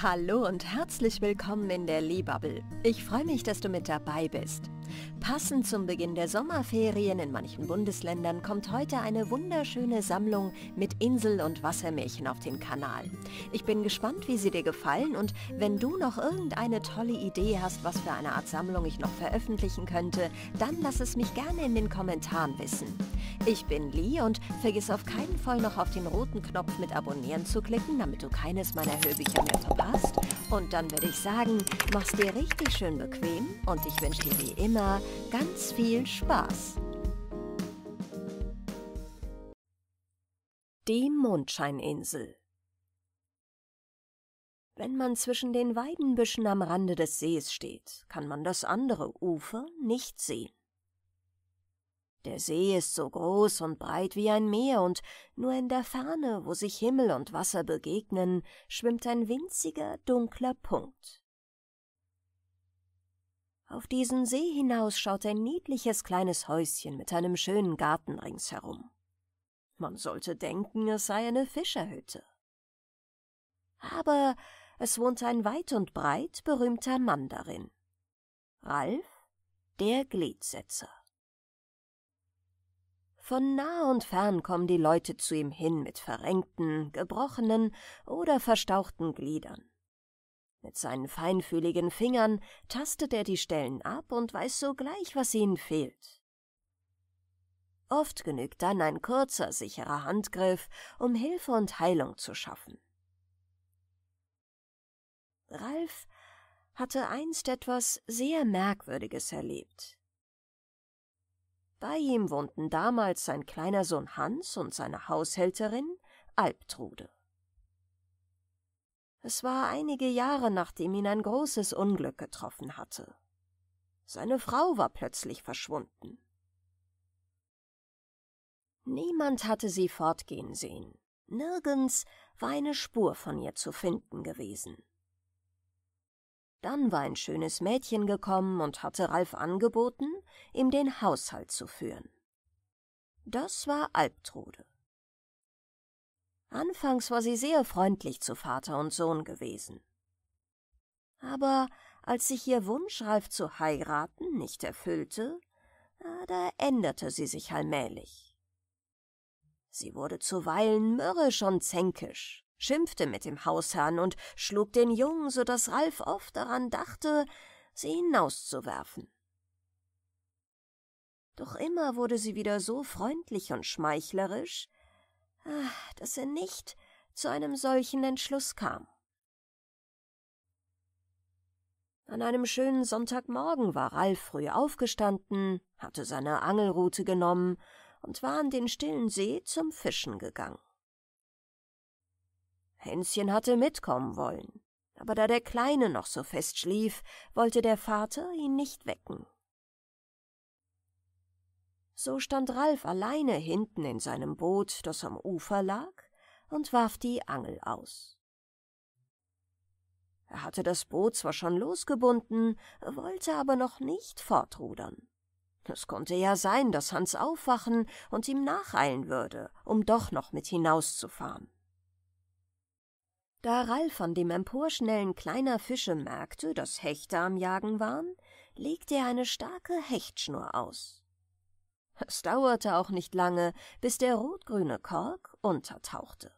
Hallo und herzlich willkommen in der Liebubble. Ich freue mich, dass du mit dabei bist. Passend zum Beginn der Sommerferien in manchen Bundesländern kommt heute eine wunderschöne Sammlung mit Insel- und Wassermärchen auf den Kanal. Ich bin gespannt, wie sie dir gefallen und wenn du noch irgendeine tolle Idee hast, was für eine Art Sammlung ich noch veröffentlichen könnte, dann lass es mich gerne in den Kommentaren wissen. Ich bin Lee und vergiss auf keinen Fall noch auf den roten Knopf mit Abonnieren zu klicken, damit du keines meiner Hörbücher mehr verpasst. Und dann würde ich sagen, mach's dir richtig schön bequem und ich wünsche dir wie immer Jana ganz viel Spaß. Die Mondscheininsel Wenn man zwischen den Weidenbüschen am Rande des Sees steht, kann man das andere Ufer nicht sehen. Der See ist so groß und breit wie ein Meer, und nur in der Ferne, wo sich Himmel und Wasser begegnen, schwimmt ein winziger, dunkler Punkt. Auf diesen See hinaus schaut ein niedliches kleines Häuschen mit einem schönen Garten ringsherum. Man sollte denken, es sei eine Fischerhütte. Aber es wohnt ein weit und breit berühmter Mann darin. Ralf, der Gledsetzer. Von nah und fern kommen die Leute zu ihm hin mit verrenkten, gebrochenen oder verstauchten Gliedern. Mit seinen feinfühligen Fingern tastet er die Stellen ab und weiß sogleich, was ihnen fehlt. Oft genügt dann ein kurzer, sicherer Handgriff, um Hilfe und Heilung zu schaffen. Ralf hatte einst etwas sehr Merkwürdiges erlebt. Bei ihm wohnten damals sein kleiner Sohn Hans und seine Haushälterin Albtrude. Es war einige Jahre, nachdem ihn ein großes Unglück getroffen hatte. Seine Frau war plötzlich verschwunden. Niemand hatte sie fortgehen sehen. Nirgends war eine Spur von ihr zu finden gewesen. Dann war ein schönes Mädchen gekommen und hatte Ralf angeboten, ihm den Haushalt zu führen. Das war Albtrude. Anfangs war sie sehr freundlich zu Vater und Sohn gewesen. Aber als sich ihr Wunsch, Ralf zu heiraten, nicht erfüllte, ah, da änderte sie sich allmählich. Sie wurde zuweilen mürrisch und zänkisch, schimpfte mit dem Hausherrn und schlug den Jungen, so daß Ralf oft daran dachte, sie hinauszuwerfen. Doch immer wurde sie wieder so freundlich und schmeichlerisch, Ah, dass er nicht zu einem solchen Entschluss kam. An einem schönen Sonntagmorgen war Ralf früh aufgestanden, hatte seine Angelrute genommen und war an den stillen See zum Fischen gegangen. Hänschen hatte mitkommen wollen, aber da der Kleine noch so fest schlief, wollte der Vater ihn nicht wecken. So stand Ralf alleine hinten in seinem Boot, das am Ufer lag, und warf die Angel aus. Er hatte das Boot zwar schon losgebunden, wollte aber noch nicht fortrudern. Es konnte ja sein, dass Hans aufwachen und ihm nacheilen würde, um doch noch mit hinauszufahren. Da Ralf an dem Emporschnellen kleiner Fische merkte, dass Hechte am Jagen waren, legte er eine starke Hechtschnur aus. Es dauerte auch nicht lange, bis der rotgrüne Kork untertauchte.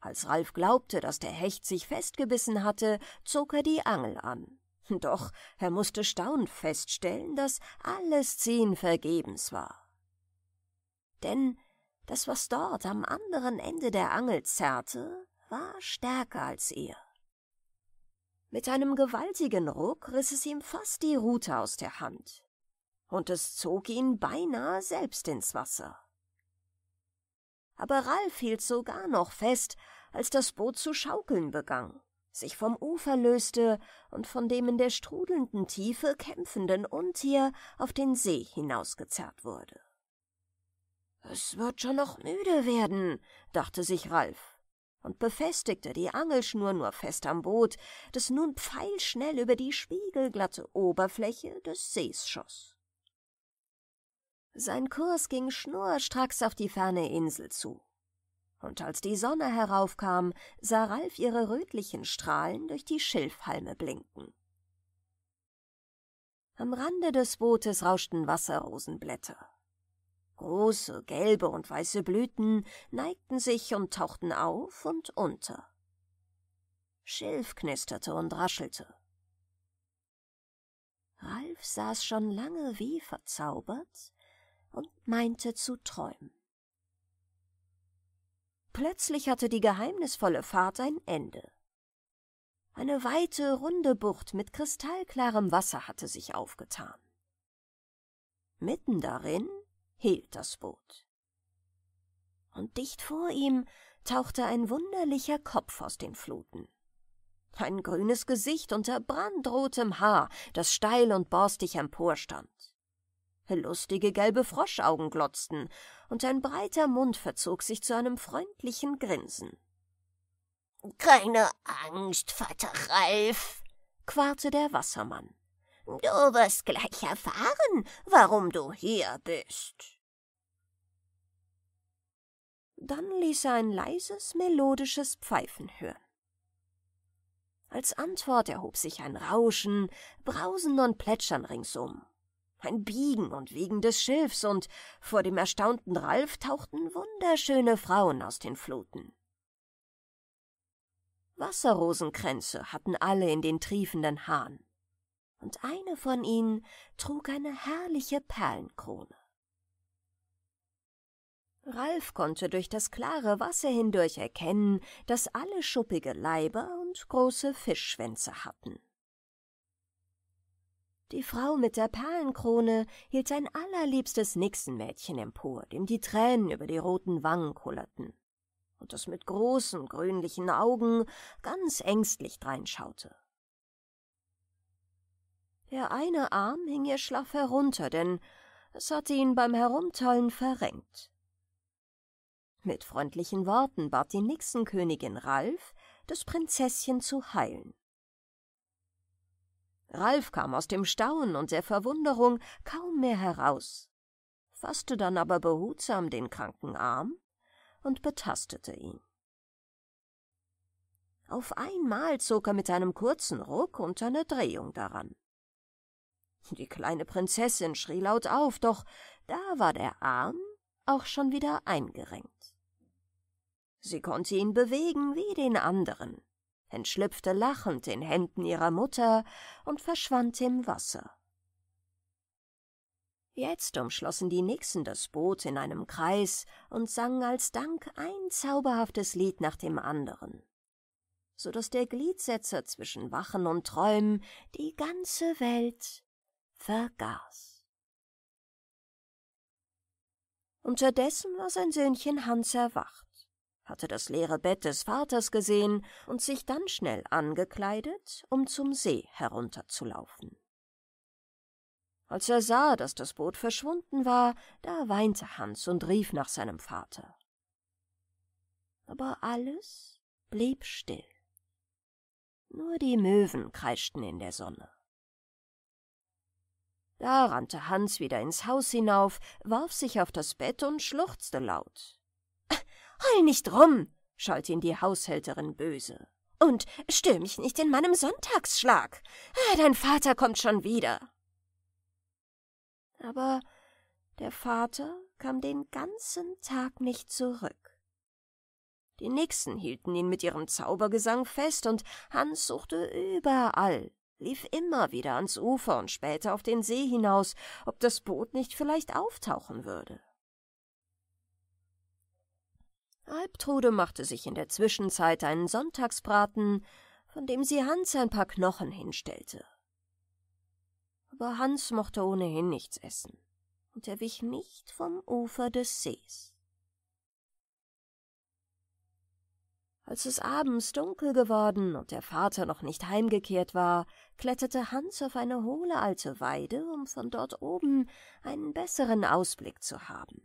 Als Ralf glaubte, dass der Hecht sich festgebissen hatte, zog er die Angel an. Doch er musste staunend feststellen, dass alles Ziehen vergebens war. Denn das, was dort am anderen Ende der Angel zerrte, war stärker als er. Mit einem gewaltigen Ruck riss es ihm fast die Rute aus der Hand und es zog ihn beinahe selbst ins Wasser. Aber Ralf hielt sogar noch fest, als das Boot zu schaukeln begann, sich vom Ufer löste und von dem in der strudelnden Tiefe kämpfenden Untier auf den See hinausgezerrt wurde. Es wird schon noch müde werden, dachte sich Ralf und befestigte die Angelschnur nur fest am Boot, das nun pfeilschnell über die spiegelglatte Oberfläche des Sees schoss. Sein Kurs ging schnurstracks auf die ferne Insel zu. Und als die Sonne heraufkam, sah Ralf ihre rötlichen Strahlen durch die Schilfhalme blinken. Am Rande des Bootes rauschten Wasserrosenblätter. Große gelbe und weiße Blüten neigten sich und tauchten auf und unter. Schilf knisterte und raschelte. Ralf saß schon lange wie verzaubert und meinte zu träumen. Plötzlich hatte die geheimnisvolle Fahrt ein Ende. Eine weite, runde Bucht mit kristallklarem Wasser hatte sich aufgetan. Mitten darin hielt das Boot. Und dicht vor ihm tauchte ein wunderlicher Kopf aus den Fluten. Ein grünes Gesicht unter brandrotem Haar, das steil und borstig emporstand. Lustige gelbe Froschaugen glotzten, und ein breiter Mund verzog sich zu einem freundlichen Grinsen. Keine Angst, Vater Ralf, quarte der Wassermann. Du wirst gleich erfahren, warum du hier bist. Dann ließ er ein leises, melodisches Pfeifen hören. Als Antwort erhob sich ein Rauschen, Brausen und Plätschern ringsum ein Biegen und Wiegen des Schilfs, und vor dem erstaunten Ralf tauchten wunderschöne Frauen aus den Fluten. Wasserrosenkränze hatten alle in den triefenden Haaren, und eine von ihnen trug eine herrliche Perlenkrone. Ralf konnte durch das klare Wasser hindurch erkennen, dass alle schuppige Leiber und große Fischschwänze hatten. Die Frau mit der Perlenkrone hielt sein allerliebstes Nixenmädchen empor, dem die Tränen über die roten Wangen kullerten, und das mit großen, grünlichen Augen ganz ängstlich dreinschaute. Der eine Arm hing ihr schlaff herunter, denn es hatte ihn beim Herumtollen verrenkt. Mit freundlichen Worten bat die Nixenkönigin Ralf, das Prinzesschen zu heilen. Ralf kam aus dem Staunen und der Verwunderung kaum mehr heraus, fasste dann aber behutsam den kranken Arm und betastete ihn. Auf einmal zog er mit einem kurzen Ruck und einer Drehung daran. Die kleine Prinzessin schrie laut auf, doch da war der Arm auch schon wieder eingerenkt. Sie konnte ihn bewegen wie den anderen entschlüpfte lachend den Händen ihrer Mutter und verschwand im Wasser. Jetzt umschlossen die Nixen das Boot in einem Kreis und sangen als Dank ein zauberhaftes Lied nach dem anderen, so daß der Gliedsetzer zwischen Wachen und Träumen die ganze Welt vergaß. Unterdessen war sein Söhnchen Hans erwacht hatte das leere Bett des Vaters gesehen und sich dann schnell angekleidet, um zum See herunterzulaufen. Als er sah, dass das Boot verschwunden war, da weinte Hans und rief nach seinem Vater. Aber alles blieb still. Nur die Möwen kreischten in der Sonne. Da rannte Hans wieder ins Haus hinauf, warf sich auf das Bett und schluchzte laut. Heul nicht rum, schalt ihn die Haushälterin böse. Und stör mich nicht in meinem Sonntagsschlag. Ah, dein Vater kommt schon wieder. Aber der Vater kam den ganzen Tag nicht zurück. Die Nixen hielten ihn mit ihrem Zaubergesang fest, und Hans suchte überall, lief immer wieder ans Ufer und später auf den See hinaus, ob das Boot nicht vielleicht auftauchen würde. Albtrude machte sich in der Zwischenzeit einen Sonntagsbraten, von dem sie Hans ein paar Knochen hinstellte. Aber Hans mochte ohnehin nichts essen, und er wich nicht vom Ufer des Sees. Als es abends dunkel geworden und der Vater noch nicht heimgekehrt war, kletterte Hans auf eine hohle alte Weide, um von dort oben einen besseren Ausblick zu haben.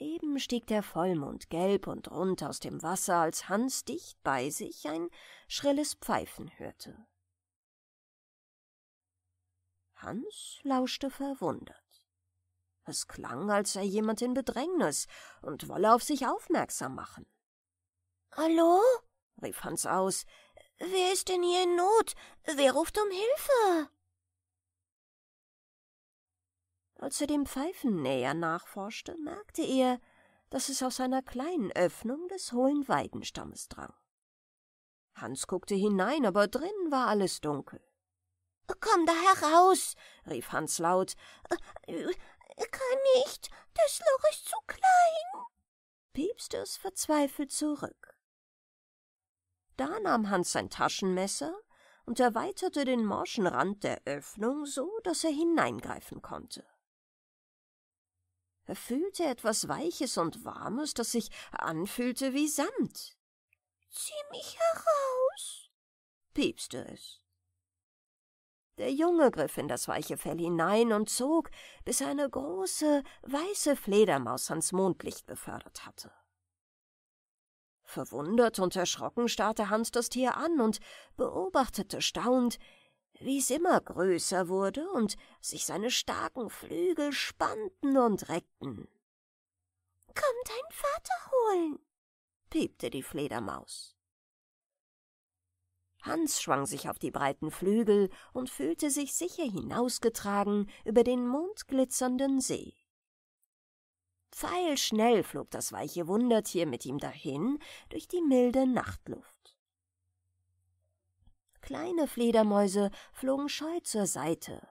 Eben stieg der Vollmond gelb und rund aus dem Wasser, als Hans dicht bei sich ein schrilles Pfeifen hörte. Hans lauschte verwundert. Es klang, als sei jemand in Bedrängnis und wolle auf sich aufmerksam machen. Hallo? rief Hans aus. Wer ist denn hier in Not? Wer ruft um Hilfe? Als er dem Pfeifen näher nachforschte, merkte er, dass es aus einer kleinen Öffnung des hohlen Weidenstammes drang. Hans guckte hinein, aber drinnen war alles dunkel. Komm da heraus, rief Hans laut. Äh, kann nicht, das Loch ist zu klein, piepste es verzweifelt zurück. Da nahm Hans sein Taschenmesser und erweiterte den morschen Rand der Öffnung so, dass er hineingreifen konnte. Er fühlte etwas Weiches und Warmes, das sich anfühlte wie Sand. Zieh mich heraus, piepste es. Der Junge griff in das weiche Fell hinein und zog, bis eine große, weiße Fledermaus ans Mondlicht befördert hatte. Verwundert und erschrocken starrte Hans das Tier an und beobachtete staunend, wie es immer größer wurde und sich seine starken Flügel spannten und reckten. Komm deinen Vater holen, piepte die Fledermaus. Hans schwang sich auf die breiten Flügel und fühlte sich sicher hinausgetragen über den mondglitzernden See. Pfeilschnell flog das weiche Wundertier mit ihm dahin durch die milde Nachtluft. Kleine Fledermäuse flogen scheu zur Seite.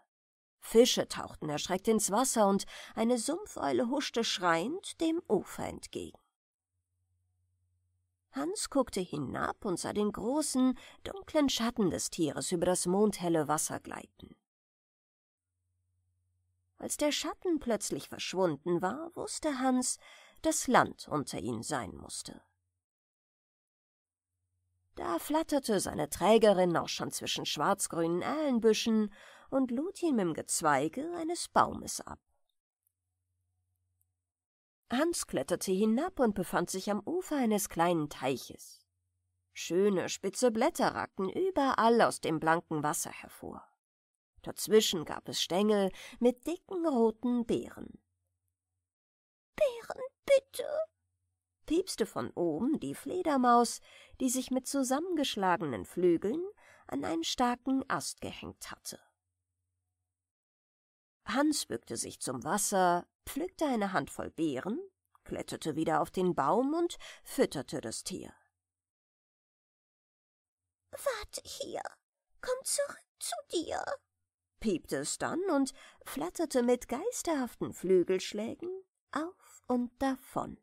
Fische tauchten erschreckt ins Wasser und eine Sumpfeule huschte schreiend dem Ufer entgegen. Hans guckte hinab und sah den großen, dunklen Schatten des Tieres über das mondhelle Wasser gleiten. Als der Schatten plötzlich verschwunden war, wusste Hans, dass Land unter ihnen sein musste. Da flatterte seine Trägerin auch schon zwischen schwarzgrünen Erlenbüschen und lud ihn im Gezweige eines Baumes ab. Hans kletterte hinab und befand sich am Ufer eines kleinen Teiches. Schöne, spitze Blätter ragten überall aus dem blanken Wasser hervor. Dazwischen gab es Stängel mit dicken roten Beeren. Beeren, bitte, piepste von oben die Fledermaus, die sich mit zusammengeschlagenen Flügeln an einen starken Ast gehängt hatte. Hans bückte sich zum Wasser, pflückte eine Handvoll Beeren, kletterte wieder auf den Baum und fütterte das Tier. »Wart hier, komm zurück zu dir, piepte es dann und flatterte mit geisterhaften Flügelschlägen auf und davon.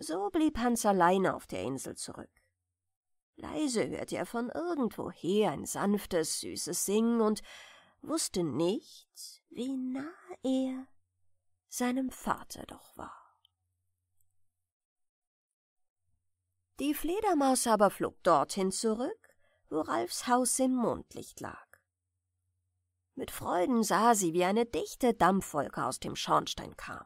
So blieb Hans alleine auf der Insel zurück. Leise hörte er von irgendwoher ein sanftes, süßes Singen und wusste nicht, wie nah er seinem Vater doch war. Die Fledermaus aber flog dorthin zurück, wo Ralfs Haus im Mondlicht lag. Mit Freuden sah sie, wie eine dichte Dampfwolke aus dem Schornstein kam.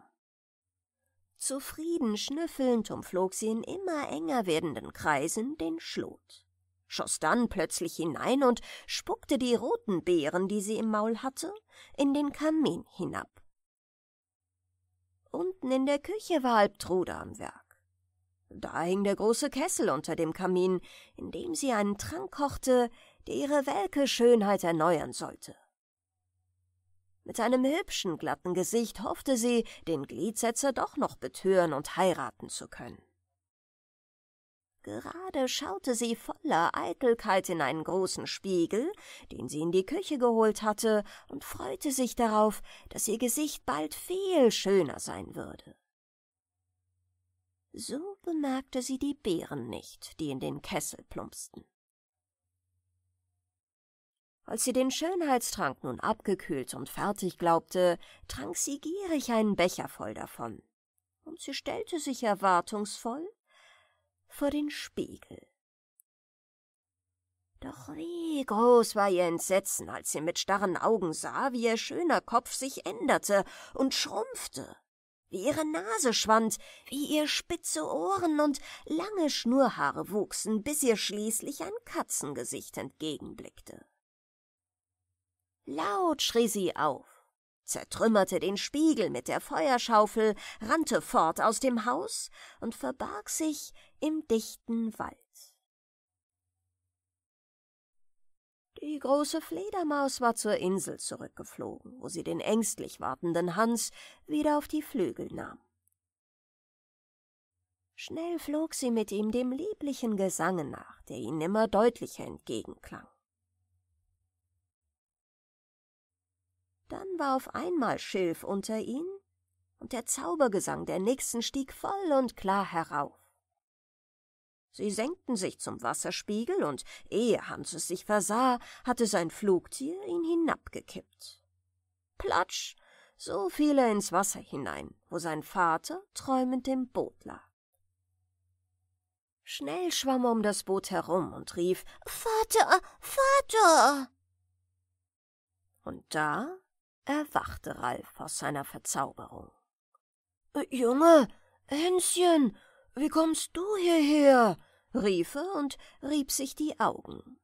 Zufrieden schnüffelnd umflog sie in immer enger werdenden Kreisen den Schlot, schoss dann plötzlich hinein und spuckte die roten Beeren, die sie im Maul hatte, in den Kamin hinab. Unten in der Küche war Albtruder am Werk. Da hing der große Kessel unter dem Kamin, in dem sie einen Trank kochte, der ihre welke Schönheit erneuern sollte. Mit einem hübschen, glatten Gesicht hoffte sie, den Gliedsetzer doch noch betören und heiraten zu können. Gerade schaute sie voller Eitelkeit in einen großen Spiegel, den sie in die Küche geholt hatte, und freute sich darauf, dass ihr Gesicht bald viel schöner sein würde. So bemerkte sie die Beeren nicht, die in den Kessel plumpsten. Als sie den Schönheitstrank nun abgekühlt und fertig glaubte, trank sie gierig einen Becher voll davon. Und sie stellte sich erwartungsvoll vor den Spiegel. Doch wie groß war ihr Entsetzen, als sie mit starren Augen sah, wie ihr schöner Kopf sich änderte und schrumpfte, wie ihre Nase schwand, wie ihr spitze Ohren und lange Schnurhaare wuchsen, bis ihr schließlich ein Katzengesicht entgegenblickte. Laut schrie sie auf, zertrümmerte den Spiegel mit der Feuerschaufel, rannte fort aus dem Haus und verbarg sich im dichten Wald. Die große Fledermaus war zur Insel zurückgeflogen, wo sie den ängstlich wartenden Hans wieder auf die Flügel nahm. Schnell flog sie mit ihm dem lieblichen Gesange nach, der ihnen immer deutlicher entgegenklang. Dann war auf einmal Schilf unter ihnen, und der Zaubergesang der Nixen stieg voll und klar herauf. Sie senkten sich zum Wasserspiegel, und ehe Hans es sich versah, hatte sein Flugtier ihn hinabgekippt. Platsch! So fiel er ins Wasser hinein, wo sein Vater träumend im Boot lag. Schnell schwamm er um das Boot herum und rief Vater, Vater. Und da erwachte Ralf aus seiner Verzauberung. Äh, Junge, Hänschen, wie kommst du hierher? rief er und rieb sich die Augen.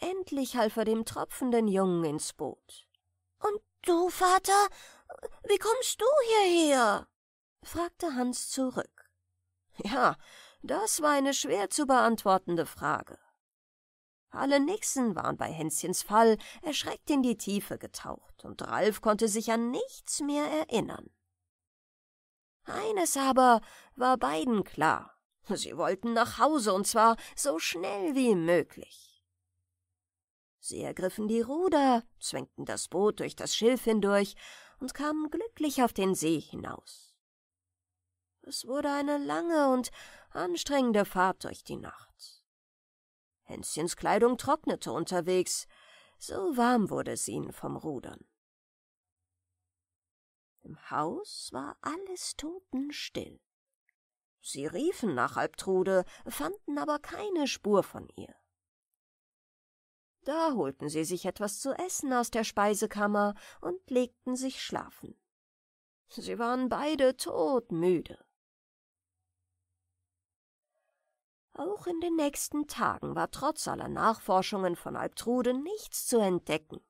Endlich half er dem tropfenden Jungen ins Boot. Und du, Vater, wie kommst du hierher? fragte Hans zurück. Ja, das war eine schwer zu beantwortende Frage. Alle Nixen waren bei Hänschens Fall erschreckt in die Tiefe getaucht, und Ralf konnte sich an nichts mehr erinnern. Eines aber war beiden klar. Sie wollten nach Hause, und zwar so schnell wie möglich. Sie ergriffen die Ruder, zwängten das Boot durch das Schilf hindurch und kamen glücklich auf den See hinaus. Es wurde eine lange und anstrengende Fahrt durch die Nacht. Hänschens Kleidung trocknete unterwegs, so warm wurde es ihnen vom Rudern. Im Haus war alles totenstill. Sie riefen nach Albtrude, fanden aber keine Spur von ihr. Da holten sie sich etwas zu essen aus der Speisekammer und legten sich schlafen. Sie waren beide todmüde. Auch in den nächsten Tagen war trotz aller Nachforschungen von Alptrude nichts zu entdecken.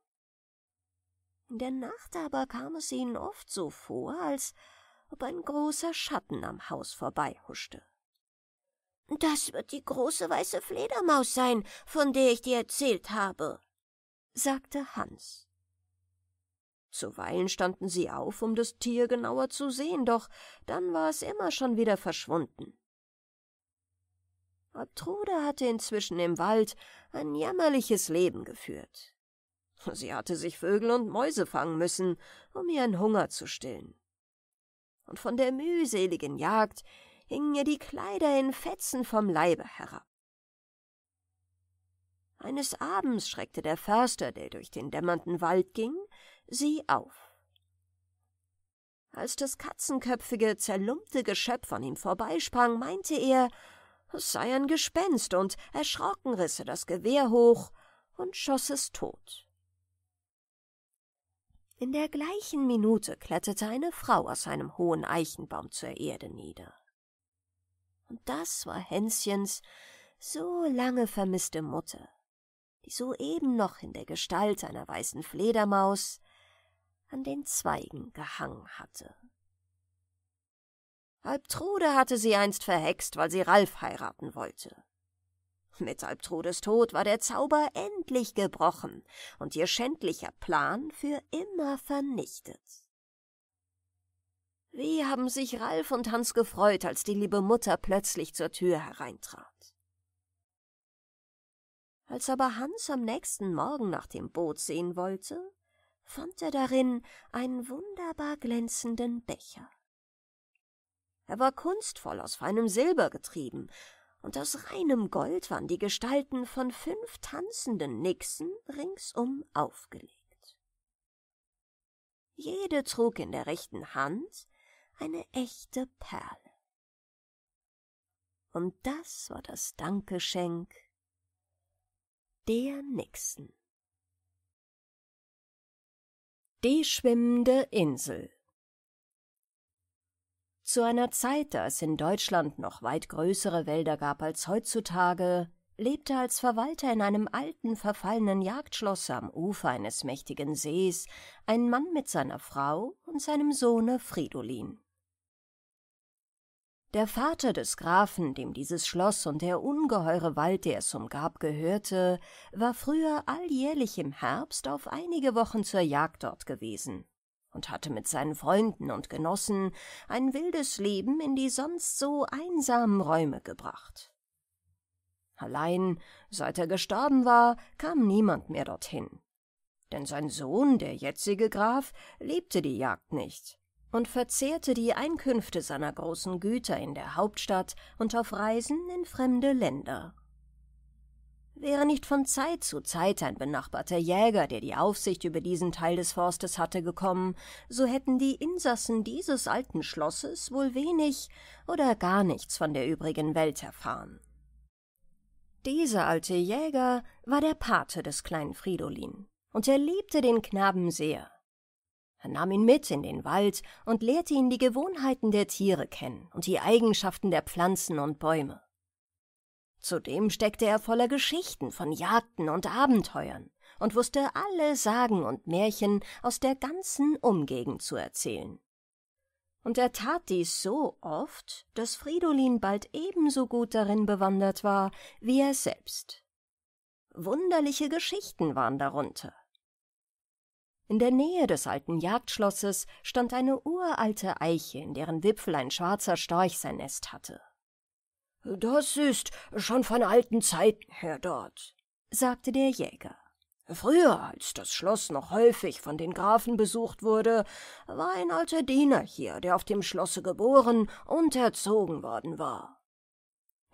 In der Nacht aber kam es ihnen oft so vor, als ob ein großer Schatten am Haus vorbeihuschte. Das wird die große weiße Fledermaus sein, von der ich dir erzählt habe, sagte Hans. Zuweilen standen sie auf, um das Tier genauer zu sehen, doch dann war es immer schon wieder verschwunden. Ortrude hatte inzwischen im Wald ein jämmerliches Leben geführt. Sie hatte sich Vögel und Mäuse fangen müssen, um ihren Hunger zu stillen. Und von der mühseligen Jagd hingen ihr die Kleider in Fetzen vom Leibe herab. Eines Abends schreckte der Förster, der durch den dämmernden Wald ging, sie auf. Als das katzenköpfige, zerlumpte Geschöpf an ihm vorbeisprang, meinte er, es sei ein Gespenst, und erschrocken riss er das Gewehr hoch und schoss es tot. In der gleichen Minute kletterte eine Frau aus einem hohen Eichenbaum zur Erde nieder. Und das war Hänschens so lange vermisste Mutter, die soeben noch in der Gestalt einer weißen Fledermaus an den Zweigen gehangen hatte. Albtrude hatte sie einst verhext, weil sie Ralf heiraten wollte. Mit Albtrudes Tod war der Zauber endlich gebrochen und ihr schändlicher Plan für immer vernichtet. Wie haben sich Ralf und Hans gefreut, als die liebe Mutter plötzlich zur Tür hereintrat. Als aber Hans am nächsten Morgen nach dem Boot sehen wollte, fand er darin einen wunderbar glänzenden Becher. Er war kunstvoll aus feinem Silber getrieben, und aus reinem Gold waren die Gestalten von fünf tanzenden Nixen ringsum aufgelegt. Jede trug in der rechten Hand eine echte Perle. Und das war das Dankeschenk der Nixen. Die schwimmende Insel zu einer Zeit, da es in Deutschland noch weit größere Wälder gab als heutzutage, lebte als Verwalter in einem alten, verfallenen Jagdschloss am Ufer eines mächtigen Sees ein Mann mit seiner Frau und seinem Sohne Fridolin. Der Vater des Grafen, dem dieses Schloss und der ungeheure Wald, der es umgab, gehörte, war früher alljährlich im Herbst auf einige Wochen zur Jagd dort gewesen und hatte mit seinen Freunden und Genossen ein wildes Leben in die sonst so einsamen Räume gebracht. Allein, seit er gestorben war, kam niemand mehr dorthin. Denn sein Sohn, der jetzige Graf, lebte die Jagd nicht und verzehrte die Einkünfte seiner großen Güter in der Hauptstadt und auf Reisen in fremde Länder. Wäre nicht von Zeit zu Zeit ein benachbarter Jäger, der die Aufsicht über diesen Teil des Forstes hatte, gekommen, so hätten die Insassen dieses alten Schlosses wohl wenig oder gar nichts von der übrigen Welt erfahren. Dieser alte Jäger war der Pate des kleinen Fridolin, und er liebte den Knaben sehr. Er nahm ihn mit in den Wald und lehrte ihn die Gewohnheiten der Tiere kennen und die Eigenschaften der Pflanzen und Bäume. Zudem steckte er voller Geschichten von Jagden und Abenteuern und wusste alle Sagen und Märchen aus der ganzen Umgegend zu erzählen. Und er tat dies so oft, dass Fridolin bald ebenso gut darin bewandert war wie er selbst. Wunderliche Geschichten waren darunter. In der Nähe des alten Jagdschlosses stand eine uralte Eiche, in deren Wipfel ein schwarzer Storch sein Nest hatte. Das ist schon von alten Zeiten her dort, sagte der Jäger. Früher, als das Schloss noch häufig von den Grafen besucht wurde, war ein alter Diener hier, der auf dem Schlosse geboren und erzogen worden war.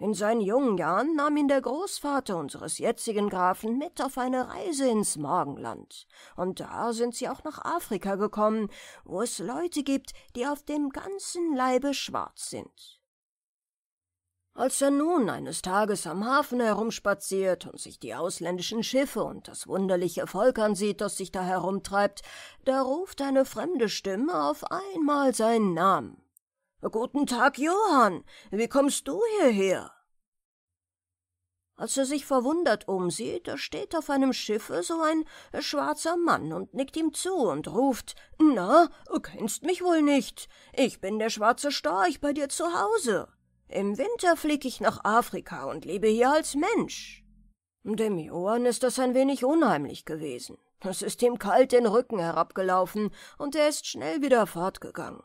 In seinen jungen Jahren nahm ihn der Großvater unseres jetzigen Grafen mit auf eine Reise ins Morgenland, und da sind sie auch nach Afrika gekommen, wo es Leute gibt, die auf dem ganzen Leibe schwarz sind. Als er nun eines Tages am Hafen herumspaziert und sich die ausländischen Schiffe und das wunderliche Volk ansieht, das sich da herumtreibt, da ruft eine fremde Stimme auf einmal seinen Namen. Guten Tag, Johann, wie kommst du hierher? Als er sich verwundert umsieht, da steht auf einem Schiffe so ein schwarzer Mann und nickt ihm zu und ruft Na, kennst mich wohl nicht. Ich bin der schwarze Storch bei dir zu Hause. Im Winter flieg ich nach Afrika und lebe hier als Mensch. Dem Johann ist das ein wenig unheimlich gewesen. Es ist ihm kalt den Rücken herabgelaufen und er ist schnell wieder fortgegangen.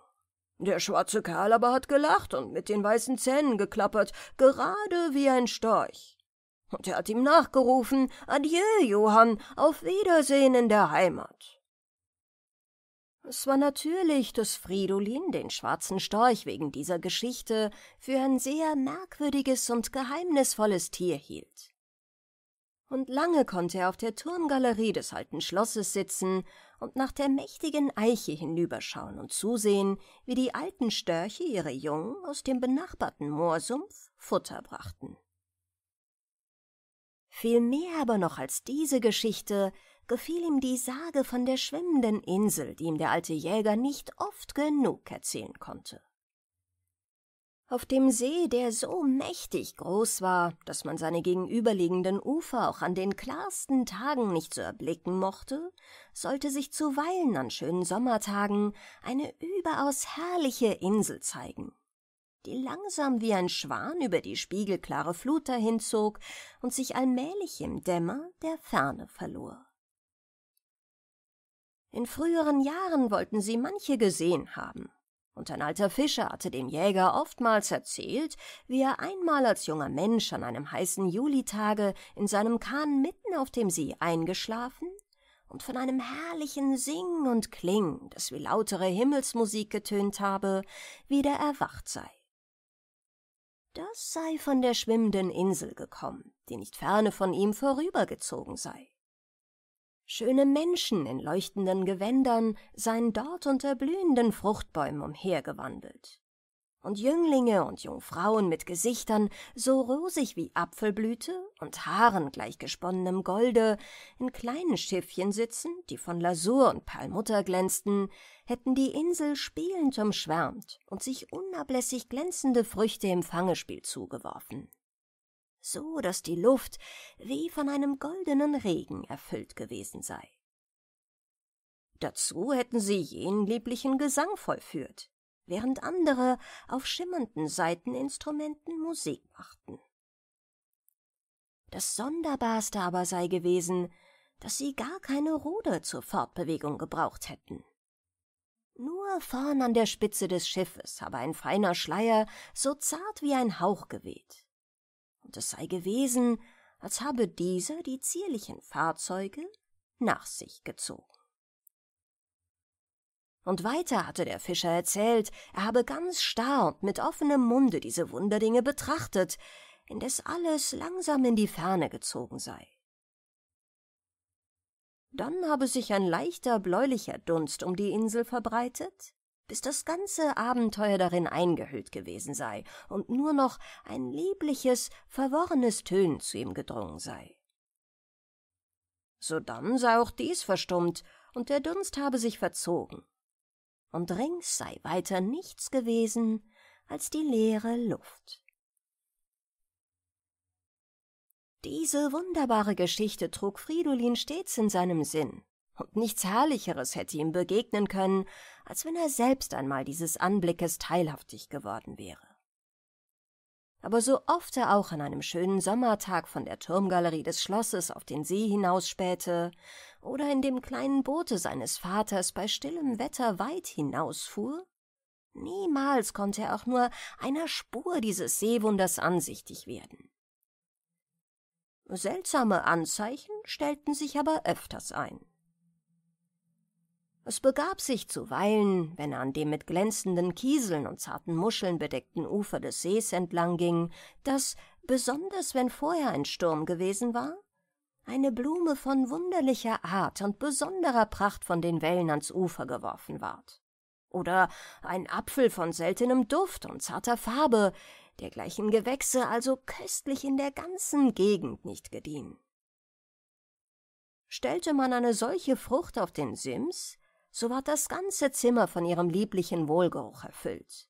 Der schwarze Kerl aber hat gelacht und mit den weißen Zähnen geklappert, gerade wie ein Storch. Und er hat ihm nachgerufen, Adieu, Johann, auf Wiedersehen in der Heimat. Es war natürlich, dass Fridolin den schwarzen Storch wegen dieser Geschichte für ein sehr merkwürdiges und geheimnisvolles Tier hielt. Und lange konnte er auf der Turmgalerie des alten Schlosses sitzen und nach der mächtigen Eiche hinüberschauen und zusehen, wie die alten Störche ihre Jungen aus dem benachbarten Moorsumpf Futter brachten. Viel mehr aber noch als diese Geschichte gefiel ihm die Sage von der schwimmenden Insel, die ihm der alte Jäger nicht oft genug erzählen konnte. Auf dem See, der so mächtig groß war, dass man seine gegenüberliegenden Ufer auch an den klarsten Tagen nicht so erblicken mochte, sollte sich zuweilen an schönen Sommertagen eine überaus herrliche Insel zeigen, die langsam wie ein Schwan über die spiegelklare Flut dahinzog und sich allmählich im Dämmer der Ferne verlor. In früheren Jahren wollten sie manche gesehen haben, und ein alter Fischer hatte dem Jäger oftmals erzählt, wie er einmal als junger Mensch an einem heißen Julitage in seinem Kahn mitten auf dem See eingeschlafen und von einem herrlichen Sing und Kling, das wie lautere Himmelsmusik getönt habe, wieder erwacht sei. Das sei von der schwimmenden Insel gekommen, die nicht ferne von ihm vorübergezogen sei schöne Menschen in leuchtenden Gewändern seien dort unter blühenden Fruchtbäumen umhergewandelt. Und Jünglinge und Jungfrauen mit Gesichtern so rosig wie Apfelblüte und Haaren gleich gesponnenem Golde in kleinen Schiffchen sitzen, die von Lasur und Perlmutter glänzten, hätten die Insel spielend umschwärmt und sich unablässig glänzende Früchte im Fangespiel zugeworfen so daß die Luft wie von einem goldenen Regen erfüllt gewesen sei. Dazu hätten sie jenen lieblichen Gesang vollführt, während andere auf schimmernden Saiteninstrumenten Musik machten. Das Sonderbarste aber sei gewesen, dass sie gar keine Ruder zur Fortbewegung gebraucht hätten. Nur vorn an der Spitze des Schiffes habe ein feiner Schleier so zart wie ein Hauch geweht und es sei gewesen, als habe dieser die zierlichen Fahrzeuge nach sich gezogen. Und weiter hatte der Fischer erzählt, er habe ganz starr und mit offenem Munde diese Wunderdinge betrachtet, indes alles langsam in die Ferne gezogen sei. Dann habe sich ein leichter bläulicher Dunst um die Insel verbreitet, bis das ganze Abenteuer darin eingehüllt gewesen sei und nur noch ein liebliches, verworrenes Tönen zu ihm gedrungen sei. Sodann sei auch dies verstummt, und der Dunst habe sich verzogen. Und rings sei weiter nichts gewesen als die leere Luft. Diese wunderbare Geschichte trug Fridolin stets in seinem Sinn, und nichts Herrlicheres hätte ihm begegnen können, als wenn er selbst einmal dieses Anblickes teilhaftig geworden wäre. Aber so oft er auch an einem schönen Sommertag von der Turmgalerie des Schlosses auf den See hinausspähte oder in dem kleinen Boote seines Vaters bei stillem Wetter weit hinausfuhr, niemals konnte er auch nur einer Spur dieses Seewunders ansichtig werden. Seltsame Anzeichen stellten sich aber öfters ein es begab sich zuweilen, wenn er an dem mit glänzenden Kieseln und zarten Muscheln bedeckten Ufer des Sees entlang ging, dass, besonders wenn vorher ein Sturm gewesen war, eine Blume von wunderlicher Art und besonderer Pracht von den Wellen ans Ufer geworfen ward. Oder ein Apfel von seltenem Duft und zarter Farbe, dergleichen Gewächse also köstlich in der ganzen Gegend nicht gediehen. Stellte man eine solche Frucht auf den Sims, so war das ganze Zimmer von ihrem lieblichen Wohlgeruch erfüllt.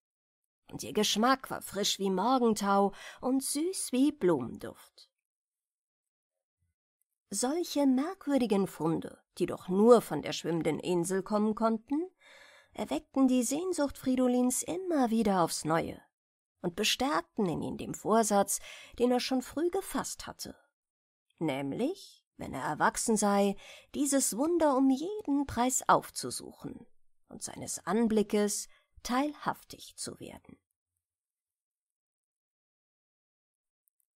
Und ihr Geschmack war frisch wie Morgentau und süß wie Blumenduft. Solche merkwürdigen Funde, die doch nur von der schwimmenden Insel kommen konnten, erweckten die Sehnsucht Fridolins immer wieder aufs Neue und bestärkten in ihm den Vorsatz, den er schon früh gefasst hatte, nämlich wenn er erwachsen sei, dieses Wunder um jeden Preis aufzusuchen und seines Anblickes teilhaftig zu werden.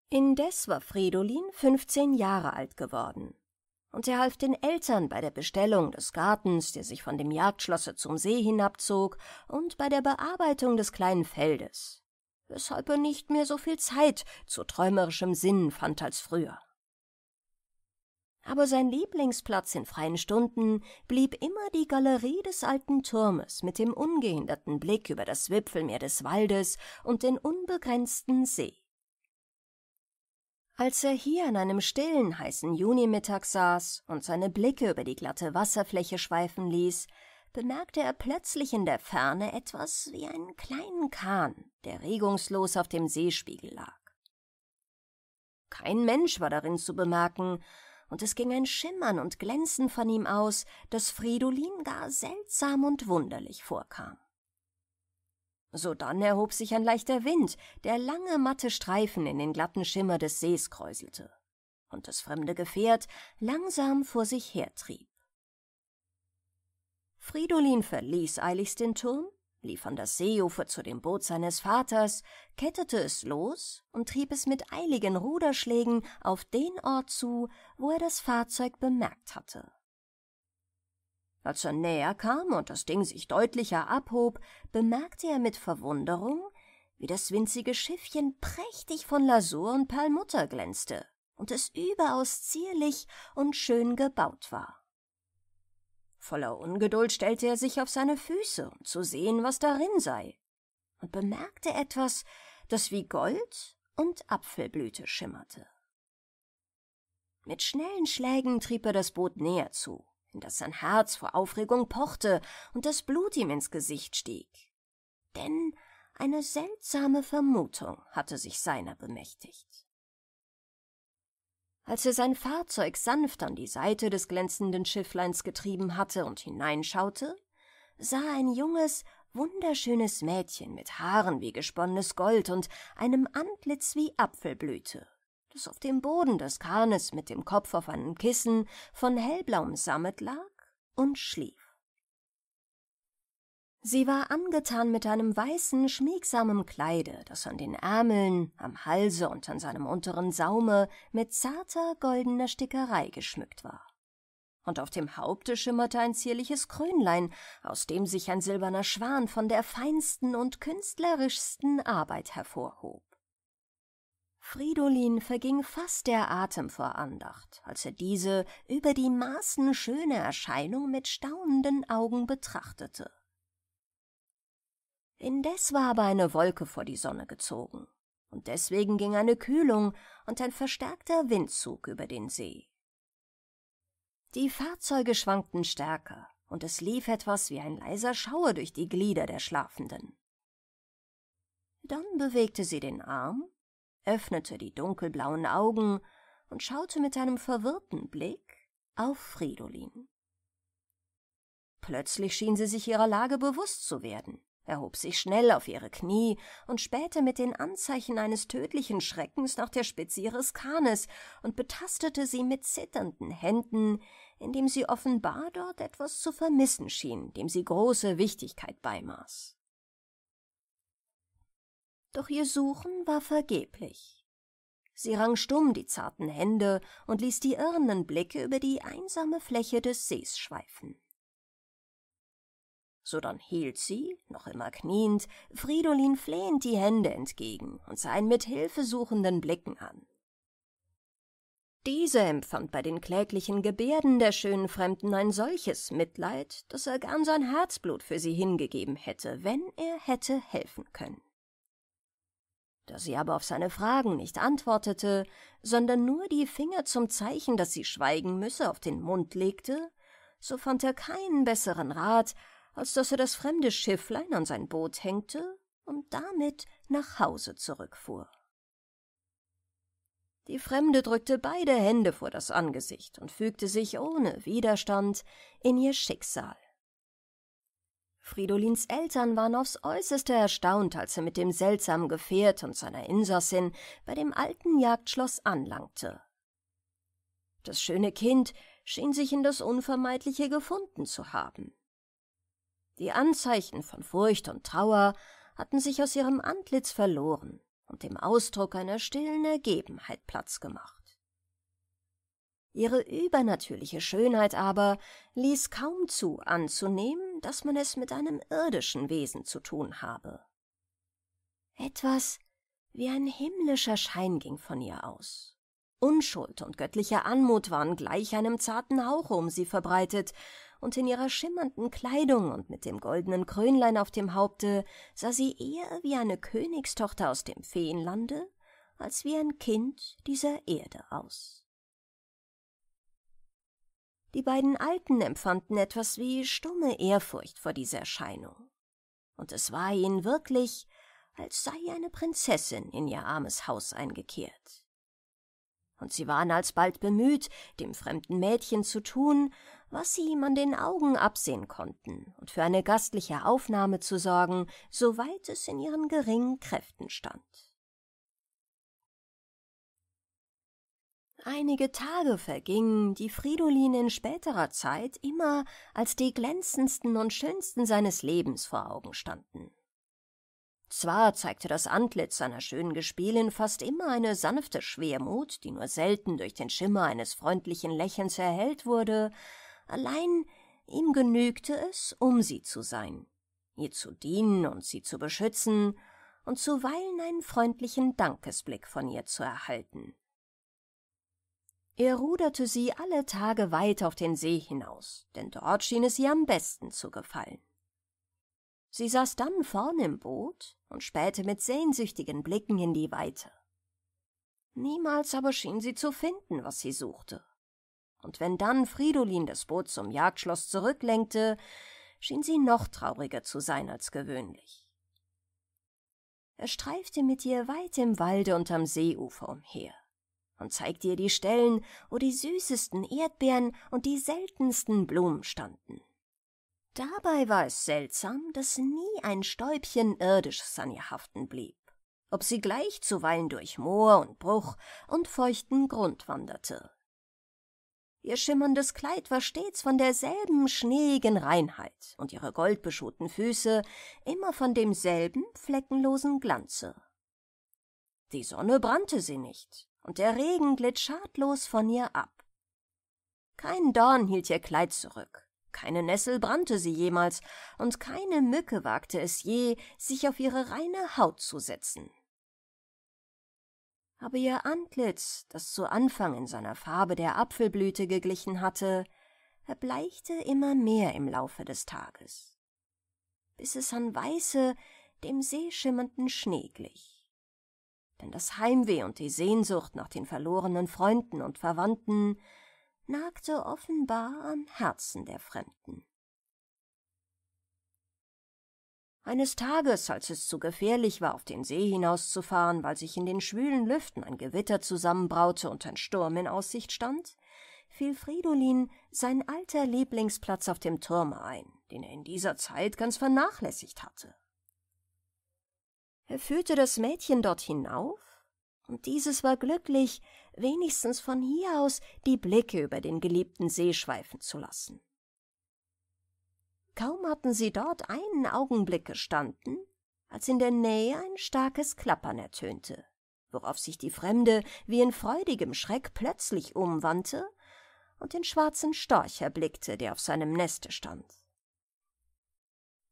Indes war Fridolin fünfzehn Jahre alt geworden und er half den Eltern bei der Bestellung des Gartens, der sich von dem Jagdschlosse zum See hinabzog, und bei der Bearbeitung des kleinen Feldes, weshalb er nicht mehr so viel Zeit zu träumerischem Sinn fand als früher aber sein Lieblingsplatz in freien Stunden blieb immer die Galerie des alten Turmes mit dem ungehinderten Blick über das Wipfelmeer des Waldes und den unbegrenzten See. Als er hier an einem stillen, heißen Junimittag saß und seine Blicke über die glatte Wasserfläche schweifen ließ, bemerkte er plötzlich in der Ferne etwas wie einen kleinen Kahn, der regungslos auf dem Seespiegel lag. Kein Mensch war darin zu bemerken, und es ging ein Schimmern und Glänzen von ihm aus, das Fridolin gar seltsam und wunderlich vorkam. Sodann erhob sich ein leichter Wind, der lange matte Streifen in den glatten Schimmer des Sees kräuselte, und das fremde Gefährt langsam vor sich hertrieb. Fridolin verließ eiligst den Turm, lief das Seeufer zu dem Boot seines Vaters, kettete es los und trieb es mit eiligen Ruderschlägen auf den Ort zu, wo er das Fahrzeug bemerkt hatte. Als er näher kam und das Ding sich deutlicher abhob, bemerkte er mit Verwunderung, wie das winzige Schiffchen prächtig von Lasur und Perlmutter glänzte und es überaus zierlich und schön gebaut war. Voller Ungeduld stellte er sich auf seine Füße, um zu sehen, was darin sei, und bemerkte etwas, das wie Gold und Apfelblüte schimmerte. Mit schnellen Schlägen trieb er das Boot näher zu, in das sein Herz vor Aufregung pochte und das Blut ihm ins Gesicht stieg. Denn eine seltsame Vermutung hatte sich seiner bemächtigt. Als er sein Fahrzeug sanft an die Seite des glänzenden Schiffleins getrieben hatte und hineinschaute, sah ein junges, wunderschönes Mädchen mit Haaren wie gesponnenes Gold und einem Antlitz wie Apfelblüte, das auf dem Boden des Kahnes mit dem Kopf auf einem Kissen von hellblauem Sammet lag und schlief. Sie war angetan mit einem weißen, schmiegsamen Kleide, das an den Ärmeln, am Halse und an seinem unteren Saume mit zarter, goldener Stickerei geschmückt war. Und auf dem Haupte schimmerte ein zierliches Krönlein, aus dem sich ein silberner Schwan von der feinsten und künstlerischsten Arbeit hervorhob. Fridolin verging fast der Atem vor Andacht, als er diese über die Maßen schöne Erscheinung mit staunenden Augen betrachtete. Indes war aber eine Wolke vor die Sonne gezogen, und deswegen ging eine Kühlung und ein verstärkter Windzug über den See. Die Fahrzeuge schwankten stärker, und es lief etwas wie ein leiser Schauer durch die Glieder der Schlafenden. Dann bewegte sie den Arm, öffnete die dunkelblauen Augen und schaute mit einem verwirrten Blick auf Fridolin. Plötzlich schien sie sich ihrer Lage bewusst zu werden erhob sich schnell auf ihre Knie und spähte mit den Anzeichen eines tödlichen Schreckens nach der Spitze ihres Kahnes und betastete sie mit zitternden Händen, indem sie offenbar dort etwas zu vermissen schien, dem sie große Wichtigkeit beimaß. Doch ihr Suchen war vergeblich. Sie rang stumm die zarten Hände und ließ die irrenden Blicke über die einsame Fläche des Sees schweifen sodann hielt sie, noch immer kniend, Fridolin flehend die Hände entgegen und sah ihn mit hilfesuchenden Blicken an. Diese empfand bei den kläglichen Gebärden der schönen Fremden ein solches Mitleid, dass er gern sein Herzblut für sie hingegeben hätte, wenn er hätte helfen können. Da sie aber auf seine Fragen nicht antwortete, sondern nur die Finger zum Zeichen, dass sie schweigen müsse, auf den Mund legte, so fand er keinen besseren Rat, als dass er das fremde Schifflein an sein Boot hängte und damit nach Hause zurückfuhr. Die Fremde drückte beide Hände vor das Angesicht und fügte sich ohne Widerstand in ihr Schicksal. Fridolins Eltern waren aufs äußerste erstaunt, als er mit dem seltsamen Gefährt und seiner Insassin bei dem alten Jagdschloss anlangte. Das schöne Kind schien sich in das Unvermeidliche gefunden zu haben. Die Anzeichen von Furcht und Trauer hatten sich aus ihrem Antlitz verloren und dem Ausdruck einer stillen Ergebenheit Platz gemacht. Ihre übernatürliche Schönheit aber ließ kaum zu anzunehmen, dass man es mit einem irdischen Wesen zu tun habe. Etwas wie ein himmlischer Schein ging von ihr aus. Unschuld und göttliche Anmut waren gleich einem zarten Hauch um sie verbreitet, und in ihrer schimmernden Kleidung und mit dem goldenen Krönlein auf dem Haupte sah sie eher wie eine Königstochter aus dem Feenlande als wie ein Kind dieser Erde aus. Die beiden Alten empfanden etwas wie stumme Ehrfurcht vor dieser Erscheinung, und es war ihnen wirklich, als sei eine Prinzessin in ihr armes Haus eingekehrt. Und sie waren alsbald bemüht, dem fremden Mädchen zu tun, was sie ihm an den Augen absehen konnten und für eine gastliche Aufnahme zu sorgen, soweit es in ihren geringen Kräften stand. Einige Tage vergingen, die Fridolin in späterer Zeit immer als die glänzendsten und schönsten seines Lebens vor Augen standen. Zwar zeigte das Antlitz seiner schönen Gespielin fast immer eine sanfte Schwermut, die nur selten durch den Schimmer eines freundlichen Lächelns erhellt wurde, allein ihm genügte es, um sie zu sein, ihr zu dienen und sie zu beschützen und zuweilen einen freundlichen Dankesblick von ihr zu erhalten. Er ruderte sie alle Tage weit auf den See hinaus, denn dort schien es ihr am besten zu gefallen. Sie saß dann vorn im Boot und spähte mit sehnsüchtigen Blicken in die Weite. Niemals aber schien sie zu finden, was sie suchte und wenn dann Fridolin das Boot zum Jagdschloss zurücklenkte, schien sie noch trauriger zu sein als gewöhnlich. Er streifte mit ihr weit im Walde und am Seeufer umher und zeigte ihr die Stellen, wo die süßesten Erdbeeren und die seltensten Blumen standen. Dabei war es seltsam, dass nie ein Stäubchen irdisches an ihr haften blieb, ob sie gleich zuweilen durch Moor und Bruch und feuchten Grund wanderte. Ihr schimmerndes Kleid war stets von derselben schneeigen Reinheit und ihre goldbeschuhten Füße immer von demselben fleckenlosen Glanze. Die Sonne brannte sie nicht, und der Regen glitt schadlos von ihr ab. Kein Dorn hielt ihr Kleid zurück, keine Nessel brannte sie jemals, und keine Mücke wagte es je, sich auf ihre reine Haut zu setzen aber ihr Antlitz, das zu Anfang in seiner Farbe der Apfelblüte geglichen hatte, erbleichte immer mehr im Laufe des Tages, bis es an weiße, dem See schimmernden Schnee glich. Denn das Heimweh und die Sehnsucht nach den verlorenen Freunden und Verwandten nagte offenbar am Herzen der Fremden. Eines Tages, als es zu gefährlich war, auf den See hinauszufahren, weil sich in den schwülen Lüften ein Gewitter zusammenbraute und ein Sturm in Aussicht stand, fiel Fridolin sein alter Lieblingsplatz auf dem Turm ein, den er in dieser Zeit ganz vernachlässigt hatte. Er führte das Mädchen dort hinauf, und dieses war glücklich, wenigstens von hier aus die Blicke über den geliebten See schweifen zu lassen. Kaum hatten sie dort einen Augenblick gestanden, als in der Nähe ein starkes Klappern ertönte, worauf sich die Fremde wie in freudigem Schreck plötzlich umwandte und den schwarzen Storch erblickte, der auf seinem Neste stand.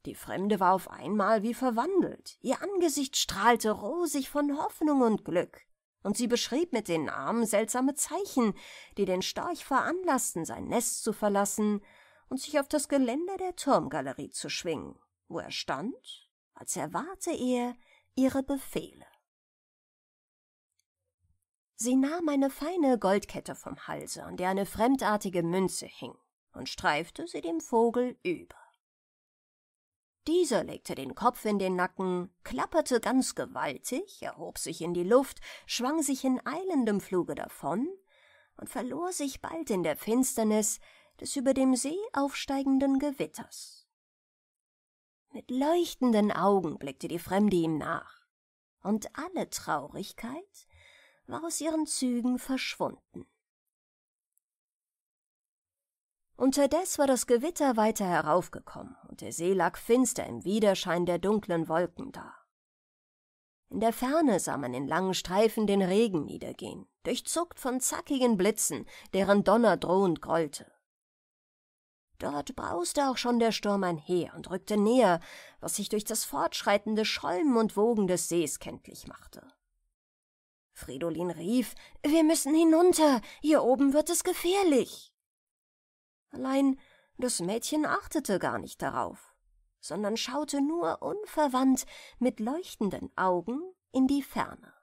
Die Fremde war auf einmal wie verwandelt, ihr Angesicht strahlte rosig von Hoffnung und Glück, und sie beschrieb mit den Armen seltsame Zeichen, die den Storch veranlassten, sein Nest zu verlassen und sich auf das Geländer der Turmgalerie zu schwingen, wo er stand, als erwarte er ihre Befehle. Sie nahm eine feine Goldkette vom Halse, an der eine fremdartige Münze hing, und streifte sie dem Vogel über. Dieser legte den Kopf in den Nacken, klapperte ganz gewaltig, erhob sich in die Luft, schwang sich in eilendem Fluge davon und verlor sich bald in der Finsternis, des über dem See aufsteigenden Gewitters. Mit leuchtenden Augen blickte die Fremde ihm nach, und alle Traurigkeit war aus ihren Zügen verschwunden. Unterdessen war das Gewitter weiter heraufgekommen, und der See lag finster im Widerschein der dunklen Wolken da. In der Ferne sah man in langen Streifen den Regen niedergehen, durchzuckt von zackigen Blitzen, deren Donner drohend grollte. Dort brauste auch schon der Sturm einher und rückte näher, was sich durch das fortschreitende Schäumen und Wogen des Sees kenntlich machte. Fridolin rief, wir müssen hinunter, hier oben wird es gefährlich. Allein das Mädchen achtete gar nicht darauf, sondern schaute nur unverwandt mit leuchtenden Augen in die Ferne.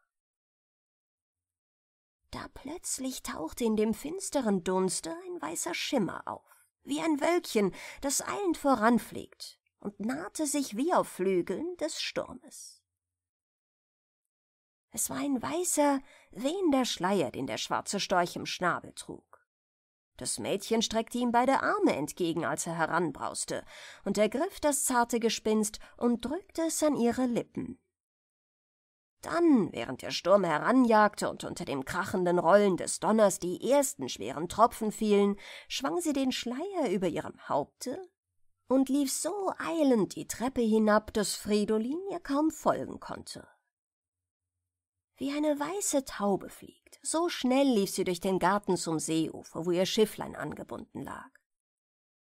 Da plötzlich tauchte in dem finsteren Dunste ein weißer Schimmer auf wie ein Wölkchen, das eilend voranfliegt und nahte sich wie auf Flügeln des Sturmes. Es war ein weißer, wehender Schleier, den der schwarze Storch im Schnabel trug. Das Mädchen streckte ihm beide Arme entgegen, als er heranbrauste, und ergriff das zarte Gespinst und drückte es an ihre Lippen. Dann, während der Sturm heranjagte und unter dem krachenden Rollen des Donners die ersten schweren Tropfen fielen, schwang sie den Schleier über ihrem Haupte und lief so eilend die Treppe hinab, dass Fridolin ihr kaum folgen konnte. Wie eine weiße Taube fliegt, so schnell lief sie durch den Garten zum Seeufer, wo ihr Schifflein angebunden lag.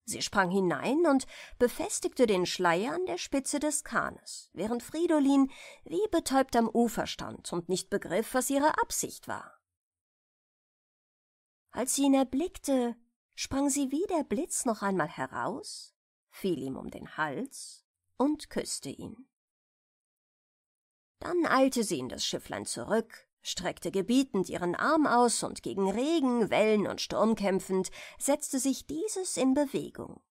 Sie sprang hinein und befestigte den Schleier an der Spitze des Kahnes, während Fridolin wie betäubt am Ufer stand und nicht begriff, was ihre Absicht war. Als sie ihn erblickte, sprang sie wie der Blitz noch einmal heraus, fiel ihm um den Hals und küsste ihn. Dann eilte sie in das Schifflein zurück, streckte gebietend ihren Arm aus und gegen Regen, Wellen und Sturm kämpfend, setzte sich dieses in Bewegung.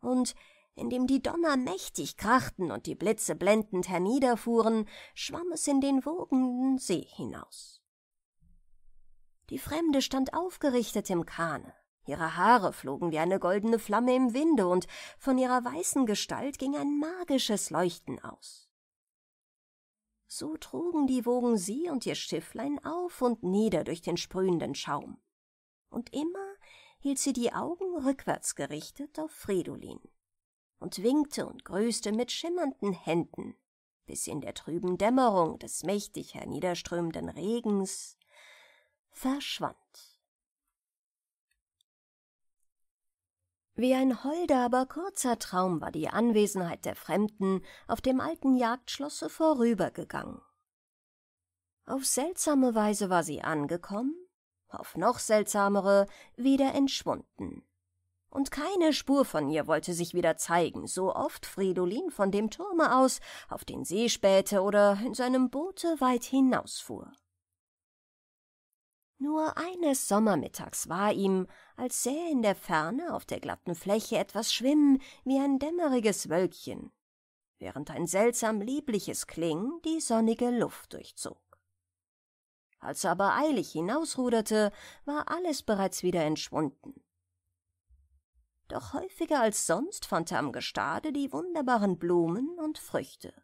Und indem die Donner mächtig krachten und die Blitze blendend herniederfuhren, schwamm es in den wogenden See hinaus. Die Fremde stand aufgerichtet im Kahne. Ihre Haare flogen wie eine goldene Flamme im Winde, und von ihrer weißen Gestalt ging ein magisches Leuchten aus. So trugen die Wogen sie und ihr Schifflein auf und nieder durch den sprühenden Schaum. Und immer hielt sie die Augen rückwärts gerichtet auf Fridolin und winkte und grüßte mit schimmernden Händen, bis in der trüben Dämmerung des mächtig herniederströmenden Regens verschwand. Wie ein holder, aber kurzer Traum war die Anwesenheit der Fremden auf dem alten Jagdschlosse vorübergegangen. Auf seltsame Weise war sie angekommen, auf noch seltsamere wieder entschwunden. Und keine Spur von ihr wollte sich wieder zeigen, so oft Fridolin von dem Turme aus auf den See spähte oder in seinem Boote weit hinausfuhr. Nur eines Sommermittags war ihm, als sähe in der Ferne auf der glatten Fläche etwas schwimmen wie ein dämmeriges Wölkchen, während ein seltsam liebliches Kling die sonnige Luft durchzog. Als er aber eilig hinausruderte, war alles bereits wieder entschwunden. Doch häufiger als sonst fand er am Gestade die wunderbaren Blumen und Früchte.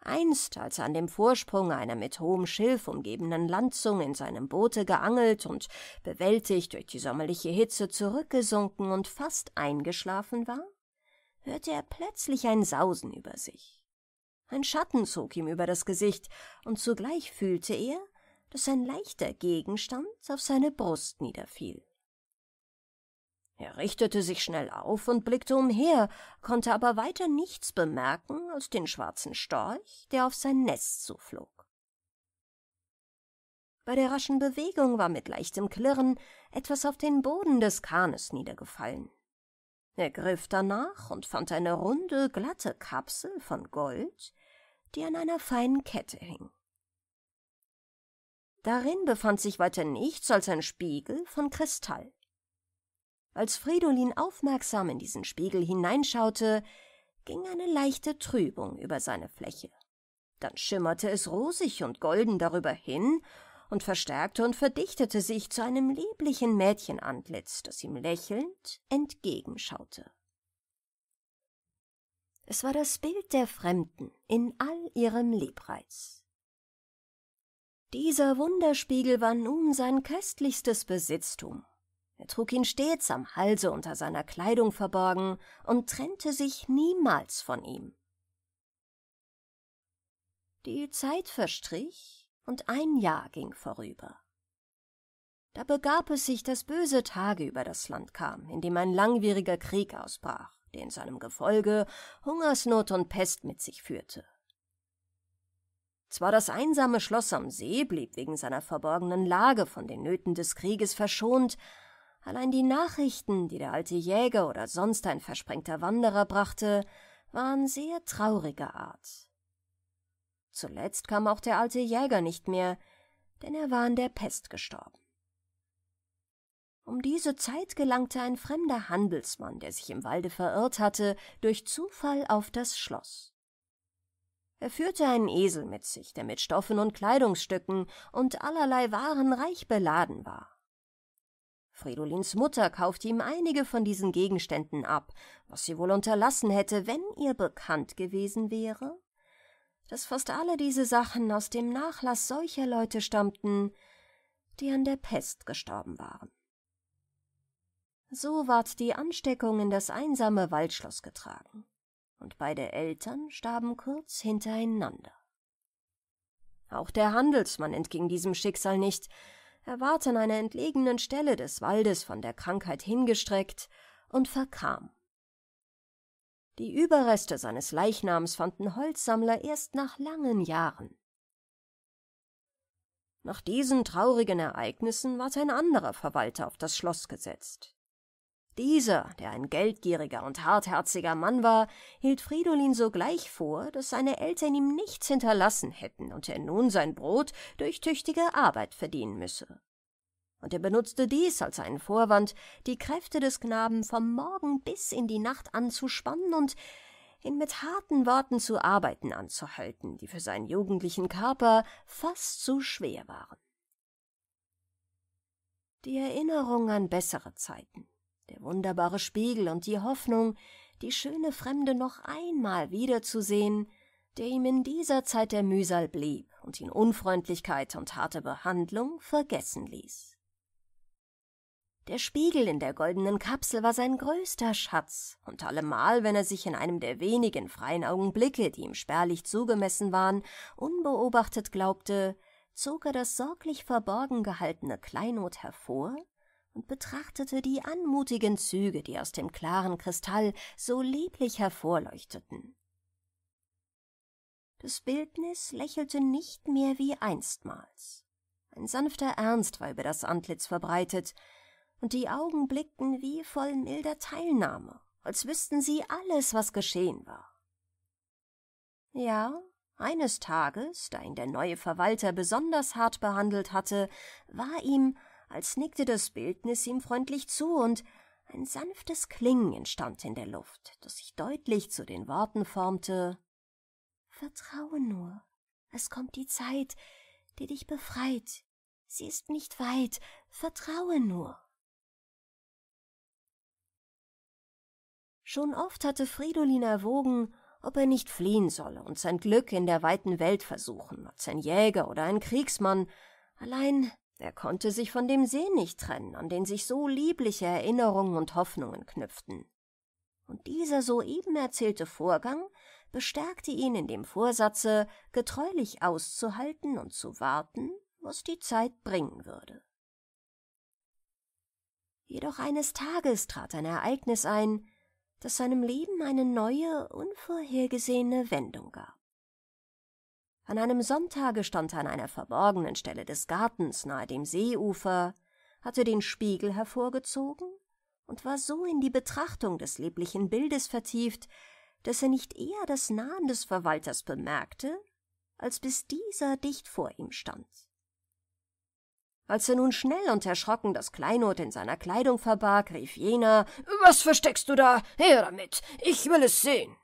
Einst, als er an dem Vorsprung einer mit hohem Schilf umgebenen Landzung in seinem Boote geangelt und bewältigt durch die sommerliche Hitze zurückgesunken und fast eingeschlafen war, hörte er plötzlich ein Sausen über sich. Ein Schatten zog ihm über das Gesicht, und zugleich fühlte er, dass ein leichter Gegenstand auf seine Brust niederfiel. Er richtete sich schnell auf und blickte umher, konnte aber weiter nichts bemerken als den schwarzen Storch, der auf sein Nest zuflog. Bei der raschen Bewegung war mit leichtem Klirren etwas auf den Boden des Kahnes niedergefallen. Er griff danach und fand eine runde, glatte Kapsel von Gold, die an einer feinen Kette hing. Darin befand sich weiter nichts als ein Spiegel von Kristall. Als Fridolin aufmerksam in diesen Spiegel hineinschaute, ging eine leichte Trübung über seine Fläche. Dann schimmerte es rosig und golden darüber hin und verstärkte und verdichtete sich zu einem lieblichen Mädchenantlitz, das ihm lächelnd entgegenschaute. Es war das Bild der Fremden in all ihrem Liebreiz. Dieser Wunderspiegel war nun sein köstlichstes Besitztum er trug ihn stets am Halse unter seiner Kleidung verborgen und trennte sich niemals von ihm. Die Zeit verstrich und ein Jahr ging vorüber. Da begab es sich, dass böse Tage über das Land kamen, in dem ein langwieriger Krieg ausbrach, der in seinem Gefolge Hungersnot und Pest mit sich führte. Zwar das einsame Schloss am See blieb wegen seiner verborgenen Lage von den Nöten des Krieges verschont, Allein die Nachrichten, die der alte Jäger oder sonst ein versprengter Wanderer brachte, waren sehr trauriger Art. Zuletzt kam auch der alte Jäger nicht mehr, denn er war an der Pest gestorben. Um diese Zeit gelangte ein fremder Handelsmann, der sich im Walde verirrt hatte, durch Zufall auf das Schloss. Er führte einen Esel mit sich, der mit Stoffen und Kleidungsstücken und allerlei Waren reich beladen war. Fridolins Mutter kaufte ihm einige von diesen Gegenständen ab, was sie wohl unterlassen hätte, wenn ihr bekannt gewesen wäre, dass fast alle diese Sachen aus dem Nachlass solcher Leute stammten, die an der Pest gestorben waren. So ward die Ansteckung in das einsame Waldschloss getragen, und beide Eltern starben kurz hintereinander. Auch der Handelsmann entging diesem Schicksal nicht, er ward an einer entlegenen Stelle des Waldes von der Krankheit hingestreckt und verkam. Die Überreste seines Leichnams fanden Holzsammler erst nach langen Jahren. Nach diesen traurigen Ereignissen ward ein anderer Verwalter auf das Schloss gesetzt. Dieser, der ein geldgieriger und hartherziger Mann war, hielt Fridolin sogleich vor, dass seine Eltern ihm nichts hinterlassen hätten und er nun sein Brot durch tüchtige Arbeit verdienen müsse. Und er benutzte dies als einen Vorwand, die Kräfte des Knaben vom Morgen bis in die Nacht anzuspannen und ihn mit harten Worten zu Arbeiten anzuhalten, die für seinen jugendlichen Körper fast zu schwer waren. Die Erinnerung an bessere Zeiten der wunderbare Spiegel und die Hoffnung, die schöne Fremde noch einmal wiederzusehen, der ihm in dieser Zeit der Mühsal blieb und ihn Unfreundlichkeit und harte Behandlung vergessen ließ. Der Spiegel in der goldenen Kapsel war sein größter Schatz, und allemal, wenn er sich in einem der wenigen freien Augenblicke, die ihm spärlich zugemessen waren, unbeobachtet glaubte, zog er das sorglich verborgen gehaltene Kleinod hervor und betrachtete die anmutigen Züge, die aus dem klaren Kristall so lieblich hervorleuchteten. Das Bildnis lächelte nicht mehr wie einstmals. Ein sanfter Ernst war über das Antlitz verbreitet, und die Augen blickten wie voll milder Teilnahme, als wüssten sie alles, was geschehen war. Ja, eines Tages, da ihn der neue Verwalter besonders hart behandelt hatte, war ihm, als nickte das Bildnis ihm freundlich zu, und ein sanftes Klingen entstand in der Luft, das sich deutlich zu den Worten formte Vertraue nur, es kommt die Zeit, die dich befreit, sie ist nicht weit, vertraue nur. Schon oft hatte Fridolin erwogen, ob er nicht fliehen solle und sein Glück in der weiten Welt versuchen, als ein Jäger oder ein Kriegsmann, allein er konnte sich von dem See nicht trennen, an den sich so liebliche Erinnerungen und Hoffnungen knüpften. Und dieser soeben erzählte Vorgang bestärkte ihn in dem Vorsatze, getreulich auszuhalten und zu warten, was die Zeit bringen würde. Jedoch eines Tages trat ein Ereignis ein, das seinem Leben eine neue, unvorhergesehene Wendung gab. An einem Sonntage stand er an einer verborgenen Stelle des Gartens nahe dem Seeufer, hatte den Spiegel hervorgezogen und war so in die Betrachtung des lieblichen Bildes vertieft, dass er nicht eher das Nahen des Verwalters bemerkte, als bis dieser dicht vor ihm stand. Als er nun schnell und erschrocken das Kleinod in seiner Kleidung verbarg, rief jener, »Was versteckst du da? Her damit! Ich will es sehen!«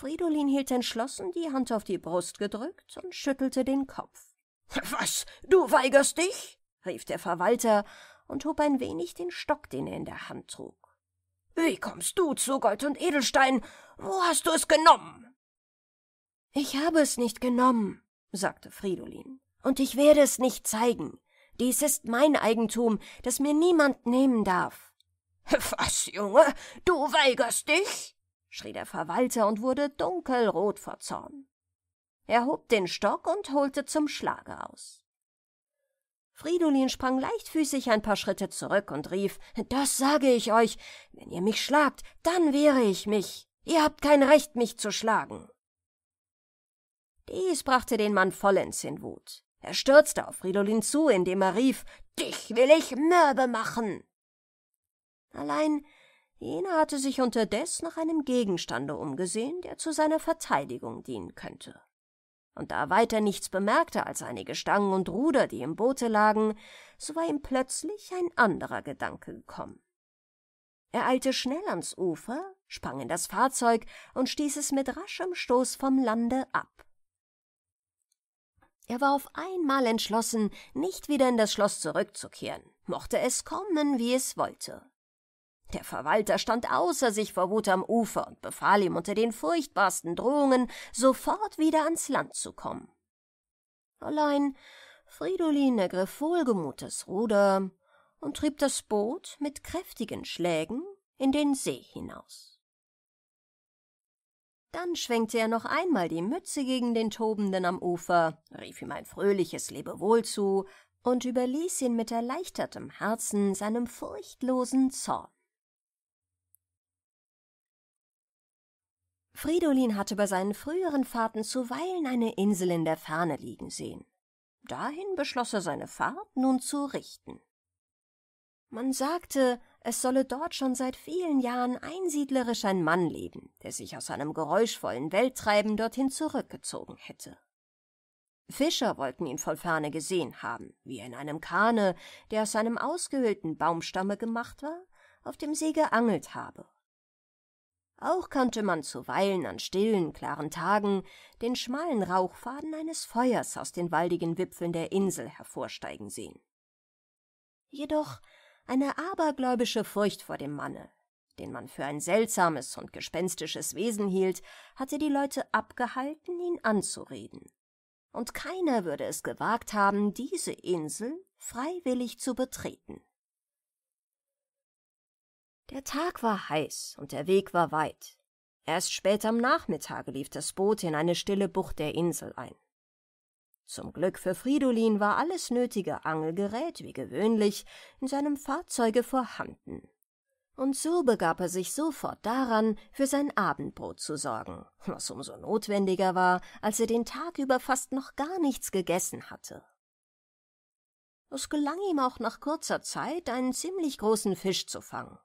Fridolin hielt entschlossen die Hand auf die Brust gedrückt und schüttelte den Kopf. Was, du weigerst dich? rief der Verwalter und hob ein wenig den Stock, den er in der Hand trug. Wie kommst du zu Gold und Edelstein? Wo hast du es genommen? Ich habe es nicht genommen, sagte Fridolin, und ich werde es nicht zeigen. Dies ist mein Eigentum, das mir niemand nehmen darf. Was, Junge, du weigerst dich? schrie der Verwalter und wurde dunkelrot vor Zorn. Er hob den Stock und holte zum Schlage aus. Fridolin sprang leichtfüßig ein paar Schritte zurück und rief, »Das sage ich euch! Wenn ihr mich schlagt, dann wehre ich mich! Ihr habt kein Recht, mich zu schlagen!« Dies brachte den Mann vollends in Wut. Er stürzte auf Fridolin zu, indem er rief, »Dich will ich mürbe machen!« Allein Jener hatte sich unterdessen nach einem Gegenstande umgesehen, der zu seiner Verteidigung dienen könnte. Und da er weiter nichts bemerkte als einige Stangen und Ruder, die im Boote lagen, so war ihm plötzlich ein anderer Gedanke gekommen. Er eilte schnell ans Ufer, sprang in das Fahrzeug und stieß es mit raschem Stoß vom Lande ab. Er war auf einmal entschlossen, nicht wieder in das Schloss zurückzukehren, mochte es kommen, wie es wollte. Der Verwalter stand außer sich vor Wut am Ufer und befahl ihm unter den furchtbarsten Drohungen, sofort wieder ans Land zu kommen. Allein Fridolin ergriff wohlgemut das Ruder und trieb das Boot mit kräftigen Schlägen in den See hinaus. Dann schwenkte er noch einmal die Mütze gegen den Tobenden am Ufer, rief ihm ein fröhliches Lebewohl zu und überließ ihn mit erleichtertem Herzen seinem furchtlosen Zorn. Fridolin hatte bei seinen früheren Fahrten zuweilen eine Insel in der Ferne liegen sehen. Dahin beschloss er seine Fahrt nun zu richten. Man sagte, es solle dort schon seit vielen Jahren einsiedlerisch ein Mann leben, der sich aus einem geräuschvollen Welttreiben dorthin zurückgezogen hätte. Fischer wollten ihn von ferne gesehen haben, wie er in einem Kahne, der aus einem ausgehöhlten Baumstamme gemacht war, auf dem See geangelt habe auch konnte man zuweilen an stillen, klaren Tagen den schmalen Rauchfaden eines Feuers aus den waldigen Wipfeln der Insel hervorsteigen sehen. Jedoch eine abergläubische Furcht vor dem Manne, den man für ein seltsames und gespenstisches Wesen hielt, hatte die Leute abgehalten, ihn anzureden. Und keiner würde es gewagt haben, diese Insel freiwillig zu betreten. Der Tag war heiß und der Weg war weit. Erst spät am Nachmittage lief das Boot in eine stille Bucht der Insel ein. Zum Glück für Fridolin war alles nötige Angelgerät, wie gewöhnlich, in seinem Fahrzeuge vorhanden. Und so begab er sich sofort daran, für sein Abendbrot zu sorgen, was umso notwendiger war, als er den Tag über fast noch gar nichts gegessen hatte. Es gelang ihm auch nach kurzer Zeit, einen ziemlich großen Fisch zu fangen.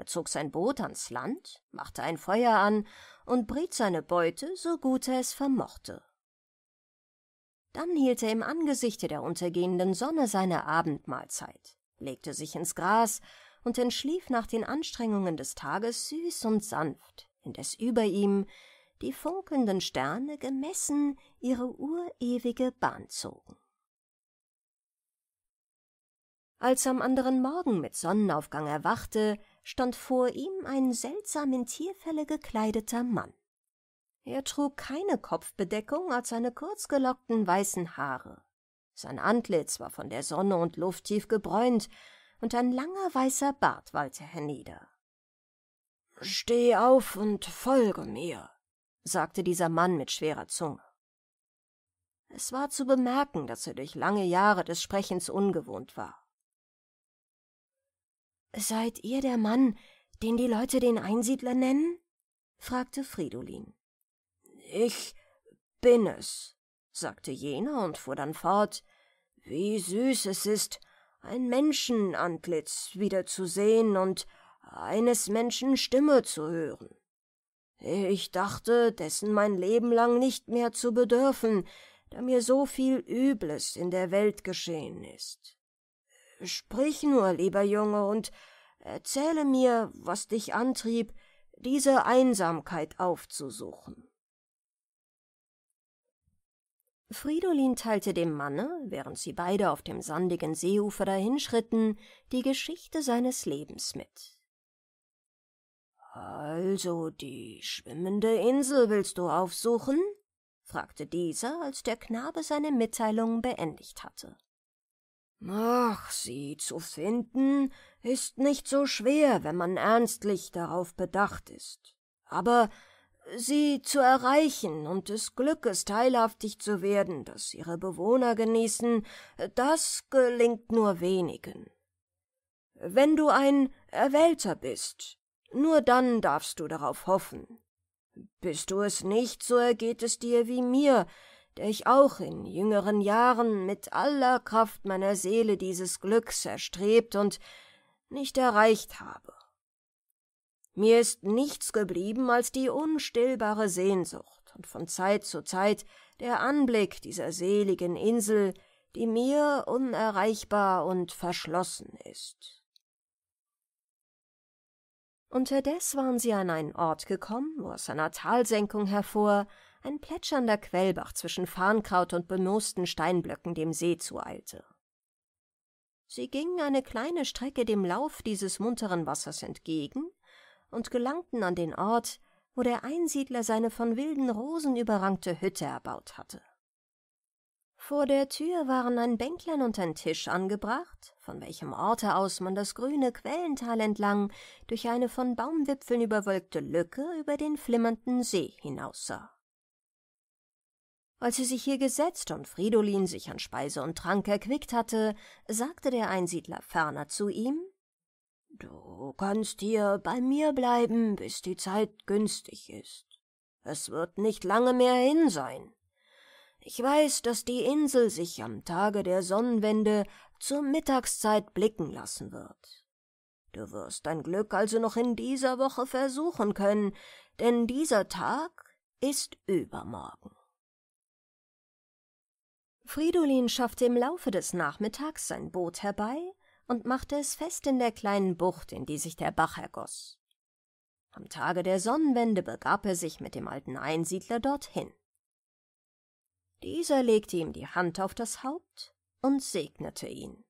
Er zog sein Boot ans Land, machte ein Feuer an und briet seine Beute, so gut er es vermochte. Dann hielt er im Angesichte der untergehenden Sonne seine Abendmahlzeit, legte sich ins Gras und entschlief nach den Anstrengungen des Tages süß und sanft, indes über ihm die funkelnden Sterne gemessen ihre urewige Bahn zogen. Als am anderen Morgen mit Sonnenaufgang erwachte, stand vor ihm ein seltsam in Tierfälle gekleideter Mann. Er trug keine Kopfbedeckung als seine kurzgelockten weißen Haare. Sein Antlitz war von der Sonne und Luft tief gebräunt, und ein langer weißer Bart wallte hernieder. Steh auf und folge mir, sagte dieser Mann mit schwerer Zunge. Es war zu bemerken, dass er durch lange Jahre des Sprechens ungewohnt war. Seid ihr der Mann, den die Leute den Einsiedler nennen? fragte Fridolin. Ich bin es, sagte jener und fuhr dann fort. Wie süß es ist, ein Menschenantlitz wiederzusehen und eines Menschen Stimme zu hören. Ich dachte, dessen mein Leben lang nicht mehr zu bedürfen, da mir so viel Übles in der Welt geschehen ist. Sprich nur, lieber Junge, und erzähle mir, was dich antrieb, diese Einsamkeit aufzusuchen. Fridolin teilte dem Manne, während sie beide auf dem sandigen Seeufer dahinschritten, die Geschichte seines Lebens mit. Also die schwimmende Insel willst du aufsuchen? fragte dieser, als der Knabe seine Mitteilung beendigt hatte. Ach, sie zu finden ist nicht so schwer, wenn man ernstlich darauf bedacht ist. Aber sie zu erreichen und des Glückes teilhaftig zu werden, das ihre Bewohner genießen, das gelingt nur wenigen. Wenn du ein Erwählter bist, nur dann darfst du darauf hoffen. Bist du es nicht, so ergeht es dir wie mir, der ich auch in jüngeren Jahren mit aller Kraft meiner Seele dieses Glücks erstrebt und nicht erreicht habe. Mir ist nichts geblieben als die unstillbare Sehnsucht und von Zeit zu Zeit der Anblick dieser seligen Insel, die mir unerreichbar und verschlossen ist. Unterdes waren sie an einen Ort gekommen, wo aus einer Talsenkung hervor ein plätschernder Quellbach zwischen Farnkraut und bemoosten Steinblöcken dem See zueilte. Sie gingen eine kleine Strecke dem Lauf dieses munteren Wassers entgegen und gelangten an den Ort, wo der Einsiedler seine von wilden Rosen überrankte Hütte erbaut hatte. Vor der Tür waren ein Bänklein und ein Tisch angebracht, von welchem Orte aus man das grüne Quellental entlang durch eine von Baumwipfeln überwölkte Lücke über den flimmernden See hinaussah. Als sie sich hier gesetzt und Fridolin sich an Speise und Trank erquickt hatte, sagte der Einsiedler ferner zu ihm Du kannst hier bei mir bleiben, bis die Zeit günstig ist. Es wird nicht lange mehr hin sein. Ich weiß, dass die Insel sich am Tage der Sonnenwende zur Mittagszeit blicken lassen wird. Du wirst dein Glück also noch in dieser Woche versuchen können, denn dieser Tag ist übermorgen. Fridolin schaffte im Laufe des Nachmittags sein Boot herbei und machte es fest in der kleinen Bucht, in die sich der Bach ergoß. Am Tage der Sonnenwende begab er sich mit dem alten Einsiedler dorthin. Dieser legte ihm die Hand auf das Haupt und segnete ihn.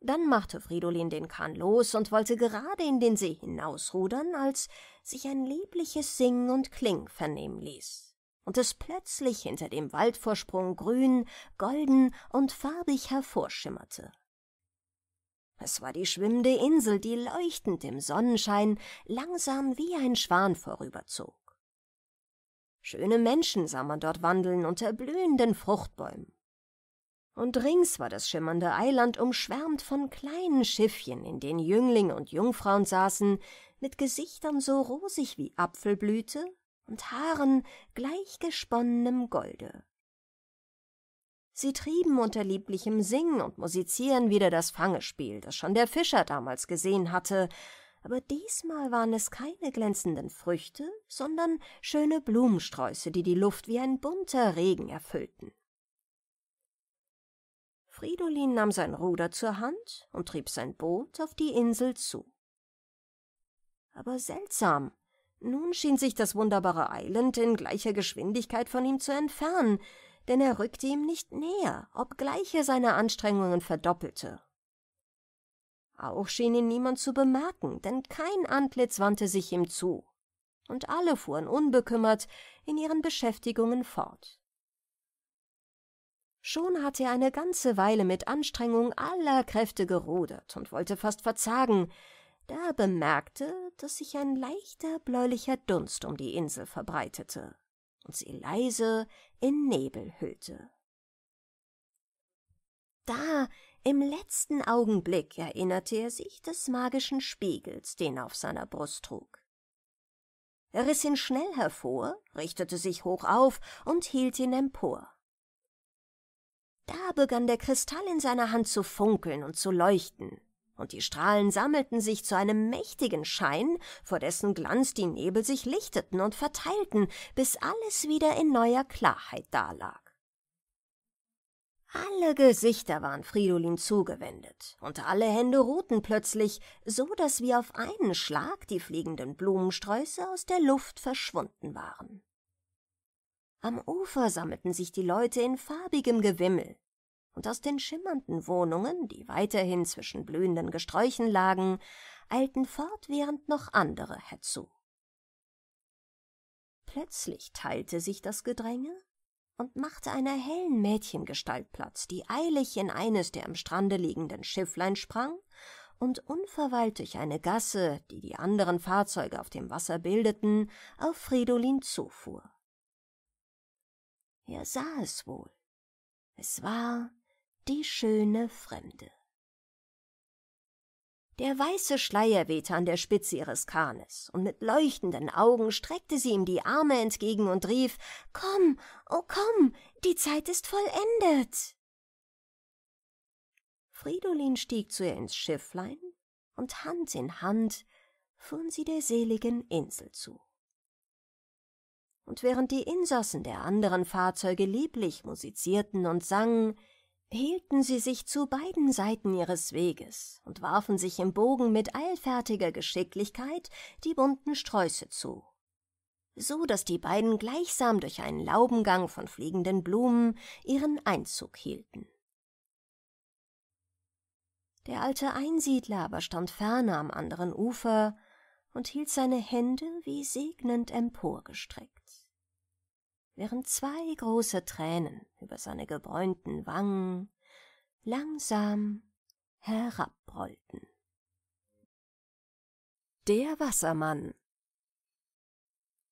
Dann machte Fridolin den Kahn los und wollte gerade in den See hinausrudern, als sich ein liebliches Singen und Kling vernehmen ließ und es plötzlich hinter dem Waldvorsprung grün, golden und farbig hervorschimmerte. Es war die schwimmende Insel, die leuchtend im Sonnenschein langsam wie ein Schwan vorüberzog. Schöne Menschen sah man dort wandeln unter blühenden Fruchtbäumen. Und rings war das schimmernde Eiland umschwärmt von kleinen Schiffchen, in denen Jünglinge und Jungfrauen saßen, mit Gesichtern so rosig wie Apfelblüte, und Haaren gleich gesponnenem Golde. Sie trieben unter lieblichem Singen und Musizieren wieder das Fangespiel, das schon der Fischer damals gesehen hatte, aber diesmal waren es keine glänzenden Früchte, sondern schöne Blumensträuße, die die Luft wie ein bunter Regen erfüllten. Fridolin nahm sein Ruder zur Hand und trieb sein Boot auf die Insel zu. Aber seltsam, nun schien sich das wunderbare Island in gleicher Geschwindigkeit von ihm zu entfernen, denn er rückte ihm nicht näher, obgleich er seine Anstrengungen verdoppelte. Auch schien ihn niemand zu bemerken, denn kein Antlitz wandte sich ihm zu, und alle fuhren unbekümmert in ihren Beschäftigungen fort. Schon hatte er eine ganze Weile mit Anstrengung aller Kräfte gerudert und wollte fast verzagen, da er bemerkte, dass sich ein leichter bläulicher Dunst um die Insel verbreitete und sie leise in Nebel hüllte. Da, im letzten Augenblick, erinnerte er sich des magischen Spiegels, den er auf seiner Brust trug. Er riss ihn schnell hervor, richtete sich hoch auf und hielt ihn empor. Da begann der Kristall in seiner Hand zu funkeln und zu leuchten, und die Strahlen sammelten sich zu einem mächtigen Schein, vor dessen Glanz die Nebel sich lichteten und verteilten, bis alles wieder in neuer Klarheit dalag. Alle Gesichter waren Fridolin zugewendet, und alle Hände ruhten plötzlich, so dass wie auf einen Schlag die fliegenden Blumensträuße aus der Luft verschwunden waren. Am Ufer sammelten sich die Leute in farbigem Gewimmel, und aus den schimmernden Wohnungen, die weiterhin zwischen blühenden Gesträuchen lagen, eilten fortwährend noch andere herzu. Plötzlich teilte sich das Gedränge und machte einer hellen Mädchengestalt Platz, die eilig in eines der am Strande liegenden Schifflein sprang und unverweilt durch eine Gasse, die die anderen Fahrzeuge auf dem Wasser bildeten, auf Fridolin zufuhr. Er sah es wohl. Es war die schöne Fremde. Der weiße Schleier wehte an der Spitze ihres Kahnes, und mit leuchtenden Augen streckte sie ihm die Arme entgegen und rief Komm, oh komm, die Zeit ist vollendet. Fridolin stieg zu ihr ins Schifflein, und Hand in Hand fuhren sie der seligen Insel zu. Und während die Insassen der anderen Fahrzeuge lieblich musizierten und sangen, hielten sie sich zu beiden Seiten ihres Weges und warfen sich im Bogen mit eilfertiger Geschicklichkeit die bunten Sträuße zu, so daß die beiden gleichsam durch einen Laubengang von fliegenden Blumen ihren Einzug hielten. Der alte Einsiedler aber stand ferner am anderen Ufer und hielt seine Hände wie segnend emporgestreckt während zwei große Tränen über seine gebräunten Wangen langsam herabrollten. Der Wassermann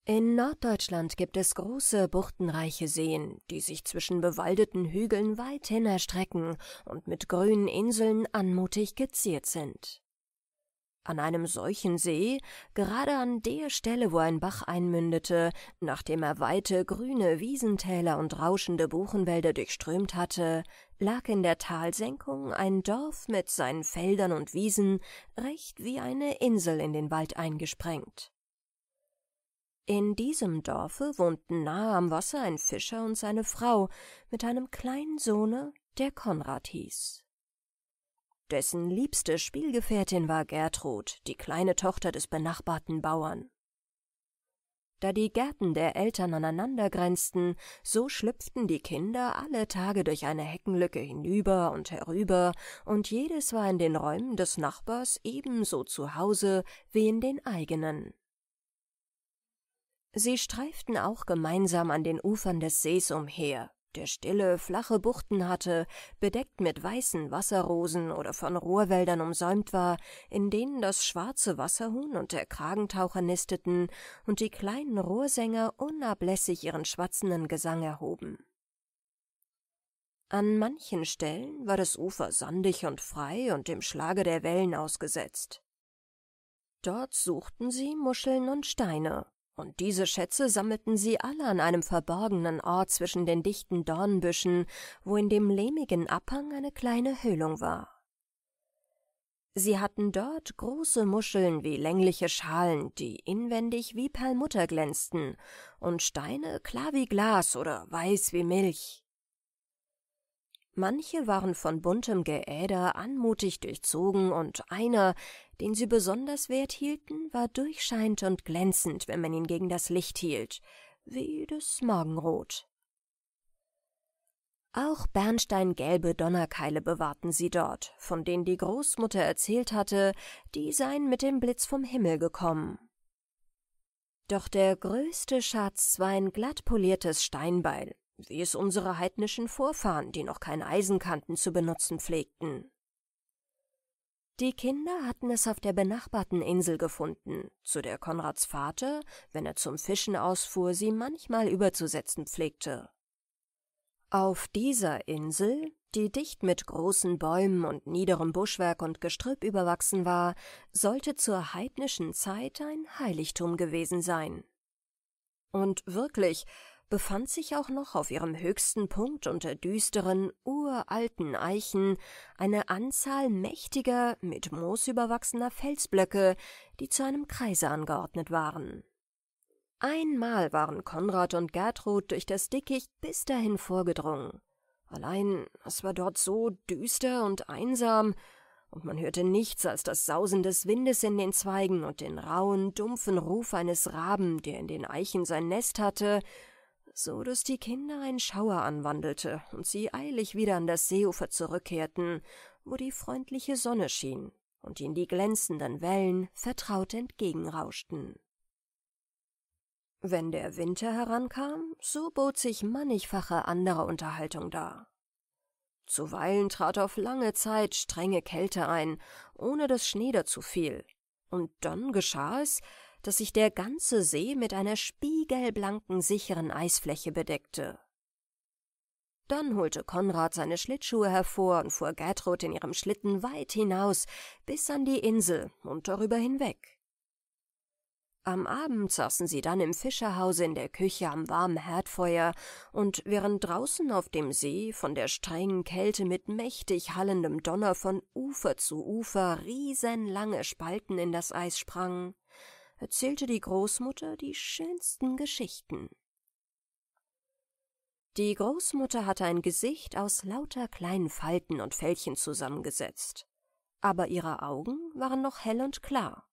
In Norddeutschland gibt es große, buchtenreiche Seen, die sich zwischen bewaldeten Hügeln weithin erstrecken und mit grünen Inseln anmutig geziert sind. An einem solchen See, gerade an der Stelle, wo ein Bach einmündete, nachdem er weite grüne Wiesentäler und rauschende Buchenwälder durchströmt hatte, lag in der Talsenkung ein Dorf mit seinen Feldern und Wiesen recht wie eine Insel in den Wald eingesprengt. In diesem Dorfe wohnten nahe am Wasser ein Fischer und seine Frau mit einem kleinen Sohne, der Konrad hieß. Dessen liebste Spielgefährtin war Gertrud, die kleine Tochter des benachbarten Bauern. Da die Gärten der Eltern aneinander grenzten, so schlüpften die Kinder alle Tage durch eine Heckenlücke hinüber und herüber, und jedes war in den Räumen des Nachbars ebenso zu Hause wie in den eigenen. Sie streiften auch gemeinsam an den Ufern des Sees umher, der stille, flache Buchten hatte, bedeckt mit weißen Wasserrosen oder von Rohrwäldern umsäumt war, in denen das schwarze Wasserhuhn und der Kragentaucher nisteten und die kleinen Rohrsänger unablässig ihren schwatzenden Gesang erhoben. An manchen Stellen war das Ufer sandig und frei und dem Schlage der Wellen ausgesetzt. Dort suchten sie Muscheln und Steine, und diese Schätze sammelten sie alle an einem verborgenen Ort zwischen den dichten Dornbüschen, wo in dem lehmigen Abhang eine kleine Höhlung war. Sie hatten dort große Muscheln wie längliche Schalen, die inwendig wie Perlmutter glänzten, und Steine klar wie Glas oder weiß wie Milch. Manche waren von buntem Geäder anmutig durchzogen, und einer, den sie besonders wert hielten, war durchscheinend und glänzend, wenn man ihn gegen das Licht hielt, wie das Morgenrot. Auch bernsteingelbe Donnerkeile bewahrten sie dort, von denen die Großmutter erzählt hatte, die seien mit dem Blitz vom Himmel gekommen. Doch der größte Schatz war ein glattpoliertes poliertes Steinbeil, wie es unsere heidnischen Vorfahren, die noch kein Eisen kannten, zu benutzen pflegten. Die Kinder hatten es auf der benachbarten Insel gefunden, zu der Konrads Vater, wenn er zum Fischen ausfuhr, sie manchmal überzusetzen pflegte. Auf dieser Insel, die dicht mit großen Bäumen und niederem Buschwerk und Gestrüpp überwachsen war, sollte zur heidnischen Zeit ein Heiligtum gewesen sein. Und wirklich, befand sich auch noch auf ihrem höchsten Punkt unter düsteren, uralten Eichen eine Anzahl mächtiger, mit Moos überwachsener Felsblöcke, die zu einem Kreise angeordnet waren. Einmal waren Konrad und Gertrud durch das Dickicht bis dahin vorgedrungen. Allein es war dort so düster und einsam, und man hörte nichts als das Sausen des Windes in den Zweigen und den rauen, dumpfen Ruf eines Raben, der in den Eichen sein Nest hatte so dass die Kinder ein Schauer anwandelte und sie eilig wieder an das Seeufer zurückkehrten, wo die freundliche Sonne schien und ihnen die glänzenden Wellen vertraut entgegenrauschten. Wenn der Winter herankam, so bot sich mannigfache andere Unterhaltung dar. Zuweilen trat auf lange Zeit strenge Kälte ein, ohne dass Schnee dazu fiel, und dann geschah es, dass sich der ganze See mit einer spiegelblanken, sicheren Eisfläche bedeckte. Dann holte Konrad seine Schlittschuhe hervor und fuhr Gertrud in ihrem Schlitten weit hinaus, bis an die Insel und darüber hinweg. Am Abend saßen sie dann im Fischerhause in der Küche am warmen Herdfeuer, und während draußen auf dem See von der strengen Kälte mit mächtig hallendem Donner von Ufer zu Ufer riesenlange Spalten in das Eis sprangen, erzählte die Großmutter die schönsten Geschichten. Die Großmutter hatte ein Gesicht aus lauter kleinen Falten und Fältchen zusammengesetzt, aber ihre Augen waren noch hell und klar.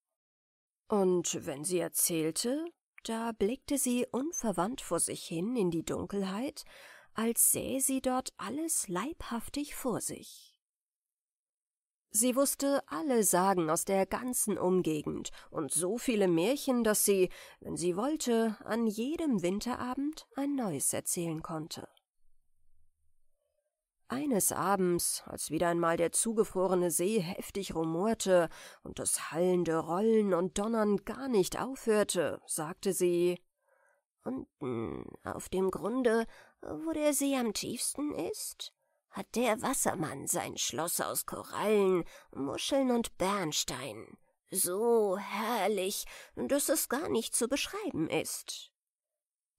Und wenn sie erzählte, da blickte sie unverwandt vor sich hin in die Dunkelheit, als sähe sie dort alles leibhaftig vor sich. Sie wusste alle Sagen aus der ganzen Umgegend und so viele Märchen, dass sie, wenn sie wollte, an jedem Winterabend ein neues erzählen konnte. Eines Abends, als wieder einmal der zugefrorene See heftig rumorte und das hallende Rollen und Donnern gar nicht aufhörte, sagte sie Unten auf dem Grunde, wo der See am tiefsten ist, hat der Wassermann sein Schloss aus Korallen, Muscheln und Bernstein. So herrlich, dass es gar nicht zu beschreiben ist.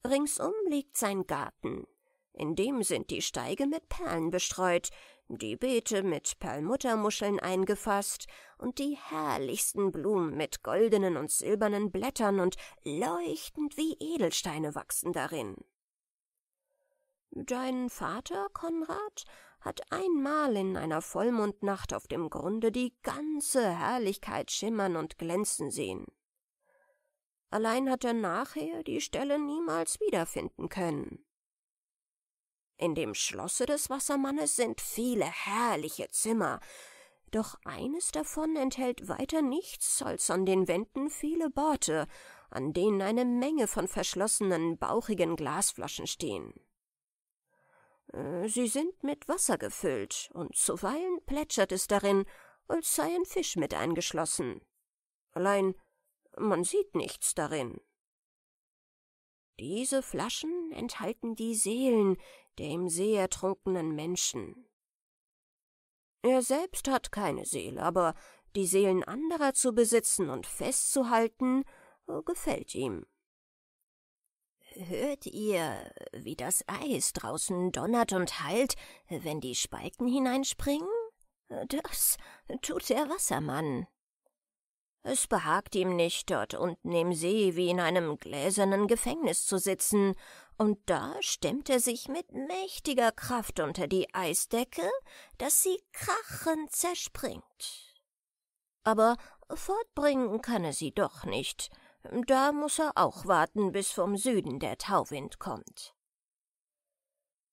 Ringsum liegt sein Garten. In dem sind die Steige mit Perlen bestreut, die Beete mit Perlmuttermuscheln eingefasst und die herrlichsten Blumen mit goldenen und silbernen Blättern und leuchtend wie Edelsteine wachsen darin. Dein Vater, Konrad, hat einmal in einer Vollmondnacht auf dem Grunde die ganze Herrlichkeit schimmern und glänzen sehen. Allein hat er nachher die Stelle niemals wiederfinden können. In dem Schlosse des Wassermannes sind viele herrliche Zimmer, doch eines davon enthält weiter nichts als an den Wänden viele Borte, an denen eine Menge von verschlossenen, bauchigen Glasflaschen stehen. Äh, sie sind mit Wasser gefüllt, und zuweilen plätschert es darin, als sei ein Fisch mit eingeschlossen. Allein man sieht nichts darin. Diese Flaschen enthalten die Seelen der im See ertrunkenen Menschen. Er selbst hat keine Seele, aber die Seelen anderer zu besitzen und festzuhalten, äh, gefällt ihm. Hört ihr, wie das Eis draußen donnert und heilt, wenn die Spalten hineinspringen? Das tut der Wassermann. Es behagt ihm nicht, dort unten im See wie in einem gläsernen Gefängnis zu sitzen, und da stemmt er sich mit mächtiger Kraft unter die Eisdecke, dass sie krachend zerspringt. Aber fortbringen kann er sie doch nicht, da muß er auch warten, bis vom Süden der Tauwind kommt.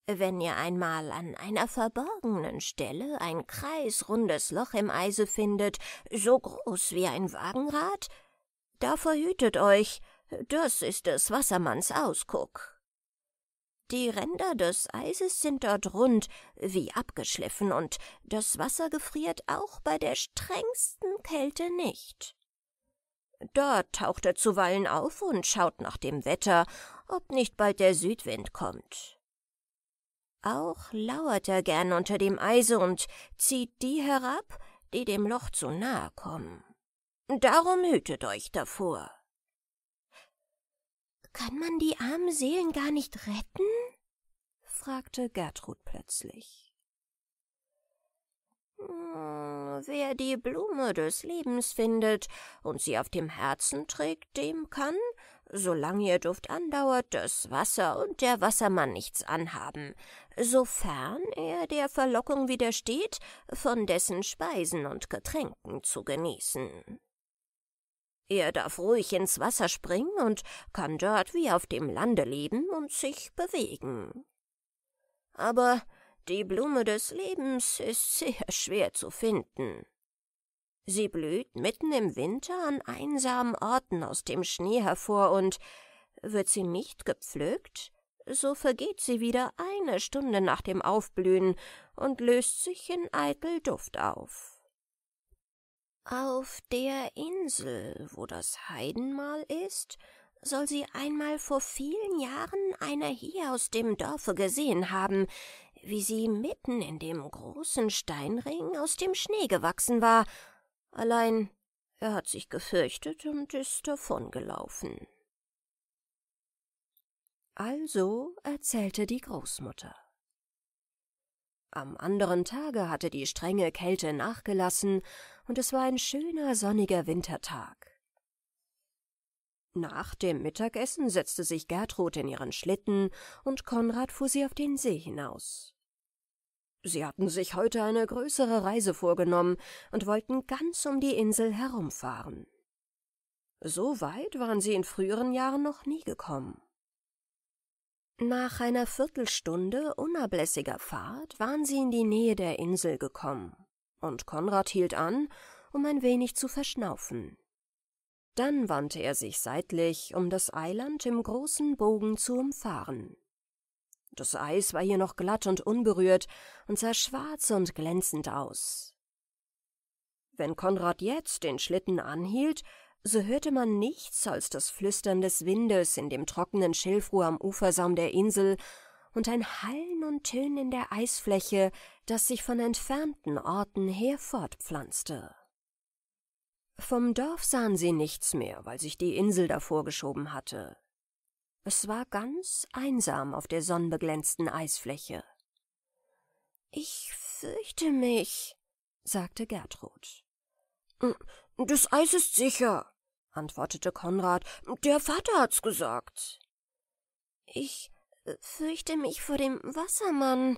Wenn ihr einmal an einer verborgenen Stelle ein kreisrundes Loch im Eise findet, so groß wie ein Wagenrad, da verhütet euch, das ist des Wassermanns Ausguck. Die Ränder des Eises sind dort rund, wie abgeschliffen, und das Wasser gefriert auch bei der strengsten Kälte nicht. Da taucht er zuweilen auf und schaut nach dem Wetter, ob nicht bald der Südwind kommt. Auch lauert er gern unter dem Eise und zieht die herab, die dem Loch zu nahe kommen. Darum hütet euch davor. Kann man die armen Seelen gar nicht retten? fragte Gertrud plötzlich. Hm, wer die Blume des Lebens findet und sie auf dem Herzen trägt, dem kann, solange ihr Duft andauert, das Wasser und der Wassermann nichts anhaben, sofern er der Verlockung widersteht, von dessen Speisen und Getränken zu genießen. Er darf ruhig ins Wasser springen und kann dort wie auf dem Lande leben und sich bewegen. Aber die Blume des Lebens ist sehr schwer zu finden. Sie blüht mitten im Winter an einsamen Orten aus dem Schnee hervor und wird sie nicht gepflückt, so vergeht sie wieder eine Stunde nach dem Aufblühen und löst sich in eitel Duft auf. Auf der Insel, wo das Heidenmal ist, soll sie einmal vor vielen Jahren einer hier aus dem Dorfe gesehen haben, wie sie mitten in dem großen Steinring aus dem Schnee gewachsen war, allein er hat sich gefürchtet und ist davongelaufen. Also erzählte die Großmutter. Am anderen Tage hatte die strenge Kälte nachgelassen, und es war ein schöner sonniger Wintertag. Nach dem Mittagessen setzte sich Gertrud in ihren Schlitten und Konrad fuhr sie auf den See hinaus. Sie hatten sich heute eine größere Reise vorgenommen und wollten ganz um die Insel herumfahren. So weit waren sie in früheren Jahren noch nie gekommen. Nach einer Viertelstunde unablässiger Fahrt waren sie in die Nähe der Insel gekommen, und Konrad hielt an, um ein wenig zu verschnaufen. Dann wandte er sich seitlich, um das Eiland im großen Bogen zu umfahren. Das Eis war hier noch glatt und unberührt und sah schwarz und glänzend aus. Wenn Konrad jetzt den Schlitten anhielt, so hörte man nichts als das Flüstern des Windes in dem trockenen Schilfrohr am Ufersaum der Insel und ein Hallen und Tönen in der Eisfläche, das sich von entfernten Orten her fortpflanzte. Vom Dorf sahen sie nichts mehr, weil sich die Insel davor geschoben hatte. Es war ganz einsam auf der sonnenbeglänzten Eisfläche. Ich fürchte mich, sagte Gertrud. Hm, das Eis ist sicher, antwortete Konrad. Der Vater hat's gesagt. Ich fürchte mich vor dem Wassermann,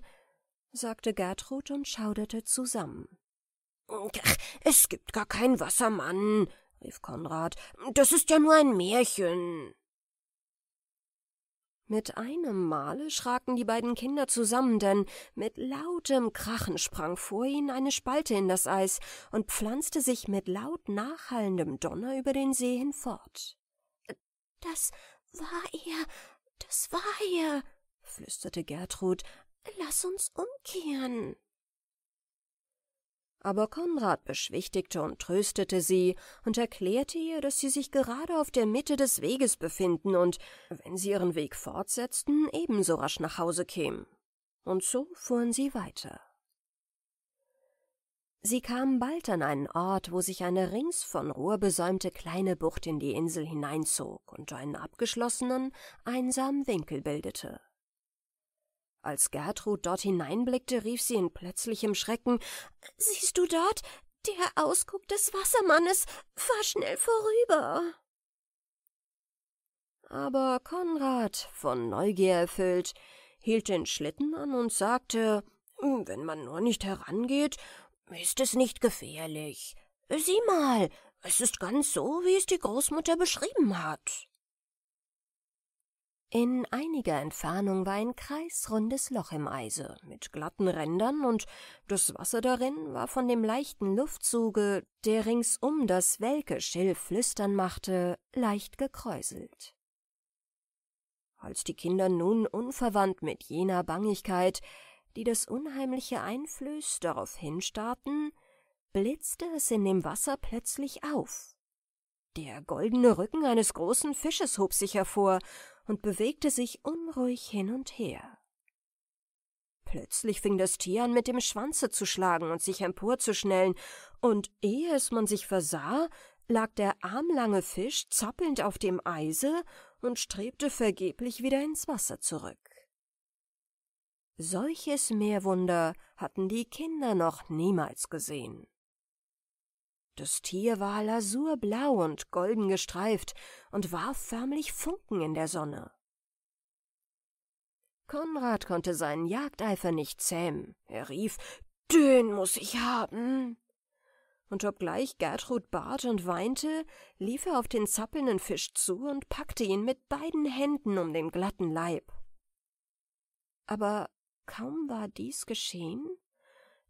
sagte Gertrud und schauderte zusammen. Es gibt gar keinen Wassermann, rief Konrad. Das ist ja nur ein Märchen. Mit einem Male schraken die beiden Kinder zusammen, denn mit lautem Krachen sprang vor ihnen eine Spalte in das Eis und pflanzte sich mit laut nachhallendem Donner über den See hinfort. Das war er, das war er, flüsterte Gertrud. Lass uns umkehren. Aber Konrad beschwichtigte und tröstete sie und erklärte ihr, dass sie sich gerade auf der Mitte des Weges befinden und, wenn sie ihren Weg fortsetzten, ebenso rasch nach Hause kämen. Und so fuhren sie weiter. Sie kamen bald an einen Ort, wo sich eine rings von Ruhr besäumte kleine Bucht in die Insel hineinzog und einen abgeschlossenen, einsamen Winkel bildete. Als Gertrud dort hineinblickte, rief sie in plötzlichem Schrecken Siehst du dort? Der Ausguck des Wassermannes. Fahr schnell vorüber. Aber Konrad, von Neugier erfüllt, hielt den Schlitten an und sagte hm, Wenn man nur nicht herangeht, ist es nicht gefährlich. Sieh mal, es ist ganz so, wie es die Großmutter beschrieben hat. In einiger Entfernung war ein kreisrundes Loch im Eise mit glatten Rändern und das Wasser darin war von dem leichten Luftzuge, der ringsum das welke Schilf flüstern machte, leicht gekräuselt. Als die Kinder nun unverwandt mit jener Bangigkeit, die das Unheimliche einflößt, darauf hinstarrten, blitzte es in dem Wasser plötzlich auf. Der goldene Rücken eines großen Fisches hob sich hervor und bewegte sich unruhig hin und her. Plötzlich fing das Tier an, mit dem Schwanze zu schlagen und sich emporzuschnellen, und ehe es man sich versah, lag der armlange Fisch zappelnd auf dem Eise und strebte vergeblich wieder ins Wasser zurück. Solches Meerwunder hatten die Kinder noch niemals gesehen. Das Tier war lasurblau und golden gestreift und warf förmlich Funken in der Sonne. Konrad konnte seinen Jagdeifer nicht zähmen. Er rief, »Den muß ich haben!« und obgleich Gertrud bat und weinte, lief er auf den zappelnden Fisch zu und packte ihn mit beiden Händen um den glatten Leib. Aber kaum war dies geschehen,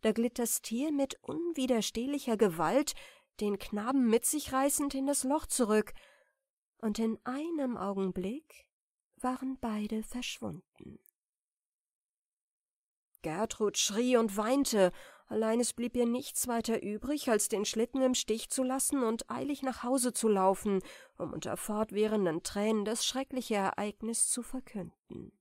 da glitt das Tier mit unwiderstehlicher Gewalt, den Knaben mit sich reißend, in das Loch zurück, und in einem Augenblick waren beide verschwunden. Gertrud schrie und weinte, allein es blieb ihr nichts weiter übrig, als den Schlitten im Stich zu lassen und eilig nach Hause zu laufen, um unter fortwährenden Tränen das schreckliche Ereignis zu verkünden.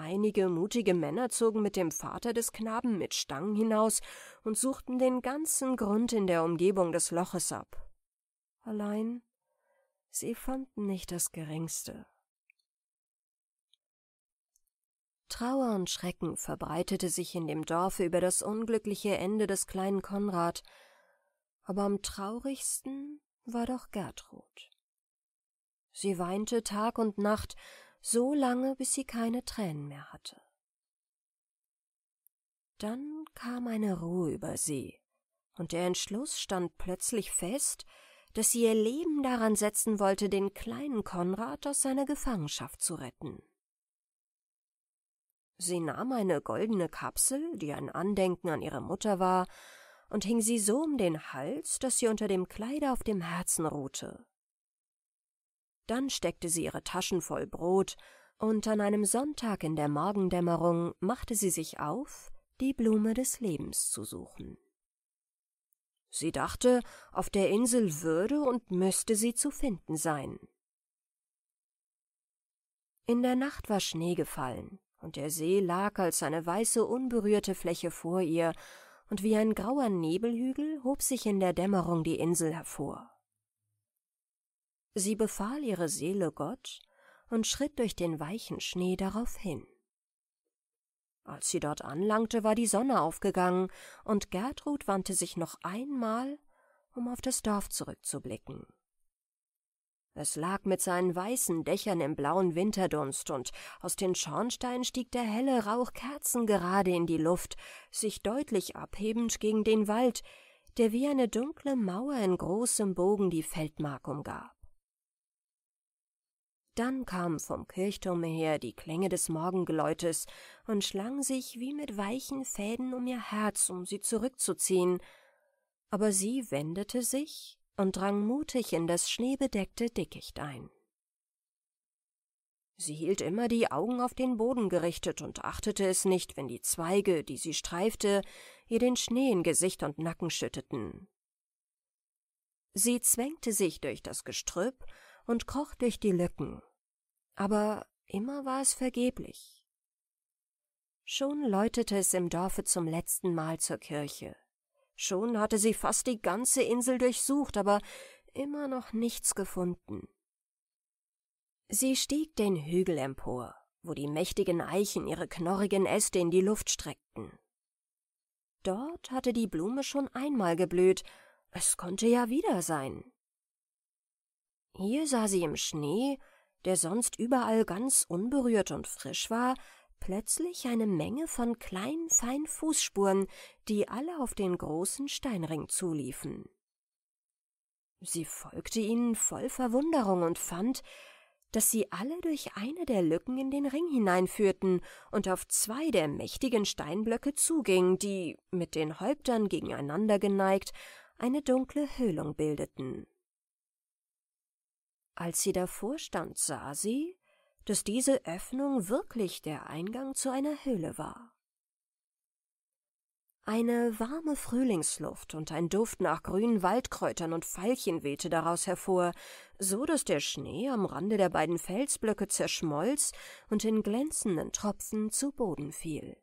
Einige mutige Männer zogen mit dem Vater des Knaben mit Stangen hinaus und suchten den ganzen Grund in der Umgebung des Loches ab. Allein sie fanden nicht das geringste. Trauer und Schrecken verbreitete sich in dem Dorfe über das unglückliche Ende des kleinen Konrad, aber am traurigsten war doch Gertrud. Sie weinte Tag und Nacht so lange, bis sie keine Tränen mehr hatte. Dann kam eine Ruhe über sie, und der Entschluss stand plötzlich fest, dass sie ihr Leben daran setzen wollte, den kleinen Konrad aus seiner Gefangenschaft zu retten. Sie nahm eine goldene Kapsel, die ein Andenken an ihre Mutter war, und hing sie so um den Hals, dass sie unter dem Kleide auf dem Herzen ruhte. Dann steckte sie ihre Taschen voll Brot, und an einem Sonntag in der Morgendämmerung machte sie sich auf, die Blume des Lebens zu suchen. Sie dachte, auf der Insel würde und müsste sie zu finden sein. In der Nacht war Schnee gefallen, und der See lag als eine weiße, unberührte Fläche vor ihr, und wie ein grauer Nebelhügel hob sich in der Dämmerung die Insel hervor. Sie befahl ihre Seele Gott und schritt durch den weichen Schnee darauf hin. Als sie dort anlangte, war die Sonne aufgegangen, und Gertrud wandte sich noch einmal, um auf das Dorf zurückzublicken. Es lag mit seinen weißen Dächern im blauen Winterdunst, und aus den Schornsteinen stieg der helle Rauch kerzengerade in die Luft, sich deutlich abhebend gegen den Wald, der wie eine dunkle Mauer in großem Bogen die Feldmark umgab. Dann kam vom Kirchturm her die Klänge des Morgengeläutes und schlang sich wie mit weichen Fäden um ihr Herz, um sie zurückzuziehen. Aber sie wendete sich und drang mutig in das schneebedeckte Dickicht ein. Sie hielt immer die Augen auf den Boden gerichtet und achtete es nicht, wenn die Zweige, die sie streifte, ihr den Schnee in Gesicht und Nacken schütteten. Sie zwängte sich durch das Gestrüpp und kroch durch die Lücken aber immer war es vergeblich. Schon läutete es im Dorfe zum letzten Mal zur Kirche. Schon hatte sie fast die ganze Insel durchsucht, aber immer noch nichts gefunden. Sie stieg den Hügel empor, wo die mächtigen Eichen ihre knorrigen Äste in die Luft streckten. Dort hatte die Blume schon einmal geblüht, es konnte ja wieder sein. Hier sah sie im Schnee der sonst überall ganz unberührt und frisch war, plötzlich eine Menge von kleinen, feinen Fußspuren, die alle auf den großen Steinring zuliefen. Sie folgte ihnen voll Verwunderung und fand, dass sie alle durch eine der Lücken in den Ring hineinführten und auf zwei der mächtigen Steinblöcke zuging, die, mit den Häuptern gegeneinander geneigt, eine dunkle Höhlung bildeten. Als sie davor stand, sah sie, dass diese Öffnung wirklich der Eingang zu einer Höhle war. Eine warme Frühlingsluft und ein Duft nach grünen Waldkräutern und Veilchen wehte daraus hervor, so dass der Schnee am Rande der beiden Felsblöcke zerschmolz und in glänzenden Tropfen zu Boden fiel.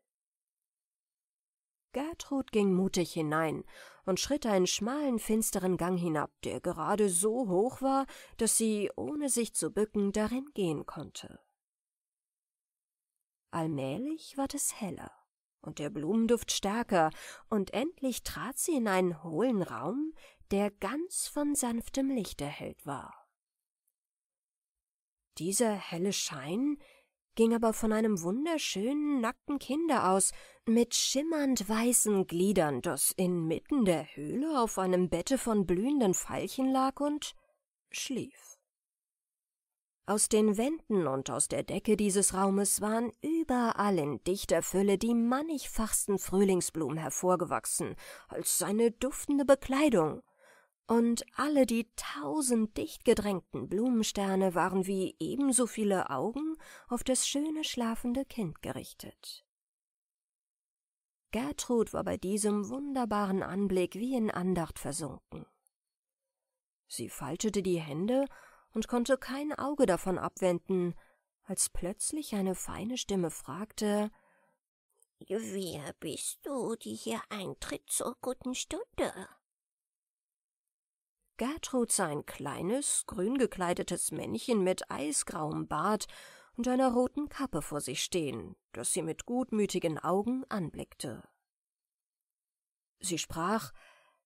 Gertrud ging mutig hinein und schritt einen schmalen, finsteren Gang hinab, der gerade so hoch war, dass sie, ohne sich zu bücken, darin gehen konnte. Allmählich ward es heller und der Blumenduft stärker, und endlich trat sie in einen hohlen Raum, der ganz von sanftem Licht erhellt war. Dieser helle Schein ging aber von einem wunderschönen, nackten Kinde aus, mit schimmernd weißen Gliedern, das inmitten der Höhle auf einem Bette von blühenden Veilchen lag und schlief. Aus den Wänden und aus der Decke dieses Raumes waren überall in dichter Fülle die mannigfachsten Frühlingsblumen hervorgewachsen, als seine duftende Bekleidung, und alle die tausend dicht gedrängten Blumensterne waren wie ebenso viele Augen auf das schöne schlafende Kind gerichtet. Gertrud war bei diesem wunderbaren Anblick wie in Andacht versunken. Sie faltete die Hände und konnte kein Auge davon abwenden, als plötzlich eine feine Stimme fragte Wer bist du, die hier eintritt zur guten Stunde? Gertrud sah ein kleines, grün gekleidetes Männchen mit eisgrauem Bart und einer roten Kappe vor sich stehen, das sie mit gutmütigen Augen anblickte. Sie sprach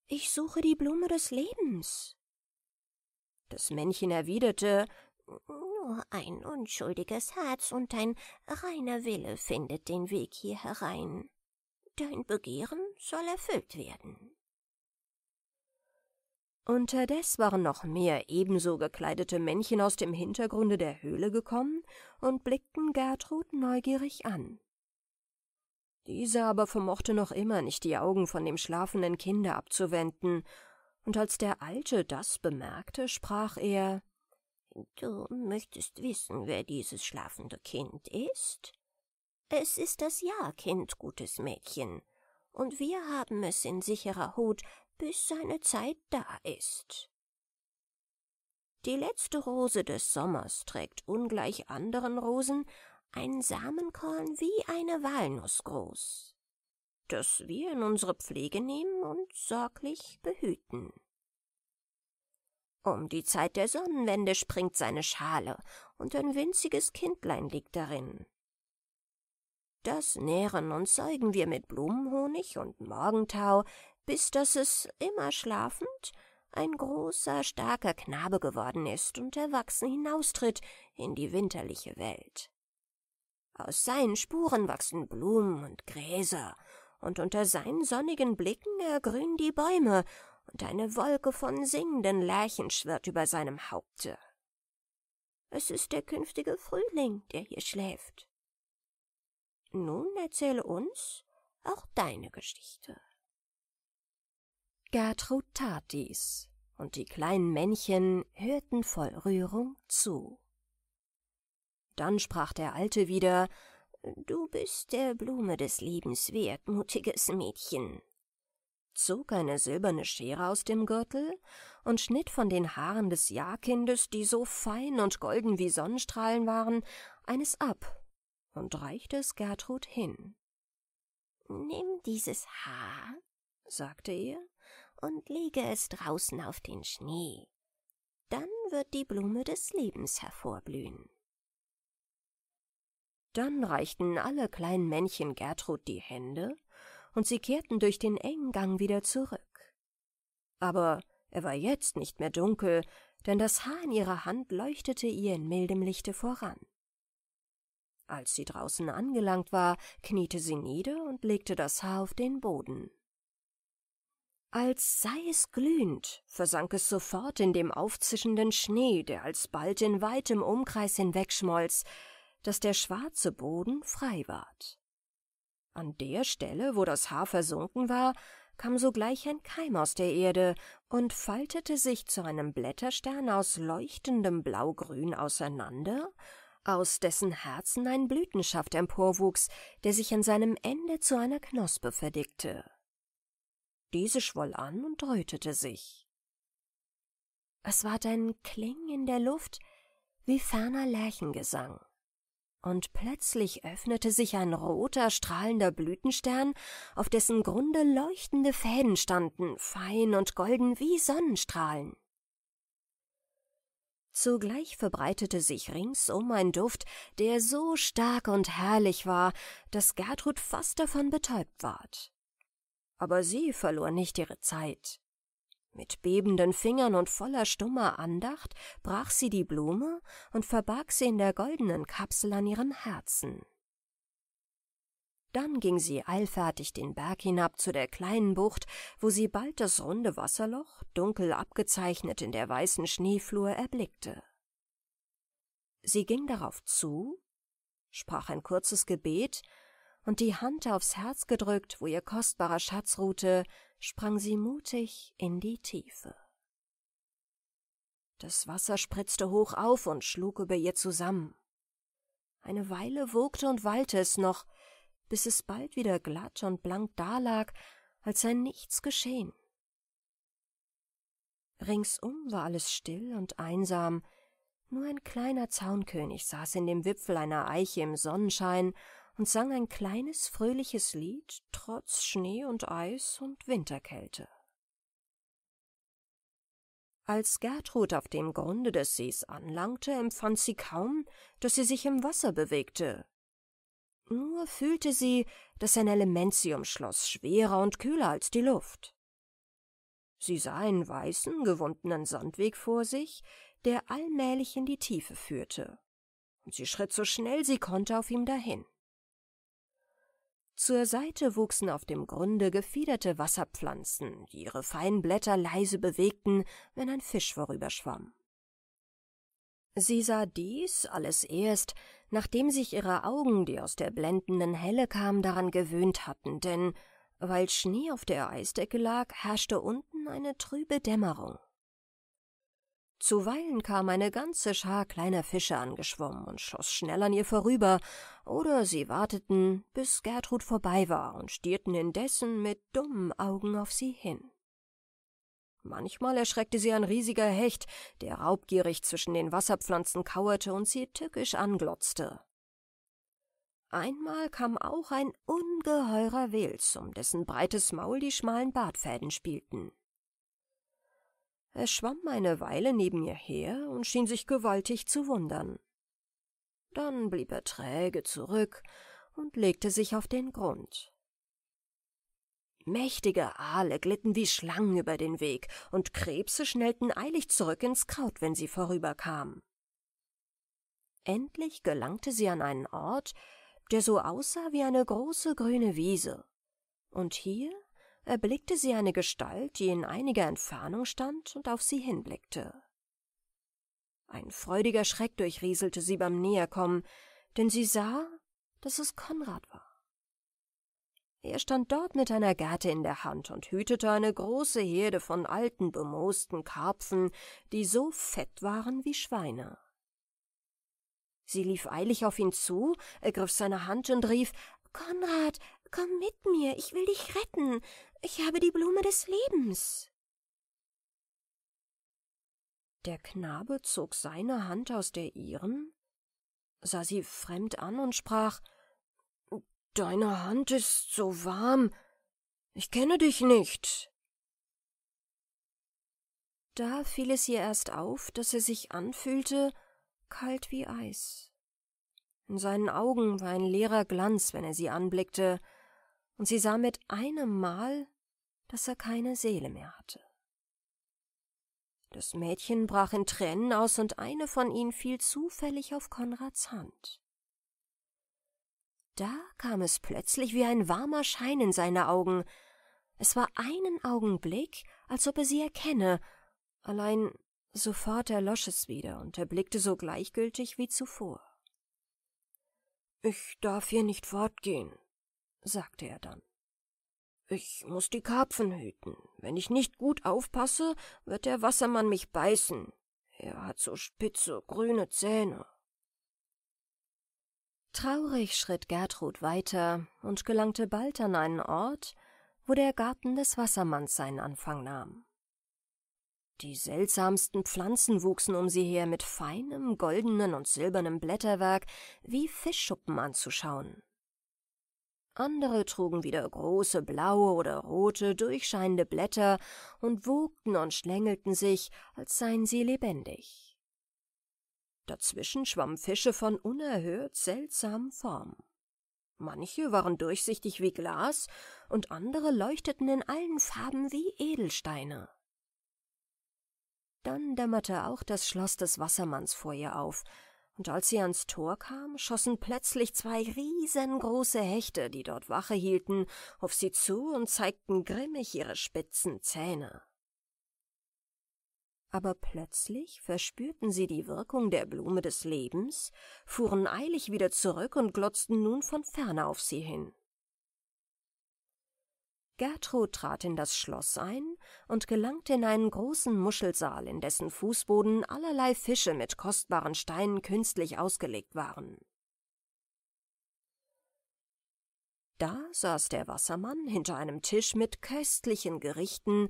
Ich suche die Blume des Lebens. Das Männchen erwiderte Nur ein unschuldiges Herz und ein reiner Wille findet den Weg hier herein. Dein Begehren soll erfüllt werden. Unterdes waren noch mehr ebenso gekleidete Männchen aus dem Hintergrunde der Höhle gekommen und blickten Gertrud neugierig an. Diese aber vermochte noch immer nicht die Augen von dem schlafenden Kinde abzuwenden, und als der Alte das bemerkte, sprach er Du möchtest wissen, wer dieses schlafende Kind ist? Es ist das Jahrkind, gutes Mädchen, und wir haben es in sicherer Hut bis seine Zeit da ist. Die letzte Rose des Sommers trägt ungleich anderen Rosen ein Samenkorn wie eine Walnuss groß, das wir in unsere Pflege nehmen und sorglich behüten. Um die Zeit der Sonnenwende springt seine Schale, und ein winziges Kindlein liegt darin. Das nähren und säugen wir mit Blumenhonig und Morgentau, bis dass es, immer schlafend, ein großer, starker Knabe geworden ist und erwachsen hinaustritt in die winterliche Welt. Aus seinen Spuren wachsen Blumen und Gräser, und unter seinen sonnigen Blicken ergrünen die Bäume, und eine Wolke von singenden Lerchen schwirrt über seinem Haupte. Es ist der künftige Frühling, der hier schläft. Nun erzähle uns auch deine Geschichte. Gertrud tat dies, und die kleinen Männchen hörten voll Rührung zu. Dann sprach der Alte wieder, Du bist der Blume des Lebens wert, mutiges Mädchen, zog eine silberne Schere aus dem Gürtel und schnitt von den Haaren des Jahrkindes, die so fein und golden wie Sonnenstrahlen waren, eines ab und reichte es Gertrud hin. Nimm dieses Haar, sagte er, und lege es draußen auf den Schnee. Dann wird die Blume des Lebens hervorblühen. Dann reichten alle kleinen Männchen Gertrud die Hände, und sie kehrten durch den engen Gang wieder zurück. Aber er war jetzt nicht mehr dunkel, denn das Haar in ihrer Hand leuchtete ihr in mildem Lichte voran. Als sie draußen angelangt war, kniete sie nieder und legte das Haar auf den Boden. Als sei es glühend, versank es sofort in dem aufzischenden Schnee, der alsbald in weitem Umkreis hinwegschmolz, dass der schwarze Boden frei ward. An der Stelle, wo das Haar versunken war, kam sogleich ein Keim aus der Erde und faltete sich zu einem Blätterstern aus leuchtendem Blaugrün auseinander, aus dessen Herzen ein Blütenschaft emporwuchs, der sich an seinem Ende zu einer Knospe verdickte. Diese schwoll an und deutete sich. Es ward ein Kling in der Luft wie ferner Lerchengesang. Und plötzlich öffnete sich ein roter, strahlender Blütenstern, auf dessen Grunde leuchtende Fäden standen, fein und golden wie Sonnenstrahlen. Zugleich verbreitete sich ringsum ein Duft, der so stark und herrlich war, dass Gertrud fast davon betäubt ward aber sie verlor nicht ihre Zeit. Mit bebenden Fingern und voller stummer Andacht brach sie die Blume und verbarg sie in der goldenen Kapsel an ihrem Herzen. Dann ging sie eilfertig den Berg hinab zu der kleinen Bucht, wo sie bald das runde Wasserloch, dunkel abgezeichnet in der weißen Schneeflur, erblickte. Sie ging darauf zu, sprach ein kurzes Gebet und die Hand aufs Herz gedrückt, wo ihr kostbarer Schatz ruhte, sprang sie mutig in die Tiefe. Das Wasser spritzte hoch auf und schlug über ihr zusammen. Eine Weile wogte und wallte es noch, bis es bald wieder glatt und blank dalag, als sei nichts geschehen. Ringsum war alles still und einsam, nur ein kleiner Zaunkönig saß in dem Wipfel einer Eiche im Sonnenschein und sang ein kleines, fröhliches Lied, trotz Schnee und Eis und Winterkälte. Als Gertrud auf dem Grunde des Sees anlangte, empfand sie kaum, dass sie sich im Wasser bewegte. Nur fühlte sie, dass ein Element sie umschloss, schwerer und kühler als die Luft. Sie sah einen weißen, gewundenen Sandweg vor sich, der allmählich in die Tiefe führte, und sie schritt so schnell sie konnte auf ihm dahin. Zur Seite wuchsen auf dem Grunde gefiederte Wasserpflanzen, die ihre feinen Blätter leise bewegten, wenn ein Fisch vorüberschwamm. Sie sah dies alles erst, nachdem sich ihre Augen, die aus der blendenden Helle kamen, daran gewöhnt hatten, denn weil Schnee auf der Eisdecke lag, herrschte unten eine trübe Dämmerung. Zuweilen kam eine ganze Schar kleiner Fische angeschwommen und schoss schnell an ihr vorüber, oder sie warteten, bis Gertrud vorbei war und stierten indessen mit dummen Augen auf sie hin. Manchmal erschreckte sie ein riesiger Hecht, der raubgierig zwischen den Wasserpflanzen kauerte und sie tückisch anglotzte. Einmal kam auch ein ungeheurer Wels, um dessen breites Maul die schmalen Bartfäden spielten. Er schwamm eine Weile neben ihr her und schien sich gewaltig zu wundern. Dann blieb er träge zurück und legte sich auf den Grund. Mächtige Aale glitten wie Schlangen über den Weg, und Krebse schnellten eilig zurück ins Kraut, wenn sie vorüberkamen. Endlich gelangte sie an einen Ort, der so aussah wie eine große grüne Wiese. Und hier erblickte sie eine Gestalt, die in einiger Entfernung stand und auf sie hinblickte. Ein freudiger Schreck durchrieselte sie beim Näherkommen, denn sie sah, dass es Konrad war. Er stand dort mit einer Gerte in der Hand und hütete eine große Herde von alten, bemoosten Karpfen, die so fett waren wie Schweine. Sie lief eilig auf ihn zu, ergriff seine Hand und rief Konrad, Komm mit mir, ich will dich retten. Ich habe die Blume des Lebens. Der Knabe zog seine Hand aus der ihren, sah sie fremd an und sprach Deine Hand ist so warm. Ich kenne dich nicht. Da fiel es ihr erst auf, dass er sich anfühlte, kalt wie Eis. In seinen Augen war ein leerer Glanz, wenn er sie anblickte, und sie sah mit einem Mal, dass er keine Seele mehr hatte. Das Mädchen brach in Tränen aus und eine von ihnen fiel zufällig auf Konrads Hand. Da kam es plötzlich wie ein warmer Schein in seine Augen. Es war einen Augenblick, als ob er sie erkenne, allein sofort erlosch es wieder und er blickte so gleichgültig wie zuvor. Ich darf hier nicht fortgehen, sagte er dann. Ich muß die Karpfen hüten. Wenn ich nicht gut aufpasse, wird der Wassermann mich beißen. Er hat so spitze grüne Zähne. Traurig schritt Gertrud weiter und gelangte bald an einen Ort, wo der Garten des Wassermanns seinen Anfang nahm. Die seltsamsten Pflanzen wuchsen um sie her mit feinem, goldenem und silbernem Blätterwerk wie Fischschuppen anzuschauen. Andere trugen wieder große blaue oder rote, durchscheinende Blätter und wogten und schlängelten sich, als seien sie lebendig. Dazwischen schwammen Fische von unerhört seltsamen Formen. Manche waren durchsichtig wie Glas und andere leuchteten in allen Farben wie Edelsteine. Dann dämmerte auch das Schloss des Wassermanns vor ihr auf, und als sie ans Tor kam, schossen plötzlich zwei riesengroße Hechte, die dort Wache hielten, auf sie zu und zeigten grimmig ihre spitzen Zähne. Aber plötzlich verspürten sie die Wirkung der Blume des Lebens, fuhren eilig wieder zurück und glotzten nun von ferne auf sie hin. Gertrud trat in das Schloss ein und gelangte in einen großen Muschelsaal, in dessen Fußboden allerlei Fische mit kostbaren Steinen künstlich ausgelegt waren. Da saß der Wassermann hinter einem Tisch mit köstlichen Gerichten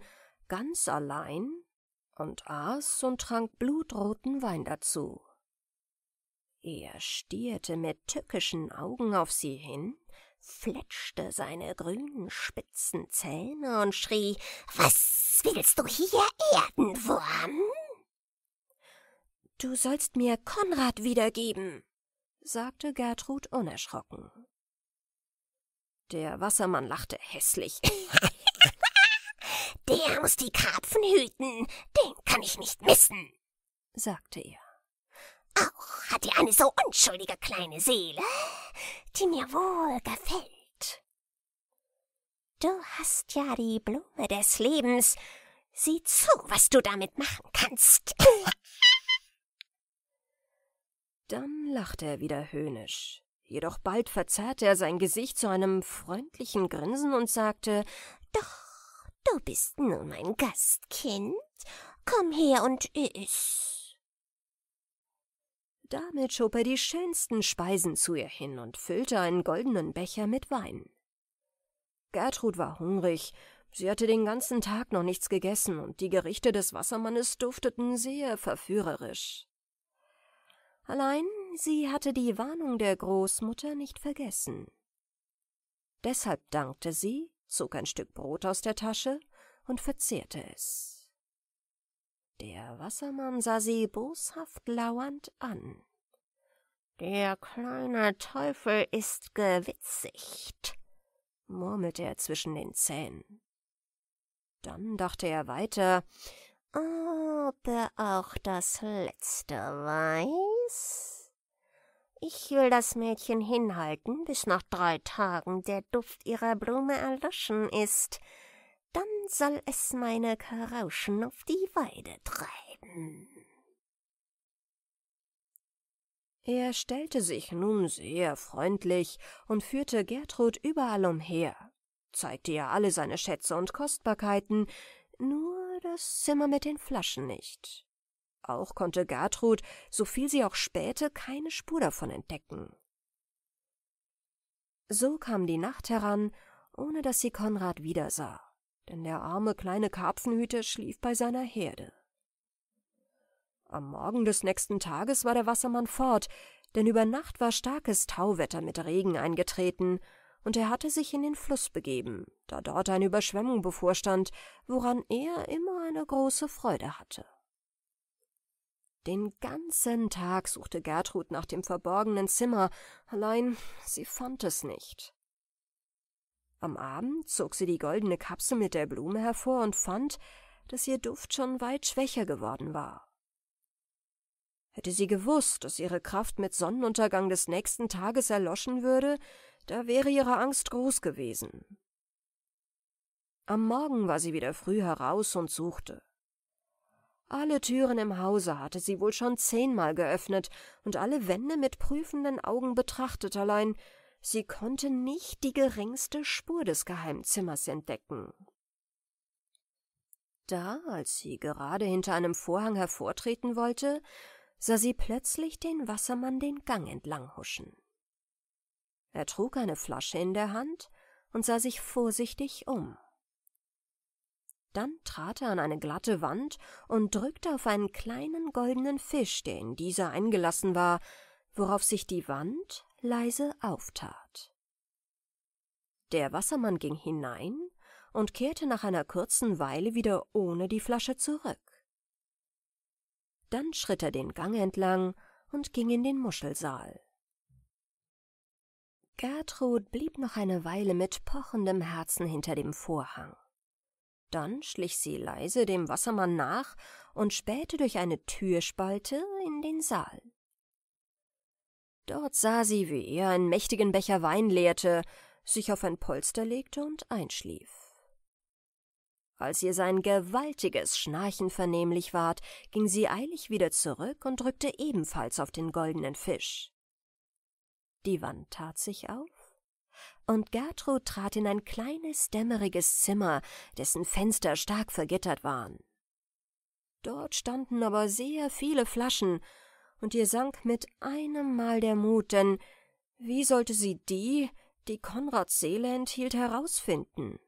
ganz allein und aß und trank blutroten Wein dazu. Er stierte mit tückischen Augen auf sie hin fletschte seine grünen spitzen Zähne und schrie Was willst du hier, Erdenwurm? Du sollst mir Konrad wiedergeben, sagte Gertrud unerschrocken. Der Wassermann lachte hässlich. Der muss die Karpfen hüten, den kann ich nicht missen, sagte er. Auch oh, hat ihr eine so unschuldige kleine Seele, die mir wohl gefällt. Du hast ja die Blume des Lebens. Sieh zu, was du damit machen kannst. Dann lachte er wieder höhnisch. Jedoch bald verzerrte er sein Gesicht zu einem freundlichen Grinsen und sagte, Doch, du bist nun mein Gastkind. Komm her und iss. Damit schob er die schönsten Speisen zu ihr hin und füllte einen goldenen Becher mit Wein. Gertrud war hungrig, sie hatte den ganzen Tag noch nichts gegessen, und die Gerichte des Wassermannes dufteten sehr verführerisch. Allein sie hatte die Warnung der Großmutter nicht vergessen. Deshalb dankte sie, zog ein Stück Brot aus der Tasche und verzehrte es. Der Wassermann sah sie boshaft lauernd an. Der kleine Teufel ist gewitzigt, murmelte er zwischen den Zähnen. Dann dachte er weiter, ob er auch das Letzte weiß. Ich will das Mädchen hinhalten, bis nach drei Tagen der Duft ihrer Blume erloschen ist, dann soll es meine Karauschen auf die Weide treiben. Er stellte sich nun sehr freundlich und führte Gertrud überall umher, zeigte ihr alle seine Schätze und Kostbarkeiten, nur das Zimmer mit den Flaschen nicht. Auch konnte Gertrud, so viel sie auch spähte, keine Spur davon entdecken. So kam die Nacht heran, ohne dass sie Konrad wiedersah denn der arme kleine Karpfenhüter schlief bei seiner Herde. Am Morgen des nächsten Tages war der Wassermann fort, denn über Nacht war starkes Tauwetter mit Regen eingetreten, und er hatte sich in den Fluss begeben, da dort eine Überschwemmung bevorstand, woran er immer eine große Freude hatte. Den ganzen Tag suchte Gertrud nach dem verborgenen Zimmer, allein sie fand es nicht. Am Abend zog sie die goldene Kapsel mit der Blume hervor und fand, dass ihr Duft schon weit schwächer geworden war. Hätte sie gewusst, dass ihre Kraft mit Sonnenuntergang des nächsten Tages erloschen würde, da wäre ihre Angst groß gewesen. Am Morgen war sie wieder früh heraus und suchte. Alle Türen im Hause hatte sie wohl schon zehnmal geöffnet und alle Wände mit prüfenden Augen betrachtet, allein Sie konnte nicht die geringste Spur des Geheimzimmers entdecken. Da, als sie gerade hinter einem Vorhang hervortreten wollte, sah sie plötzlich den Wassermann den Gang entlang huschen. Er trug eine Flasche in der Hand und sah sich vorsichtig um. Dann trat er an eine glatte Wand und drückte auf einen kleinen goldenen Fisch, der in dieser eingelassen war, worauf sich die Wand leise auftat. Der Wassermann ging hinein und kehrte nach einer kurzen Weile wieder ohne die Flasche zurück. Dann schritt er den Gang entlang und ging in den Muschelsaal. Gertrud blieb noch eine Weile mit pochendem Herzen hinter dem Vorhang. Dann schlich sie leise dem Wassermann nach und spähte durch eine Türspalte in den Saal. Dort sah sie, wie er einen mächtigen Becher Wein leerte, sich auf ein Polster legte und einschlief. Als ihr sein gewaltiges Schnarchen vernehmlich ward, ging sie eilig wieder zurück und drückte ebenfalls auf den goldenen Fisch. Die Wand tat sich auf, und Gertrud trat in ein kleines, dämmeriges Zimmer, dessen Fenster stark vergittert waren. Dort standen aber sehr viele Flaschen, und ihr sank mit einem Mal der Mut, denn wie sollte sie die, die Konrads Seele enthielt, herausfinden?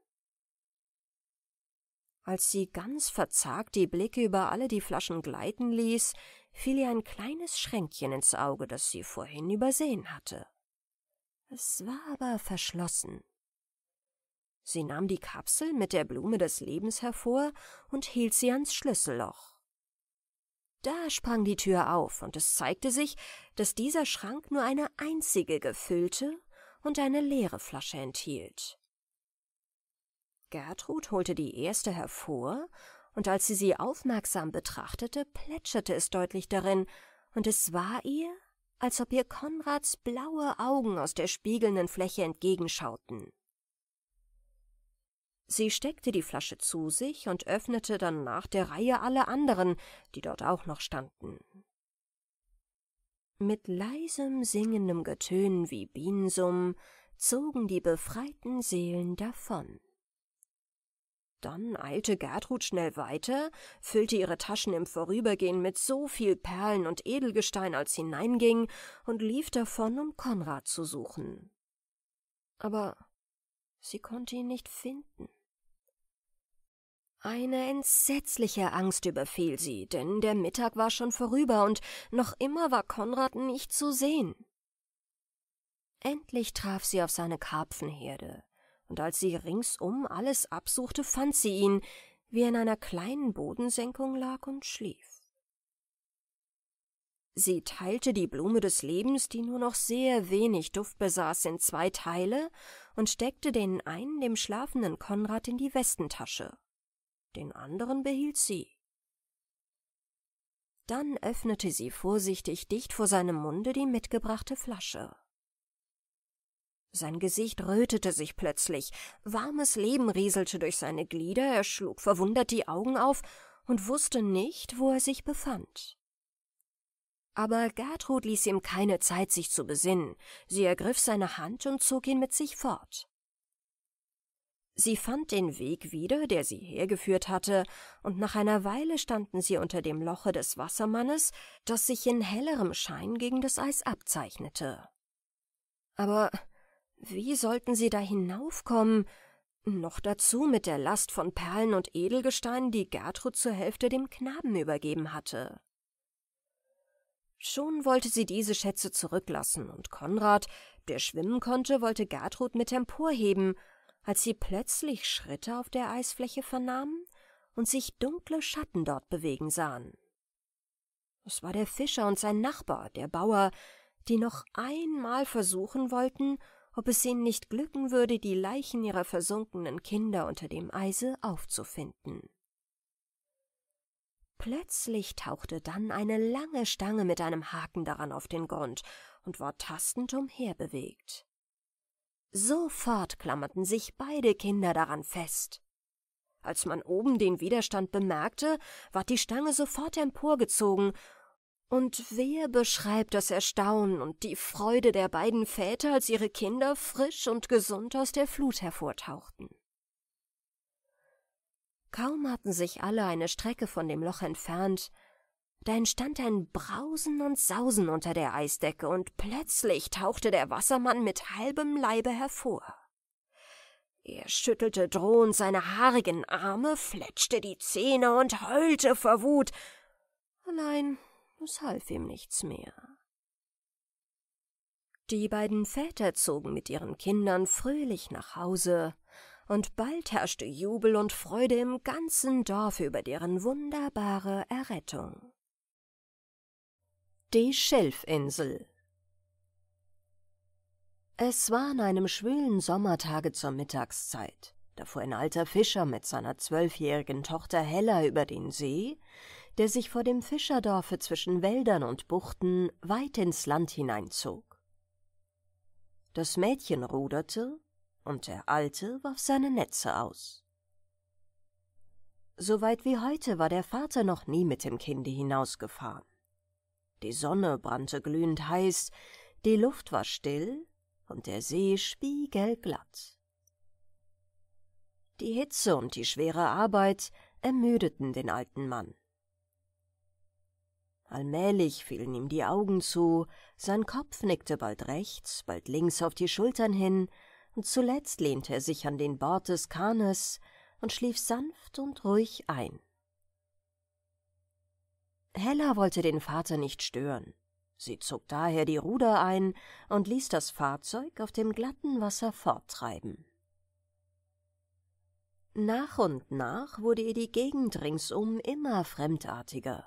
Als sie ganz verzagt die Blicke über alle die Flaschen gleiten ließ, fiel ihr ein kleines Schränkchen ins Auge, das sie vorhin übersehen hatte. Es war aber verschlossen. Sie nahm die Kapsel mit der Blume des Lebens hervor und hielt sie ans Schlüsselloch. Da sprang die Tür auf, und es zeigte sich, dass dieser Schrank nur eine einzige gefüllte und eine leere Flasche enthielt. Gertrud holte die erste hervor, und als sie sie aufmerksam betrachtete, plätscherte es deutlich darin, und es war ihr, als ob ihr Konrads blaue Augen aus der spiegelnden Fläche entgegenschauten. Sie steckte die Flasche zu sich und öffnete dann nach der Reihe alle anderen, die dort auch noch standen. Mit leisem, singendem Getön wie Biensum zogen die befreiten Seelen davon. Dann eilte Gertrud schnell weiter, füllte ihre Taschen im Vorübergehen mit so viel Perlen und Edelgestein, als hineinging, und lief davon, um Konrad zu suchen. Aber sie konnte ihn nicht finden. Eine entsetzliche Angst überfiel sie, denn der Mittag war schon vorüber und noch immer war Konrad nicht zu sehen. Endlich traf sie auf seine Karpfenherde, und als sie ringsum alles absuchte, fand sie ihn, wie er in einer kleinen Bodensenkung lag und schlief. Sie teilte die Blume des Lebens, die nur noch sehr wenig Duft besaß, in zwei Teile und steckte den einen dem schlafenden Konrad in die Westentasche den anderen behielt sie. Dann öffnete sie vorsichtig dicht vor seinem Munde die mitgebrachte Flasche. Sein Gesicht rötete sich plötzlich, warmes Leben rieselte durch seine Glieder, er schlug verwundert die Augen auf und wusste nicht, wo er sich befand. Aber Gertrud ließ ihm keine Zeit, sich zu besinnen. Sie ergriff seine Hand und zog ihn mit sich fort. Sie fand den Weg wieder, der sie hergeführt hatte, und nach einer Weile standen sie unter dem Loche des Wassermannes, das sich in hellerem Schein gegen das Eis abzeichnete. Aber wie sollten sie da hinaufkommen? Noch dazu mit der Last von Perlen und Edelgesteinen, die Gertrud zur Hälfte dem Knaben übergeben hatte. Schon wollte sie diese Schätze zurücklassen, und Konrad, der schwimmen konnte, wollte Gertrud mit emporheben, als sie plötzlich Schritte auf der Eisfläche vernahmen und sich dunkle Schatten dort bewegen sahen. Es war der Fischer und sein Nachbar, der Bauer, die noch einmal versuchen wollten, ob es ihnen nicht glücken würde, die Leichen ihrer versunkenen Kinder unter dem Eise aufzufinden. Plötzlich tauchte dann eine lange Stange mit einem Haken daran auf den Grund und war tastend umherbewegt. Sofort klammerten sich beide Kinder daran fest. Als man oben den Widerstand bemerkte, ward die Stange sofort emporgezogen, und wer beschreibt das Erstaunen und die Freude der beiden Väter, als ihre Kinder frisch und gesund aus der Flut hervortauchten? Kaum hatten sich alle eine Strecke von dem Loch entfernt, da entstand ein Brausen und Sausen unter der Eisdecke, und plötzlich tauchte der Wassermann mit halbem Leibe hervor. Er schüttelte drohend seine haarigen Arme, fletschte die Zähne und heulte vor Wut. Allein es half ihm nichts mehr. Die beiden Väter zogen mit ihren Kindern fröhlich nach Hause, und bald herrschte Jubel und Freude im ganzen Dorf über deren wunderbare Errettung. Die Schelfinsel Es war an einem schwülen Sommertage zur Mittagszeit. Da fuhr ein alter Fischer mit seiner zwölfjährigen Tochter Hella über den See, der sich vor dem Fischerdorfe zwischen Wäldern und Buchten weit ins Land hineinzog. Das Mädchen ruderte und der Alte warf seine Netze aus. Soweit wie heute war der Vater noch nie mit dem Kinde hinausgefahren. Die Sonne brannte glühend heiß, die Luft war still und der See spiegelglatt. Die Hitze und die schwere Arbeit ermüdeten den alten Mann. Allmählich fielen ihm die Augen zu, sein Kopf nickte bald rechts, bald links auf die Schultern hin, und zuletzt lehnte er sich an den Bord des Kahnes und schlief sanft und ruhig ein. Hella wollte den Vater nicht stören. Sie zog daher die Ruder ein und ließ das Fahrzeug auf dem glatten Wasser forttreiben. Nach und nach wurde ihr die Gegend ringsum immer fremdartiger.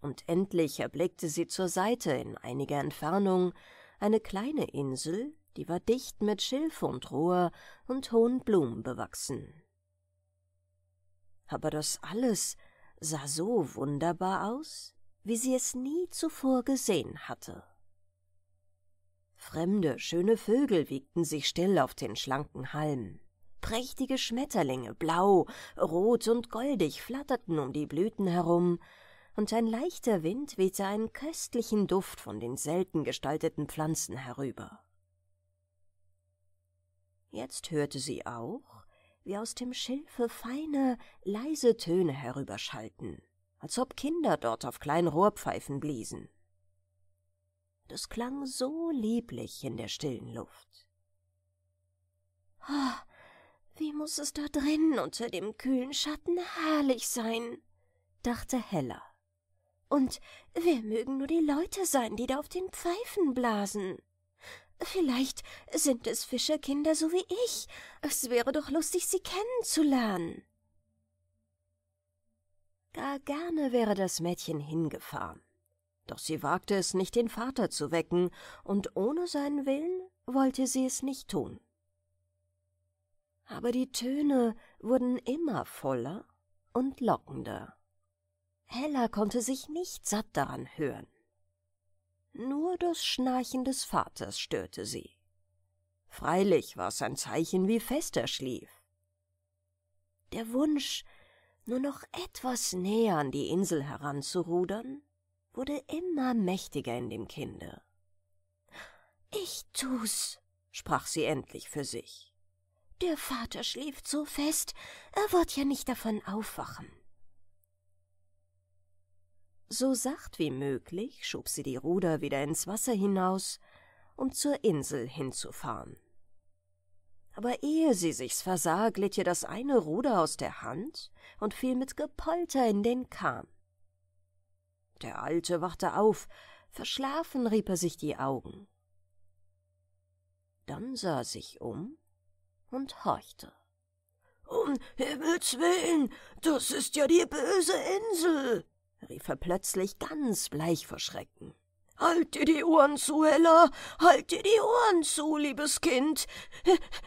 Und endlich erblickte sie zur Seite in einiger Entfernung eine kleine Insel, die war dicht mit Schilf und Rohr und hohen Blumen bewachsen. Aber das alles sah so wunderbar aus, wie sie es nie zuvor gesehen hatte. Fremde, schöne Vögel wiegten sich still auf den schlanken Halm. Prächtige Schmetterlinge, blau, rot und goldig, flatterten um die Blüten herum, und ein leichter Wind wehte einen köstlichen Duft von den selten gestalteten Pflanzen herüber. Jetzt hörte sie auch, wie aus dem Schilfe feine, leise Töne herüberschallten, als ob Kinder dort auf kleinen Rohrpfeifen bliesen. Das klang so lieblich in der stillen Luft. Oh, wie muß es da drin unter dem kühlen Schatten herrlich sein, dachte Hella. Und wer mögen nur die Leute sein, die da auf den Pfeifen blasen? Vielleicht sind es Fischerkinder so wie ich. Es wäre doch lustig, sie kennenzulernen. Gar gerne wäre das Mädchen hingefahren. Doch sie wagte es nicht, den Vater zu wecken, und ohne seinen Willen wollte sie es nicht tun. Aber die Töne wurden immer voller und lockender. Hella konnte sich nicht satt daran hören. Nur das Schnarchen des Vaters störte sie. Freilich war es ein Zeichen, wie fest er schlief. Der Wunsch, nur noch etwas näher an die Insel heranzurudern, wurde immer mächtiger in dem Kinde. Ich tu's, sprach sie endlich für sich. Der Vater schläft so fest, er wird ja nicht davon aufwachen. So sacht wie möglich schob sie die Ruder wieder ins Wasser hinaus, um zur Insel hinzufahren. Aber ehe sie sich's versah, glitt ihr das eine Ruder aus der Hand und fiel mit Gepolter in den Kahn. Der Alte wachte auf, verschlafen rieb er sich die Augen. Dann sah sich um und horchte. Um Himmels willen, das ist ja die böse Insel! rief er plötzlich ganz bleich vor Schrecken. Halt dir die Ohren zu, Ella! Halt dir die Ohren zu, liebes Kind!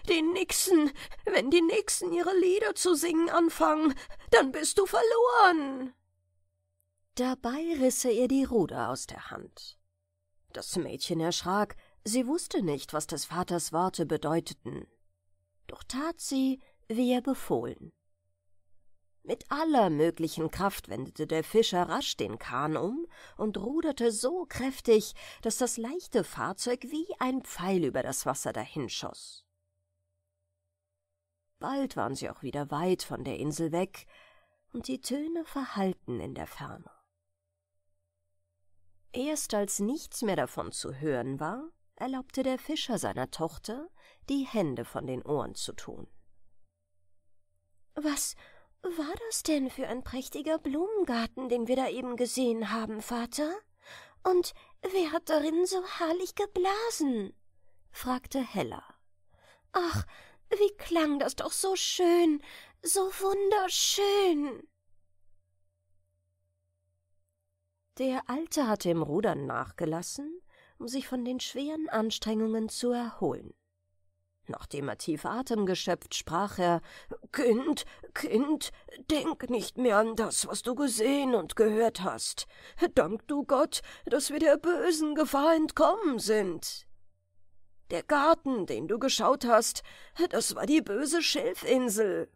Die Nixen! Wenn die Nixen ihre Lieder zu singen anfangen, dann bist du verloren! Dabei riss er ihr die Ruder aus der Hand. Das Mädchen erschrak, sie wußte nicht, was des Vaters Worte bedeuteten. Doch tat sie, wie er befohlen. Mit aller möglichen Kraft wendete der Fischer rasch den Kahn um und ruderte so kräftig, dass das leichte Fahrzeug wie ein Pfeil über das Wasser dahinschoss. Bald waren sie auch wieder weit von der Insel weg, und die Töne verhallten in der Ferne. Erst als nichts mehr davon zu hören war, erlaubte der Fischer seiner Tochter, die Hände von den Ohren zu tun. Was war das denn für ein prächtiger Blumengarten, den wir da eben gesehen haben, Vater? Und wer hat darin so herrlich geblasen? fragte Hella. Ach, wie klang das doch so schön, so wunderschön. Der Alte hatte im Rudern nachgelassen, um sich von den schweren Anstrengungen zu erholen. Nachdem er tief Atem geschöpft, sprach er Kind, Kind, denk nicht mehr an das, was du gesehen und gehört hast. Dank du Gott, dass wir der bösen Gefahr entkommen sind. Der Garten, den du geschaut hast, das war die böse Schilfinsel.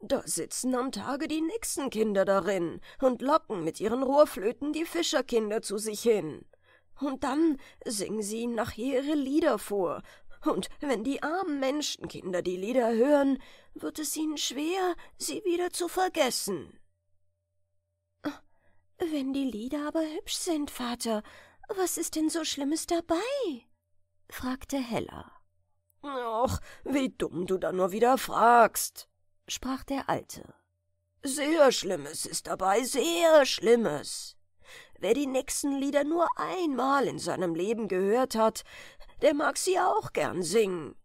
Da sitzen am Tage die Nixenkinder darin und locken mit ihren Rohrflöten die Fischerkinder zu sich hin. Und dann singen sie ihnen nachher ihre Lieder vor, und wenn die armen Menschenkinder die Lieder hören, wird es ihnen schwer, sie wieder zu vergessen. Wenn die Lieder aber hübsch sind, Vater, was ist denn so Schlimmes dabei? fragte Hella. Ach, wie dumm du da nur wieder fragst, sprach der Alte. Sehr Schlimmes ist dabei, sehr Schlimmes. Wer die nächsten Lieder nur einmal in seinem Leben gehört hat, der mag sie auch gern singen.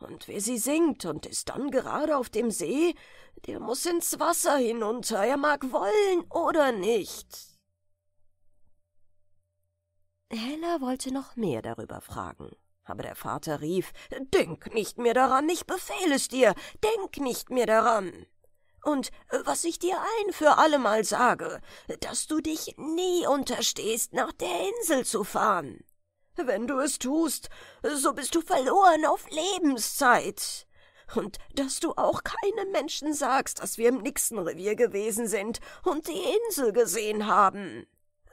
Und wer sie singt und ist dann gerade auf dem See, der muß ins Wasser hinunter, er mag wollen oder nicht. Hella wollte noch mehr darüber fragen, aber der Vater rief Denk nicht mehr daran, ich befehle es dir, denk nicht mehr daran. Und was ich dir ein für allemal sage, dass du dich nie unterstehst, nach der Insel zu fahren. Wenn du es tust, so bist du verloren auf Lebenszeit. Und dass du auch keinem Menschen sagst, dass wir im Nixenrevier gewesen sind und die Insel gesehen haben.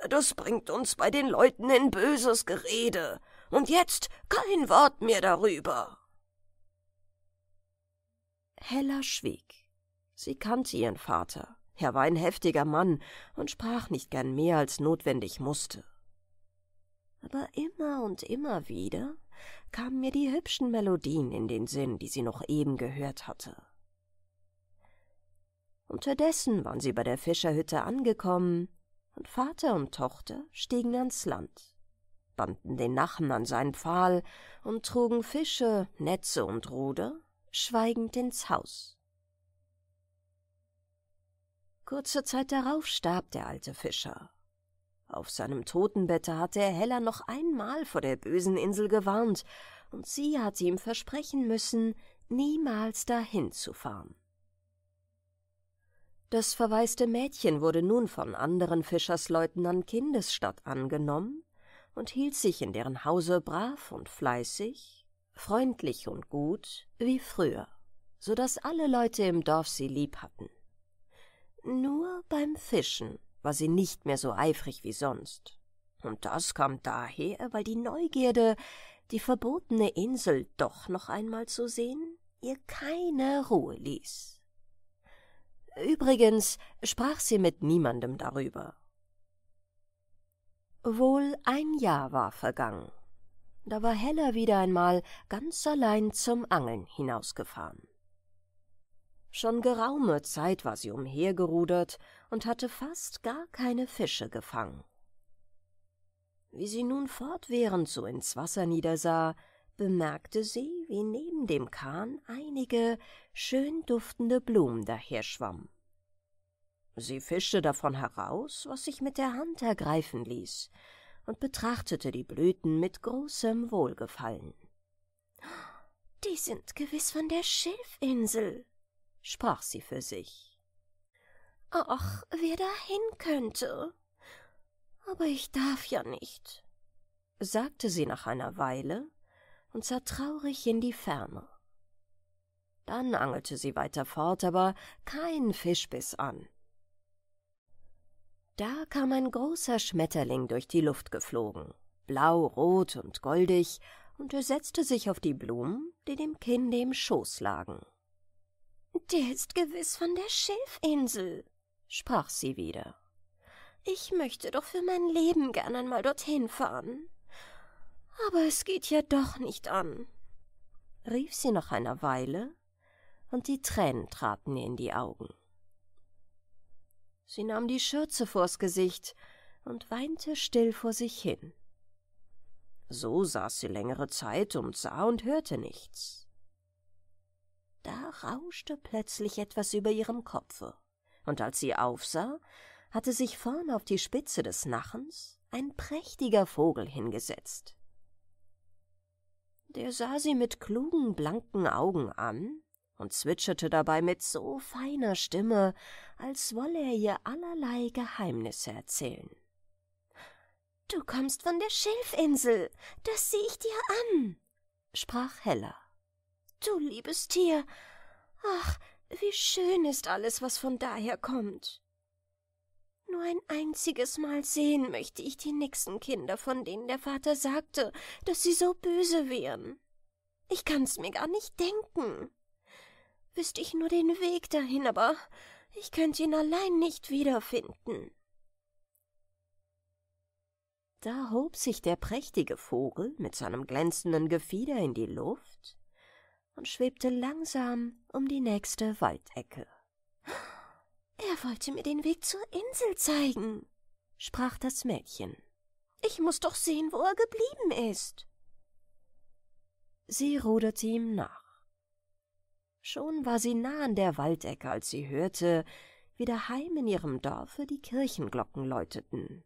Das bringt uns bei den Leuten in böses Gerede. Und jetzt kein Wort mehr darüber. Hella schwieg. Sie kannte ihren Vater. Er war ein heftiger Mann und sprach nicht gern mehr, als notwendig musste aber immer und immer wieder kamen mir die hübschen Melodien in den Sinn, die sie noch eben gehört hatte. Unterdessen waren sie bei der Fischerhütte angekommen, und Vater und Tochter stiegen ans Land, banden den Nachen an seinen Pfahl und trugen Fische, Netze und Ruder schweigend ins Haus. Kurze Zeit darauf starb der alte Fischer, auf seinem Totenbette hatte er Hella noch einmal vor der bösen Insel gewarnt, und sie hatte ihm versprechen müssen, niemals dahin zu fahren. Das verwaiste Mädchen wurde nun von anderen Fischersleuten an Kindesstadt angenommen und hielt sich in deren Hause brav und fleißig, freundlich und gut wie früher, so daß alle Leute im Dorf sie lieb hatten. Nur beim Fischen war sie nicht mehr so eifrig wie sonst. Und das kam daher, weil die Neugierde, die verbotene Insel doch noch einmal zu sehen, ihr keine Ruhe ließ. Übrigens sprach sie mit niemandem darüber. Wohl ein Jahr war vergangen. Da war Hella wieder einmal ganz allein zum Angeln hinausgefahren. Schon geraume Zeit war sie umhergerudert und hatte fast gar keine Fische gefangen. Wie sie nun fortwährend so ins Wasser niedersah, bemerkte sie, wie neben dem Kahn einige schön duftende Blumen daherschwammen. Sie fischte davon heraus, was sich mit der Hand ergreifen ließ, und betrachtete die Blüten mit großem Wohlgefallen. Die sind gewiss von der Schilfinsel, sprach sie für sich. Ach, wer da hin könnte. Aber ich darf ja nicht, sagte sie nach einer Weile und sah traurig in die Ferne. Dann angelte sie weiter fort, aber kein Fisch biss an. Da kam ein großer Schmetterling durch die Luft geflogen, blau, rot und goldig, und er setzte sich auf die Blumen, die dem Kinde im Schoß lagen. Der ist gewiss von der Schilfinsel, sprach sie wieder. Ich möchte doch für mein Leben gern einmal dorthin fahren. Aber es geht ja doch nicht an, rief sie nach einer Weile, und die Tränen traten ihr in die Augen. Sie nahm die Schürze vors Gesicht und weinte still vor sich hin. So saß sie längere Zeit und sah und hörte nichts. Da rauschte plötzlich etwas über ihrem Kopfe und als sie aufsah, hatte sich vorn auf die Spitze des Nachens ein prächtiger Vogel hingesetzt. Der sah sie mit klugen, blanken Augen an und zwitscherte dabei mit so feiner Stimme, als wolle er ihr allerlei Geheimnisse erzählen. Du kommst von der Schilfinsel, das sehe ich dir an, sprach Hella. Du liebes Tier, ach, wie schön ist alles, was von daher kommt. Nur ein einziges Mal sehen möchte ich die nächsten Kinder, von denen der Vater sagte, dass sie so böse wären. Ich kann's mir gar nicht denken. Wüsste ich nur den Weg dahin, aber ich könnte ihn allein nicht wiederfinden. Da hob sich der prächtige Vogel mit seinem glänzenden Gefieder in die Luft, und schwebte langsam um die nächste Waldecke. Er wollte mir den Weg zur Insel zeigen, sprach das Mädchen. Ich muß doch sehen, wo er geblieben ist. Sie ruderte ihm nach. Schon war sie nah an der Waldecke, als sie hörte, wie daheim in ihrem Dorfe die Kirchenglocken läuteten.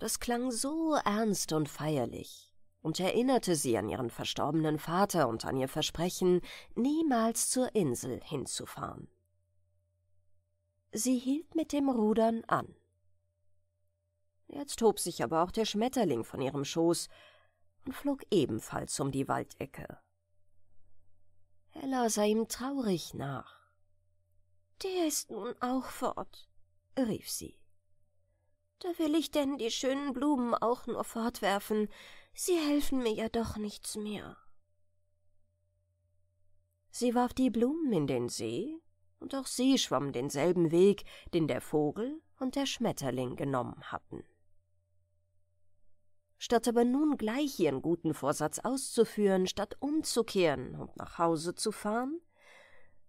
Das klang so ernst und feierlich, und erinnerte sie an ihren verstorbenen Vater und an ihr Versprechen, niemals zur Insel hinzufahren. Sie hielt mit dem Rudern an. Jetzt hob sich aber auch der Schmetterling von ihrem Schoß und flog ebenfalls um die Waldecke. Ella sah ihm traurig nach. Der ist nun auch fort, rief sie. Da will ich denn die schönen Blumen auch nur fortwerfen. Sie helfen mir ja doch nichts mehr. Sie warf die Blumen in den See, und auch sie schwamm denselben Weg, den der Vogel und der Schmetterling genommen hatten. Statt aber nun gleich ihren guten Vorsatz auszuführen, statt umzukehren und nach Hause zu fahren,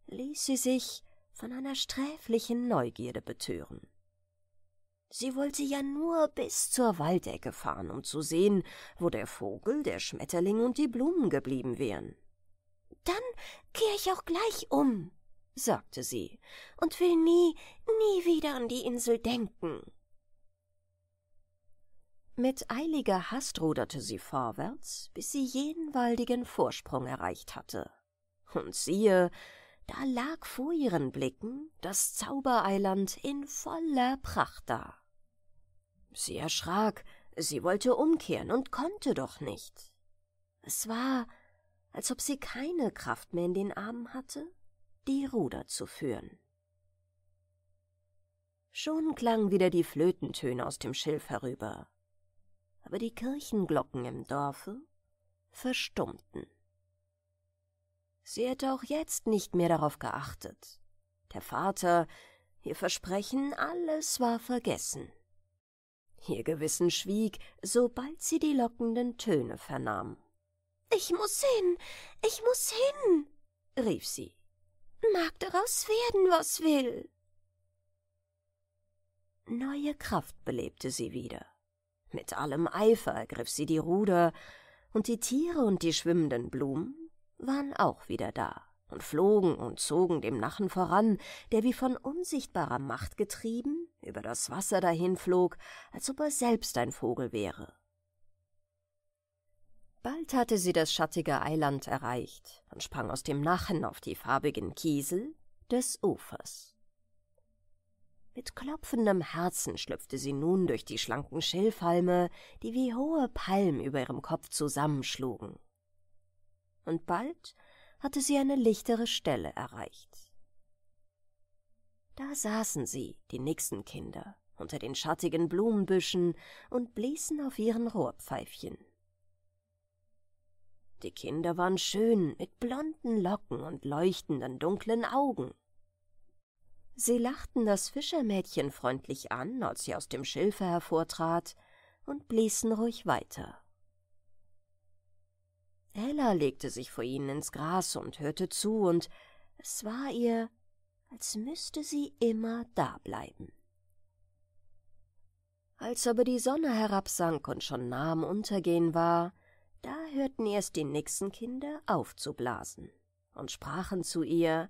ließ sie sich von einer sträflichen Neugierde betören. Sie wollte ja nur bis zur Waldecke fahren, um zu sehen, wo der Vogel, der Schmetterling und die Blumen geblieben wären. Dann kehre ich auch gleich um, sagte sie, und will nie, nie wieder an die Insel denken. Mit eiliger Hast ruderte sie vorwärts, bis sie jeden waldigen Vorsprung erreicht hatte. Und siehe, da lag vor ihren Blicken das Zaubereiland in voller Pracht da. Sie erschrak, sie wollte umkehren und konnte doch nicht. Es war, als ob sie keine Kraft mehr in den Armen hatte, die Ruder zu führen. Schon klangen wieder die Flötentöne aus dem Schilf herüber, aber die Kirchenglocken im Dorfe verstummten. Sie hätte auch jetzt nicht mehr darauf geachtet. Der Vater, ihr Versprechen, alles war vergessen. Ihr Gewissen schwieg, sobald sie die lockenden Töne vernahm. Ich muss hin, ich muss hin, rief sie. Mag daraus werden, was will. Neue Kraft belebte sie wieder. Mit allem Eifer ergriff sie die Ruder, und die Tiere und die schwimmenden Blumen waren auch wieder da und flogen und zogen dem Nachen voran, der wie von unsichtbarer Macht getrieben über das Wasser dahinflog, als ob er selbst ein Vogel wäre. Bald hatte sie das schattige Eiland erreicht und sprang aus dem Nachen auf die farbigen Kiesel des Ufers. Mit klopfendem Herzen schlüpfte sie nun durch die schlanken Schilfhalme, die wie hohe Palmen über ihrem Kopf zusammenschlugen. Und bald hatte sie eine lichtere Stelle erreicht. Da saßen sie, die nächsten Kinder, unter den schattigen Blumenbüschen und bliesen auf ihren Rohrpfeifchen. Die Kinder waren schön, mit blonden Locken und leuchtenden dunklen Augen. Sie lachten das Fischermädchen freundlich an, als sie aus dem Schilfe hervortrat, und bliesen ruhig weiter. Ella legte sich vor ihnen ins Gras und hörte zu, und es war ihr, als müsste sie immer dableiben. Als aber die Sonne herabsank und schon nah am Untergehen war, da hörten erst die Nixenkinder auf zu und sprachen zu ihr,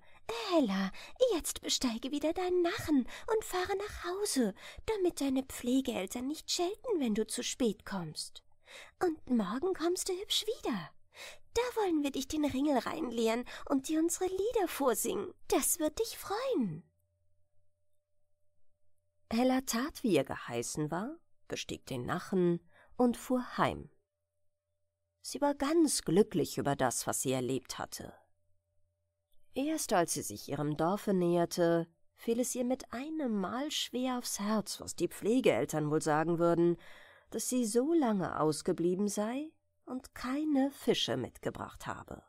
»Ella, jetzt besteige wieder deinen Nachen und fahre nach Hause, damit deine Pflegeeltern nicht schelten, wenn du zu spät kommst. Und morgen kommst du hübsch wieder.« da wollen wir dich den Ringel reinleeren und dir unsere Lieder vorsingen. Das wird dich freuen. Hella tat, wie ihr geheißen war, bestieg den Nachen und fuhr heim. Sie war ganz glücklich über das, was sie erlebt hatte. Erst als sie sich ihrem Dorfe näherte, fiel es ihr mit einem Mal schwer aufs Herz, was die Pflegeeltern wohl sagen würden, dass sie so lange ausgeblieben sei, und keine Fische mitgebracht habe.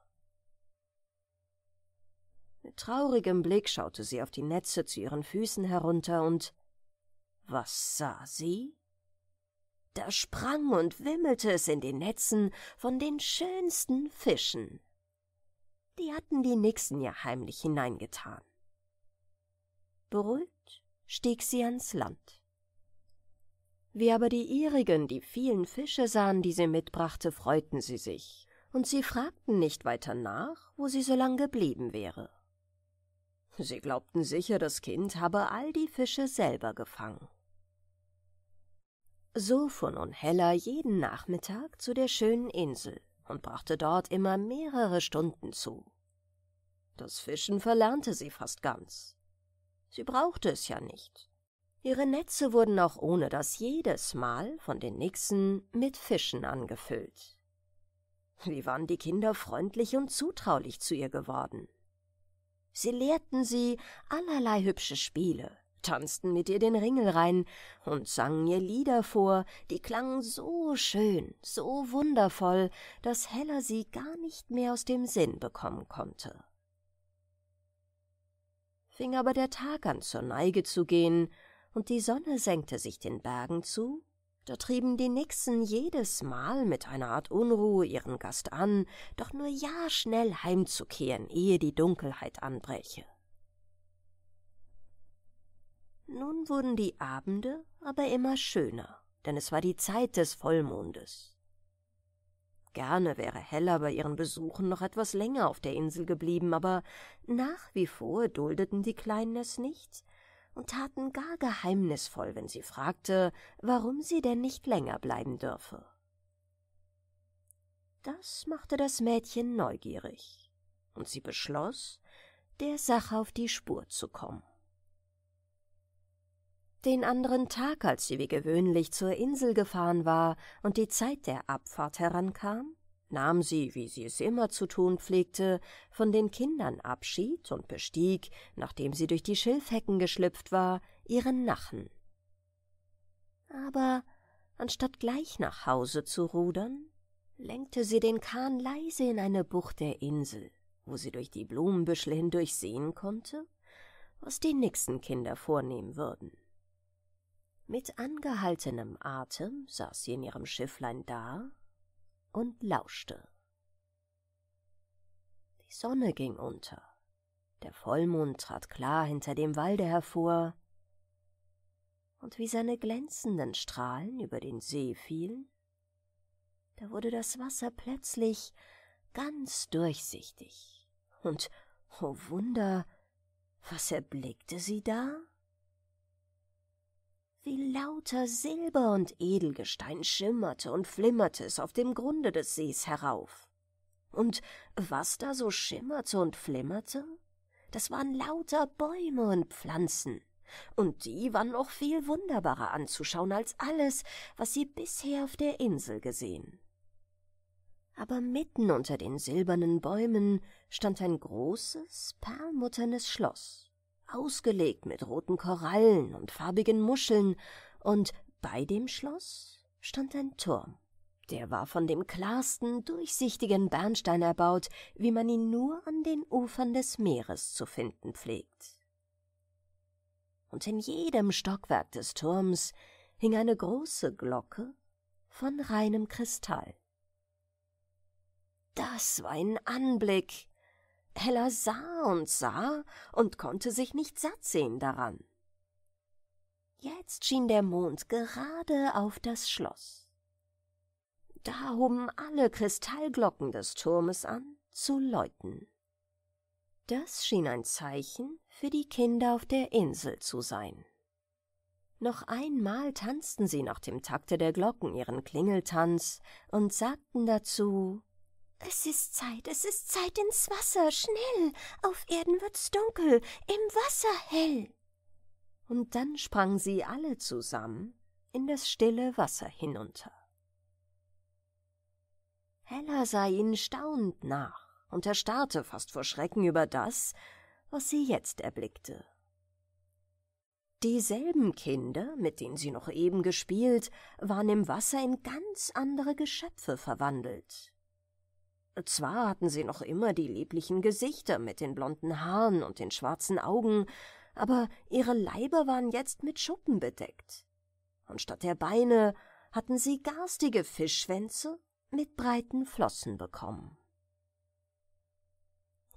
Mit traurigem Blick schaute sie auf die Netze zu ihren Füßen herunter und was sah sie? Da sprang und wimmelte es in den Netzen von den schönsten Fischen. Die hatten die Nixen ja heimlich hineingetan. Beruhigt stieg sie ans Land. Wie aber die ihrigen die vielen Fische sahen, die sie mitbrachte, freuten sie sich, und sie fragten nicht weiter nach, wo sie so lang geblieben wäre. Sie glaubten sicher, das Kind habe all die Fische selber gefangen. So fuhr nun Hella jeden Nachmittag zu der schönen Insel und brachte dort immer mehrere Stunden zu. Das Fischen verlernte sie fast ganz. Sie brauchte es ja nicht, Ihre Netze wurden auch ohne das jedes Mal von den Nixen mit Fischen angefüllt. Wie waren die Kinder freundlich und zutraulich zu ihr geworden? Sie lehrten sie allerlei hübsche Spiele, tanzten mit ihr den Ringel rein und sangen ihr Lieder vor, die klangen so schön, so wundervoll, dass Hella sie gar nicht mehr aus dem Sinn bekommen konnte. Fing aber der Tag an zur Neige zu gehen, und die Sonne senkte sich den Bergen zu, da trieben die Nixen jedes Mal mit einer Art Unruhe ihren Gast an, doch nur ja schnell heimzukehren, ehe die Dunkelheit anbräche. Nun wurden die Abende aber immer schöner, denn es war die Zeit des Vollmondes. Gerne wäre Hella bei ihren Besuchen noch etwas länger auf der Insel geblieben, aber nach wie vor duldeten die Kleinen es nicht, und taten gar geheimnisvoll, wenn sie fragte, warum sie denn nicht länger bleiben dürfe. Das machte das Mädchen neugierig, und sie beschloss, der Sache auf die Spur zu kommen. Den anderen Tag, als sie wie gewöhnlich zur Insel gefahren war und die Zeit der Abfahrt herankam, nahm sie, wie sie es immer zu tun pflegte, von den Kindern Abschied und bestieg, nachdem sie durch die Schilfhecken geschlüpft war, ihren Nachen. Aber anstatt gleich nach Hause zu rudern, lenkte sie den Kahn leise in eine Bucht der Insel, wo sie durch die Blumenbüschel hindurch sehen konnte, was die nächsten Kinder vornehmen würden. Mit angehaltenem Atem saß sie in ihrem Schifflein da und lauschte. Die Sonne ging unter. Der Vollmond trat klar hinter dem Walde hervor. Und wie seine glänzenden Strahlen über den See fielen, da wurde das Wasser plötzlich ganz durchsichtig. Und, o oh Wunder, was erblickte sie da? Wie lauter Silber und Edelgestein schimmerte und flimmerte es auf dem Grunde des Sees herauf. Und was da so schimmerte und flimmerte, das waren lauter Bäume und Pflanzen, und die waren noch viel wunderbarer anzuschauen als alles, was sie bisher auf der Insel gesehen. Aber mitten unter den silbernen Bäumen stand ein großes, perlmutternes Schloss ausgelegt mit roten Korallen und farbigen Muscheln, und bei dem Schloss stand ein Turm. Der war von dem klarsten, durchsichtigen Bernstein erbaut, wie man ihn nur an den Ufern des Meeres zu finden pflegt. Und in jedem Stockwerk des Turms hing eine große Glocke von reinem Kristall. Das war ein Anblick, Hella sah und sah und konnte sich nicht satt sehen daran. Jetzt schien der Mond gerade auf das Schloss. Da hoben alle Kristallglocken des Turmes an zu läuten. Das schien ein Zeichen für die Kinder auf der Insel zu sein. Noch einmal tanzten sie nach dem Takte der Glocken ihren Klingeltanz und sagten dazu es ist Zeit, es ist Zeit ins Wasser, schnell! Auf Erden wird's dunkel, im Wasser hell! Und dann sprangen sie alle zusammen in das stille Wasser hinunter. Hella sah ihnen staunend nach und erstarrte fast vor Schrecken über das, was sie jetzt erblickte. Dieselben Kinder, mit denen sie noch eben gespielt, waren im Wasser in ganz andere Geschöpfe verwandelt. Zwar hatten sie noch immer die lieblichen Gesichter mit den blonden Haaren und den schwarzen Augen, aber ihre Leiber waren jetzt mit Schuppen bedeckt. Und statt der Beine hatten sie garstige Fischschwänze mit breiten Flossen bekommen.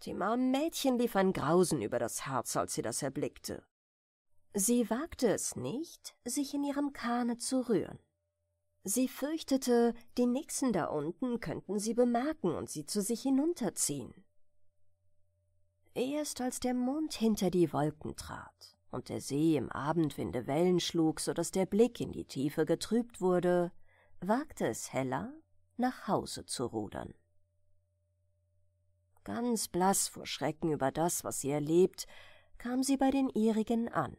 Dem armen Mädchen lief ein Grausen über das Herz, als sie das erblickte. Sie wagte es nicht, sich in ihrem Kahne zu rühren. Sie fürchtete, die Nixen da unten könnten sie bemerken und sie zu sich hinunterziehen. Erst als der Mond hinter die Wolken trat und der See im Abendwinde Wellen schlug, so daß der Blick in die Tiefe getrübt wurde, wagte es Hella, nach Hause zu rudern. Ganz blass vor Schrecken über das, was sie erlebt, kam sie bei den ihrigen an.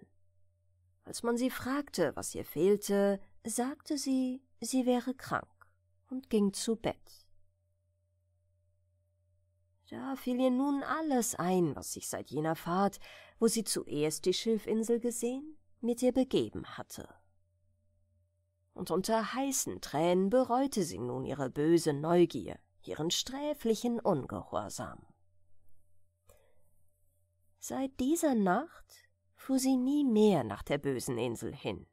Als man sie fragte, was ihr fehlte, sagte sie, sie wäre krank und ging zu Bett. Da fiel ihr nun alles ein, was sich seit jener Fahrt, wo sie zuerst die Schilfinsel gesehen, mit ihr begeben hatte. Und unter heißen Tränen bereute sie nun ihre böse Neugier, ihren sträflichen Ungehorsam. Seit dieser Nacht fuhr sie nie mehr nach der bösen Insel hin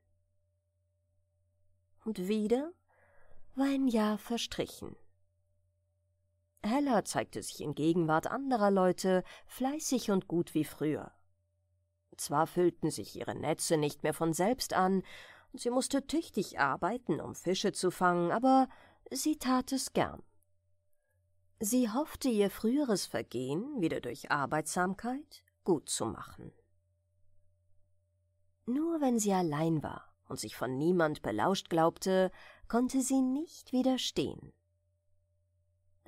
und wieder war ein Jahr verstrichen. Hella zeigte sich in Gegenwart anderer Leute fleißig und gut wie früher. Zwar füllten sich ihre Netze nicht mehr von selbst an, und sie musste tüchtig arbeiten, um Fische zu fangen, aber sie tat es gern. Sie hoffte, ihr früheres Vergehen wieder durch Arbeitsamkeit gut zu machen. Nur wenn sie allein war, und sich von niemand belauscht glaubte, konnte sie nicht widerstehen.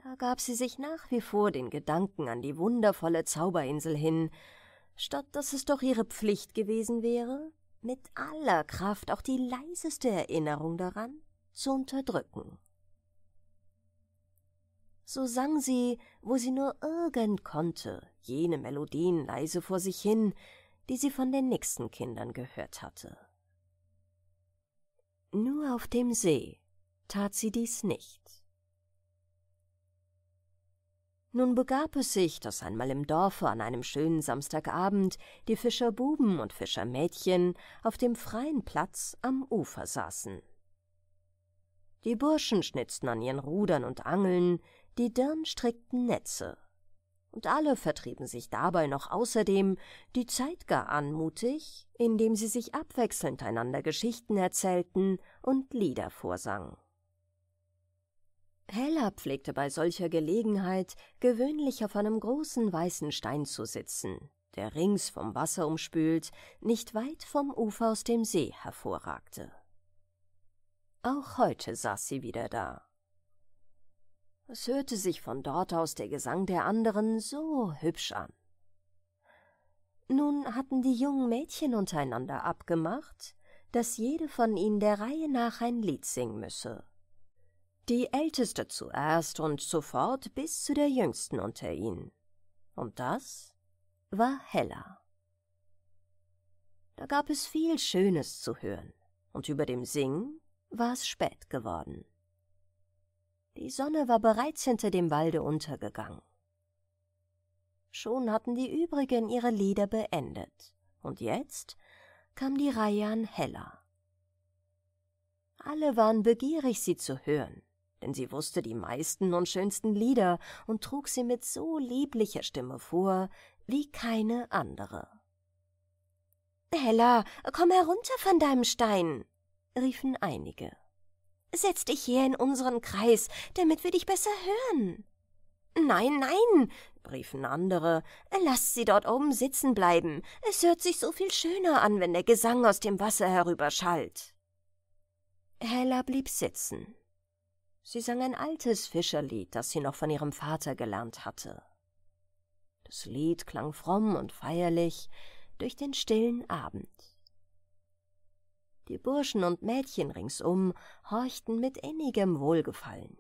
Da gab sie sich nach wie vor den Gedanken an die wundervolle Zauberinsel hin, statt dass es doch ihre Pflicht gewesen wäre, mit aller Kraft auch die leiseste Erinnerung daran zu unterdrücken. So sang sie, wo sie nur irgend konnte, jene Melodien leise vor sich hin, die sie von den nächsten Kindern gehört hatte. Nur auf dem See tat sie dies nicht. Nun begab es sich, dass einmal im Dorfe an einem schönen Samstagabend die Fischerbuben und Fischermädchen auf dem freien Platz am Ufer saßen. Die Burschen schnitzten an ihren Rudern und Angeln, die Dirn strickten Netze und alle vertrieben sich dabei noch außerdem die Zeit gar anmutig, indem sie sich abwechselnd einander Geschichten erzählten und Lieder vorsangen. Hella pflegte bei solcher Gelegenheit gewöhnlich auf einem großen weißen Stein zu sitzen, der rings vom Wasser umspült, nicht weit vom Ufer aus dem See hervorragte. Auch heute saß sie wieder da es hörte sich von dort aus der Gesang der anderen so hübsch an. Nun hatten die jungen Mädchen untereinander abgemacht, dass jede von ihnen der Reihe nach ein Lied singen müsse. Die Älteste zuerst und sofort bis zu der Jüngsten unter ihnen. Und das war Hella. Da gab es viel Schönes zu hören, und über dem Singen war es spät geworden. Die Sonne war bereits hinter dem Walde untergegangen. Schon hatten die übrigen ihre Lieder beendet, und jetzt kam die Reihe an Hella. Alle waren begierig, sie zu hören, denn sie wusste die meisten und schönsten Lieder und trug sie mit so lieblicher Stimme vor wie keine andere. Hella, komm herunter von deinem Stein, riefen einige. Setz dich hier in unseren Kreis, damit wir dich besser hören. Nein, nein, riefen andere, lass sie dort oben sitzen bleiben. Es hört sich so viel schöner an, wenn der Gesang aus dem Wasser herüberschallt. Hella blieb sitzen. Sie sang ein altes Fischerlied, das sie noch von ihrem Vater gelernt hatte. Das Lied klang fromm und feierlich durch den stillen Abend. Die Burschen und Mädchen ringsum horchten mit innigem Wohlgefallen.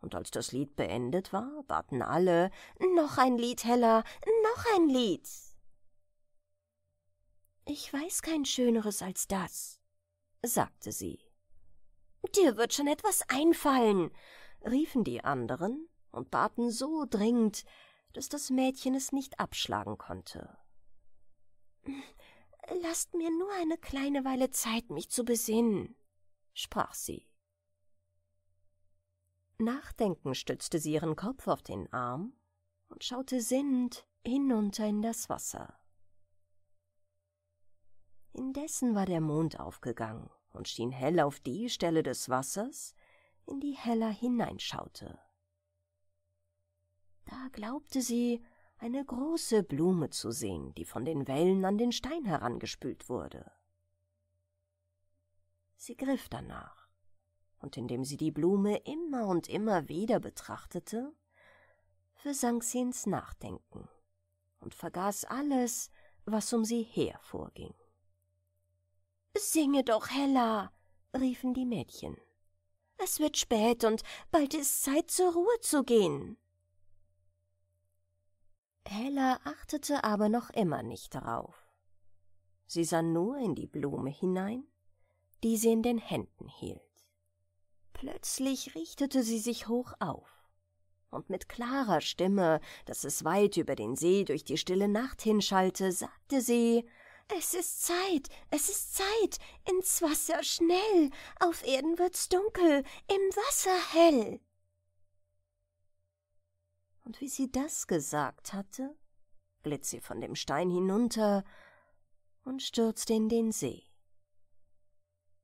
Und als das Lied beendet war, baten alle Noch ein Lied, Hella, noch ein Lied. Ich weiß kein schöneres als das, sagte sie. Dir wird schon etwas einfallen, riefen die anderen und baten so dringend, dass das Mädchen es nicht abschlagen konnte. »Lasst mir nur eine kleine Weile Zeit, mich zu besinnen«, sprach sie. Nachdenken stützte sie ihren Kopf auf den Arm und schaute sinnend hinunter in das Wasser. Indessen war der Mond aufgegangen und schien hell auf die Stelle des Wassers, in die Hella hineinschaute. Da glaubte sie, eine große Blume zu sehen, die von den Wellen an den Stein herangespült wurde. Sie griff danach, und indem sie die Blume immer und immer wieder betrachtete, versank sie ins Nachdenken und vergaß alles, was um sie her vorging. Singe doch, Hella, riefen die Mädchen. Es wird spät und bald ist Zeit, zur Ruhe zu gehen. Hella achtete aber noch immer nicht darauf. Sie sah nur in die Blume hinein, die sie in den Händen hielt. Plötzlich richtete sie sich hoch auf und mit klarer Stimme, dass es weit über den See durch die stille Nacht hinschallte, sagte sie Es ist Zeit, es ist Zeit, ins Wasser schnell, auf Erden wird's dunkel, im Wasser hell. Und wie sie das gesagt hatte, glitt sie von dem Stein hinunter und stürzte in den See.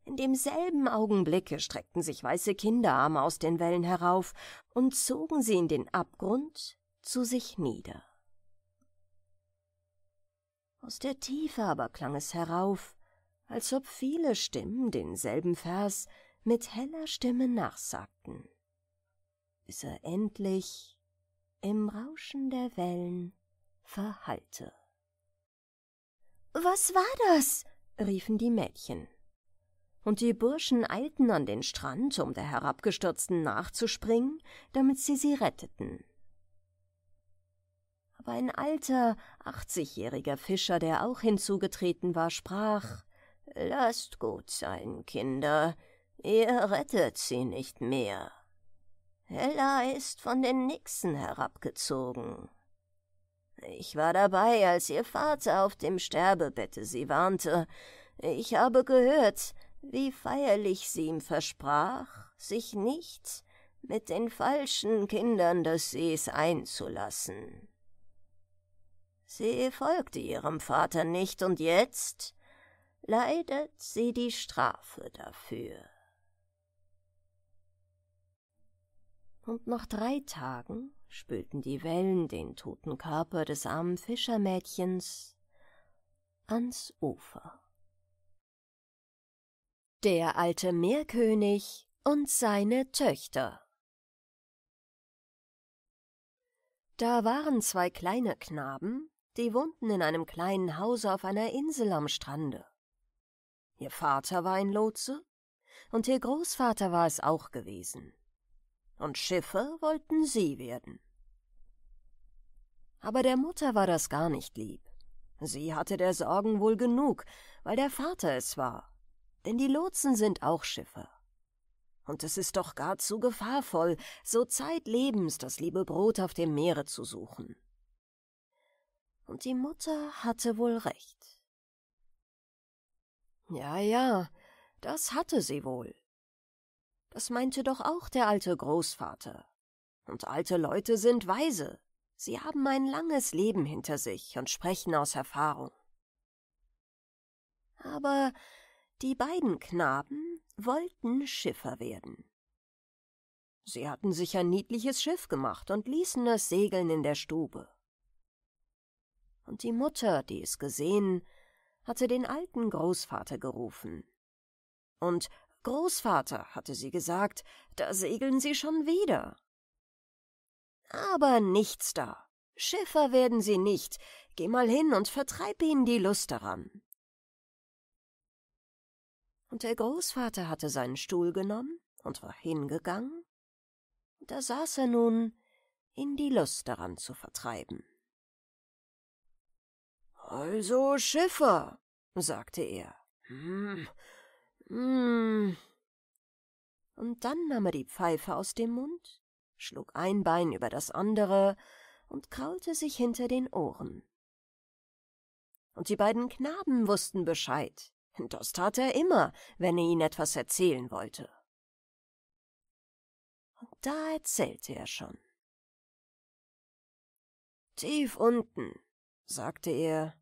In demselben Augenblicke streckten sich weiße Kinderarme aus den Wellen herauf und zogen sie in den Abgrund zu sich nieder. Aus der Tiefe aber klang es herauf, als ob viele Stimmen denselben Vers mit heller Stimme nachsagten, bis er endlich im Rauschen der Wellen verhallte. Was war das? riefen die Mädchen. Und die Burschen eilten an den Strand, um der Herabgestürzten nachzuspringen, damit sie sie retteten. Aber ein alter, achtzigjähriger Fischer, der auch hinzugetreten war, sprach Lasst gut sein, Kinder, ihr rettet sie nicht mehr. Ella ist von den Nixen herabgezogen. Ich war dabei, als ihr Vater auf dem Sterbebette sie warnte. Ich habe gehört, wie feierlich sie ihm versprach, sich nicht mit den falschen Kindern des Sees einzulassen. Sie folgte ihrem Vater nicht und jetzt leidet sie die Strafe dafür. und nach drei Tagen spülten die Wellen den toten Körper des armen Fischermädchens ans Ufer. Der alte Meerkönig und seine Töchter Da waren zwei kleine Knaben, die wohnten in einem kleinen Hause auf einer Insel am Strande. Ihr Vater war ein Lotse und ihr Großvater war es auch gewesen und Schiffe wollten sie werden. Aber der Mutter war das gar nicht lieb. Sie hatte der Sorgen wohl genug, weil der Vater es war. Denn die Lotsen sind auch Schiffe. Und es ist doch gar zu gefahrvoll, so zeitlebens das liebe Brot auf dem Meere zu suchen. Und die Mutter hatte wohl recht. Ja, ja, das hatte sie wohl. Das meinte doch auch der alte Großvater. Und alte Leute sind weise. Sie haben ein langes Leben hinter sich und sprechen aus Erfahrung. Aber die beiden Knaben wollten Schiffer werden. Sie hatten sich ein niedliches Schiff gemacht und ließen es segeln in der Stube. Und die Mutter, die es gesehen, hatte den alten Großvater gerufen. Und Großvater hatte sie gesagt, da segeln sie schon wieder. Aber nichts da. Schiffer werden sie nicht. Geh mal hin und vertreib ihnen die Lust daran. Und der Großvater hatte seinen Stuhl genommen und war hingegangen. da saß er nun, ihn die Lust daran zu vertreiben. Also Schiffer, sagte er. Hm, hm. Und dann nahm er die Pfeife aus dem Mund, schlug ein Bein über das andere und kraulte sich hinter den Ohren. Und die beiden Knaben wussten Bescheid. Das tat er immer, wenn er ihnen etwas erzählen wollte. Und da erzählte er schon. Tief unten, sagte er,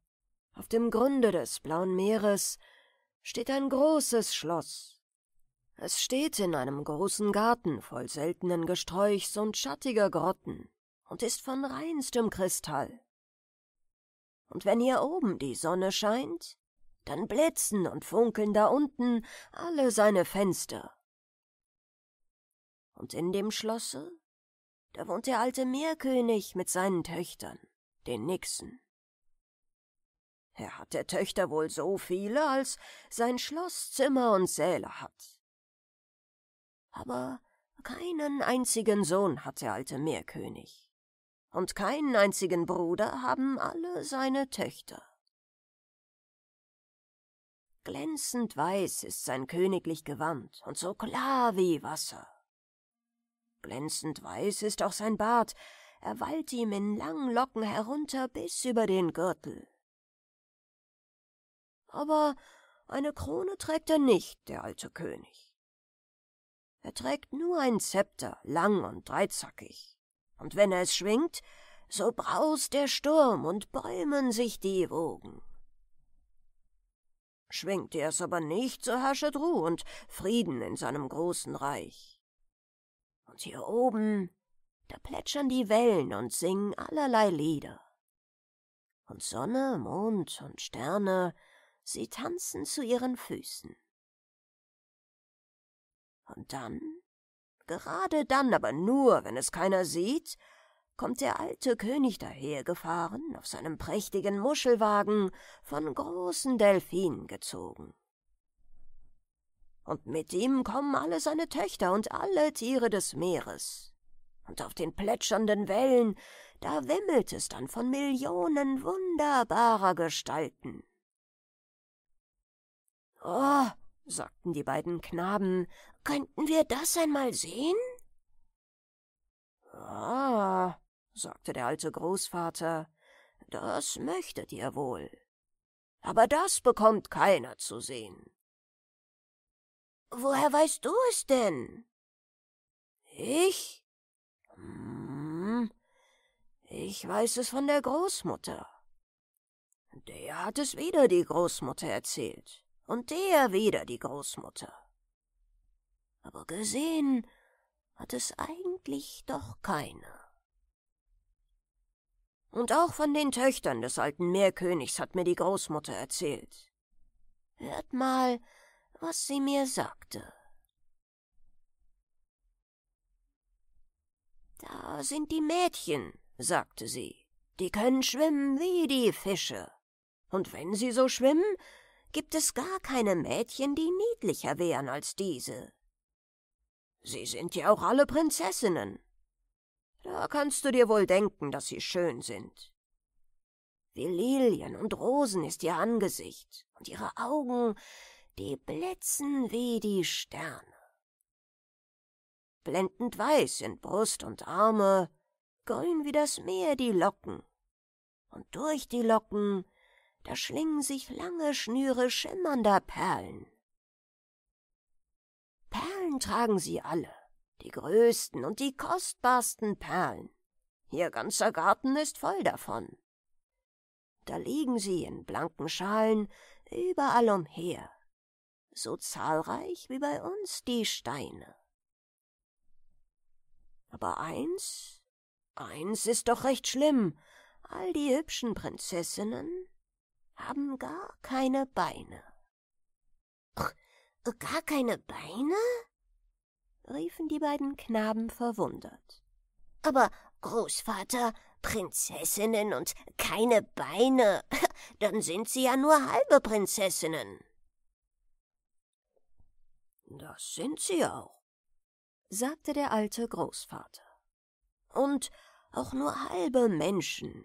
auf dem Grunde des blauen Meeres steht ein großes Schloss. Es steht in einem großen Garten voll seltenen Gesträuchs und schattiger Grotten und ist von reinstem Kristall. Und wenn hier oben die Sonne scheint, dann blitzen und funkeln da unten alle seine Fenster. Und in dem Schlosse, da wohnt der alte Meerkönig mit seinen Töchtern, den Nixen. Er hat der Töchter wohl so viele, als sein Schloss, Zimmer und Säle hat. Aber keinen einzigen Sohn hat der alte Meerkönig. Und keinen einzigen Bruder haben alle seine Töchter. Glänzend weiß ist sein königlich Gewand und so klar wie Wasser. Glänzend weiß ist auch sein Bart, er wallt ihm in langen Locken herunter bis über den Gürtel aber eine Krone trägt er nicht, der alte König. Er trägt nur ein Zepter, lang und dreizackig. Und wenn er es schwingt, so braust der Sturm und bäumen sich die Wogen. Schwingt er es aber nicht, so herrscht Ruhe und Frieden in seinem großen Reich. Und hier oben, da plätschern die Wellen und singen allerlei Lieder. Und Sonne, Mond und Sterne Sie tanzen zu ihren Füßen. Und dann, gerade dann, aber nur, wenn es keiner sieht, kommt der alte König dahergefahren, auf seinem prächtigen Muschelwagen, von großen Delfinen gezogen. Und mit ihm kommen alle seine Töchter und alle Tiere des Meeres. Und auf den plätschernden Wellen, da wimmelt es dann von Millionen wunderbarer Gestalten. Oh, sagten die beiden Knaben, könnten wir das einmal sehen? Ah, sagte der alte Großvater, das möchtet ihr wohl. Aber das bekommt keiner zu sehen. Woher weißt du es denn? Ich? Hm, ich weiß es von der Großmutter. Der hat es wieder die Großmutter erzählt und der wieder die Großmutter. Aber gesehen hat es eigentlich doch keiner. Und auch von den Töchtern des alten Meerkönigs hat mir die Großmutter erzählt. Hört mal, was sie mir sagte. Da sind die Mädchen, sagte sie. Die können schwimmen wie die Fische. Und wenn sie so schwimmen, gibt es gar keine Mädchen, die niedlicher wären als diese. Sie sind ja auch alle Prinzessinnen. Da kannst du dir wohl denken, dass sie schön sind. Wie Lilien und Rosen ist ihr Angesicht, und ihre Augen, die blitzen wie die Sterne. Blendend weiß sind Brust und Arme, grün wie das Meer die Locken, und durch die Locken da schlingen sich lange Schnüre schimmernder Perlen. Perlen tragen sie alle, die größten und die kostbarsten Perlen. Ihr ganzer Garten ist voll davon. Da liegen sie in blanken Schalen überall umher, so zahlreich wie bei uns die Steine. Aber eins, eins ist doch recht schlimm, all die hübschen Prinzessinnen haben gar keine Beine. Ach, äh, gar keine Beine? riefen die beiden Knaben verwundert. Aber Großvater, Prinzessinnen und keine Beine, dann sind sie ja nur halbe Prinzessinnen. Das sind sie auch, sagte der alte Großvater. Und auch nur halbe Menschen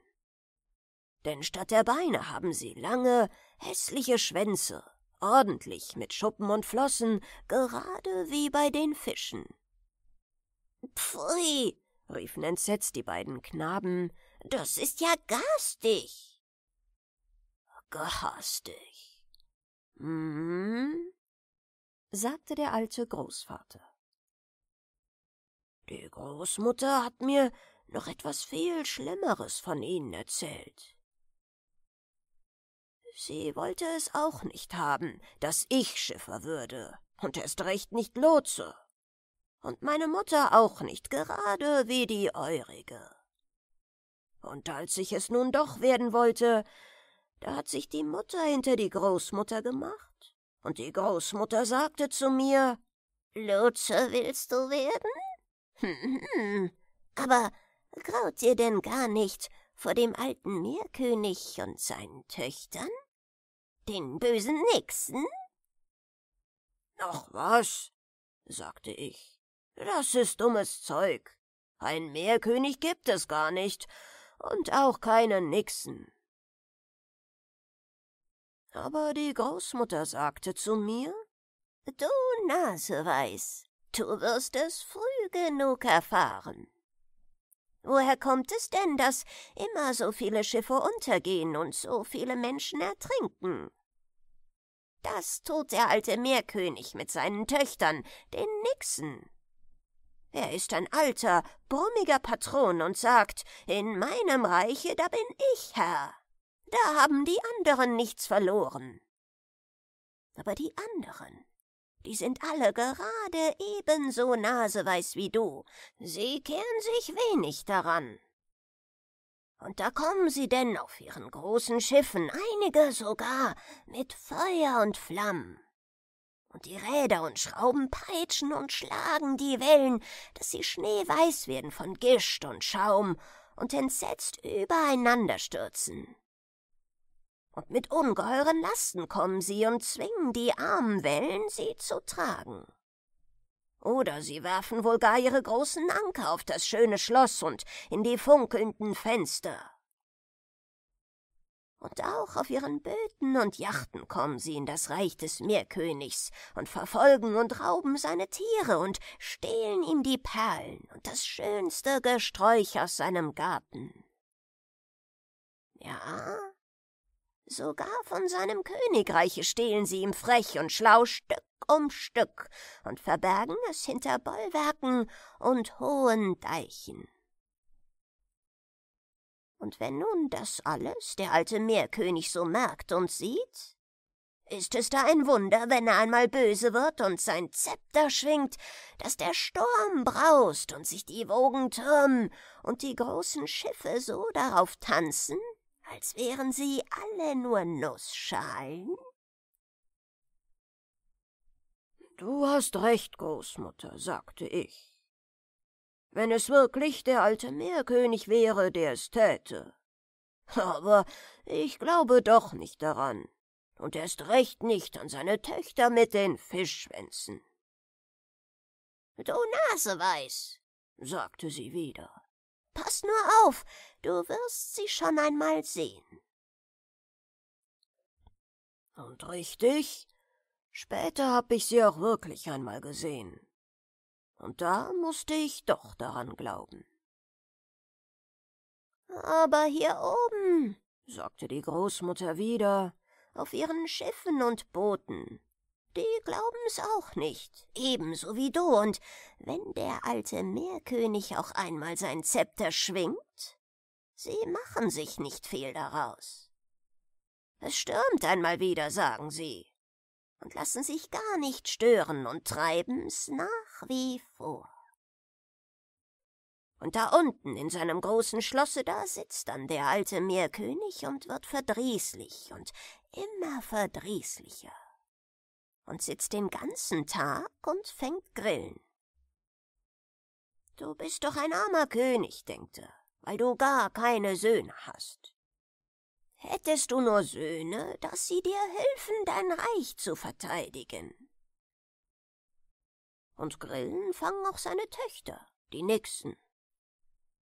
denn statt der Beine haben sie lange, hässliche Schwänze, ordentlich mit Schuppen und Flossen, gerade wie bei den Fischen. Pfui, riefen entsetzt die beiden Knaben, das ist ja garstig. Garstig. Hm? sagte der alte Großvater. Die Großmutter hat mir noch etwas viel Schlimmeres von ihnen erzählt. Sie wollte es auch nicht haben, dass ich Schiffer würde, und erst recht nicht Lotse. Und meine Mutter auch nicht, gerade wie die eurige. Und als ich es nun doch werden wollte, da hat sich die Mutter hinter die Großmutter gemacht, und die Großmutter sagte zu mir Lotse willst du werden? Hm, hm, hm. Aber graut ihr denn gar nicht vor dem alten Meerkönig und seinen Töchtern? Den bösen Nixen? Ach was, sagte ich. Das ist dummes Zeug. Ein Meerkönig gibt es gar nicht und auch keinen Nixen. Aber die Großmutter sagte zu mir, Du Naseweiß, du wirst es früh genug erfahren. Woher kommt es denn, dass immer so viele Schiffe untergehen und so viele Menschen ertrinken? Das tut der alte Meerkönig mit seinen Töchtern, den Nixen. Er ist ein alter, brummiger Patron und sagt, in meinem Reiche, da bin ich Herr. Da haben die anderen nichts verloren. Aber die anderen, die sind alle gerade ebenso naseweiß wie du. Sie kehren sich wenig daran. Und da kommen sie denn auf ihren großen Schiffen, einige sogar, mit Feuer und Flammen. Und die Räder und Schrauben peitschen und schlagen die Wellen, dass sie schneeweiß werden von Gischt und Schaum und entsetzt übereinander stürzen und mit ungeheuren Lasten kommen sie und zwingen die armen Wellen, sie zu tragen. Oder sie werfen wohl gar ihre großen Anker auf das schöne Schloss und in die funkelnden Fenster. Und auch auf ihren Böten und Yachten kommen sie in das Reich des Meerkönigs und verfolgen und rauben seine Tiere und stehlen ihm die Perlen und das schönste Gesträuch aus seinem Garten. Ja, Sogar von seinem Königreiche stehlen sie ihm frech und schlau Stück um Stück und verbergen es hinter Bollwerken und hohen Deichen. Und wenn nun das alles der alte Meerkönig so merkt und sieht, ist es da ein Wunder, wenn er einmal böse wird und sein Zepter schwingt, dass der Sturm braust und sich die Wogen türmen und die großen Schiffe so darauf tanzen? als wären sie alle nur Nussschalen? Du hast recht, Großmutter, sagte ich. Wenn es wirklich der alte Meerkönig wäre, der es täte. Aber ich glaube doch nicht daran. Und erst recht nicht an seine Töchter mit den Fischschwänzen. Du Naseweiß, sagte sie wieder. Pass nur auf, du wirst sie schon einmal sehen. Und richtig, später hab ich sie auch wirklich einmal gesehen. Und da musste ich doch daran glauben. Aber hier oben, sagte die Großmutter wieder, auf ihren Schiffen und Booten, die glauben's auch nicht, ebenso wie du, und wenn der alte Meerkönig auch einmal sein Zepter schwingt, sie machen sich nicht viel daraus. Es stürmt einmal wieder, sagen sie, und lassen sich gar nicht stören und treiben's nach wie vor. Und da unten in seinem großen Schlosse, da sitzt dann der alte Meerkönig und wird verdrießlich und immer verdrießlicher und sitzt den ganzen Tag und fängt Grillen. Du bist doch ein armer König, denkt er, weil du gar keine Söhne hast. Hättest du nur Söhne, dass sie dir helfen, dein Reich zu verteidigen. Und Grillen fangen auch seine Töchter, die Nixen.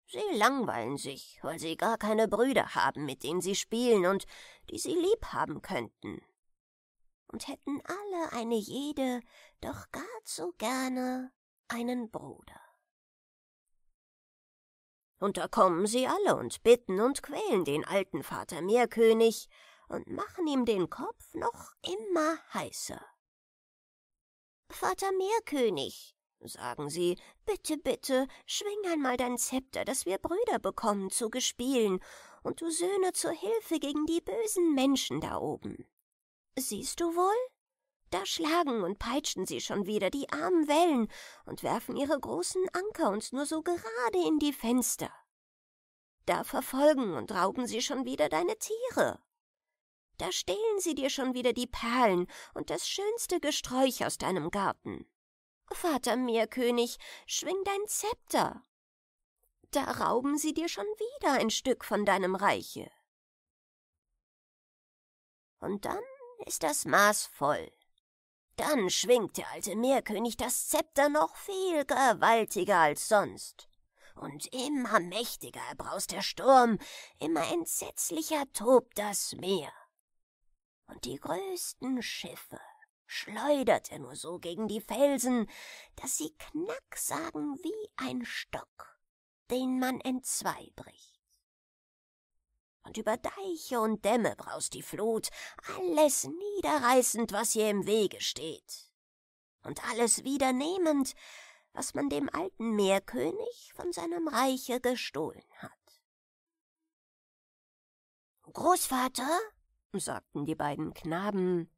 Sie langweilen sich, weil sie gar keine Brüder haben, mit denen sie spielen und die sie lieb haben könnten und hätten alle eine jede doch gar zu gerne einen Bruder. Und da kommen sie alle und bitten und quälen den alten Vater Meerkönig und machen ihm den Kopf noch immer heißer. Vater Meerkönig, sagen sie, bitte, bitte, schwing einmal dein Zepter, dass wir Brüder bekommen zu Gespielen und du Söhne zur Hilfe gegen die bösen Menschen da oben. Siehst du wohl? Da schlagen und peitschen sie schon wieder die armen Wellen und werfen ihre großen Anker uns nur so gerade in die Fenster. Da verfolgen und rauben sie schon wieder deine Tiere. Da stehlen sie dir schon wieder die Perlen und das schönste Gesträuch aus deinem Garten. Vater Meerkönig, schwing dein Zepter. Da rauben sie dir schon wieder ein Stück von deinem Reiche. Und dann ist das Maß voll. Dann schwingt der alte Meerkönig das Zepter noch viel gewaltiger als sonst. Und immer mächtiger braust der Sturm, immer entsetzlicher tobt das Meer. Und die größten Schiffe schleudert er nur so gegen die Felsen, dass sie knack sagen wie ein Stock, den man entzwei bricht und über Deiche und Dämme braust die Flut, alles niederreißend, was ihr im Wege steht. Und alles wiedernehmend, was man dem alten Meerkönig von seinem Reiche gestohlen hat. Großvater, sagten die beiden Knaben,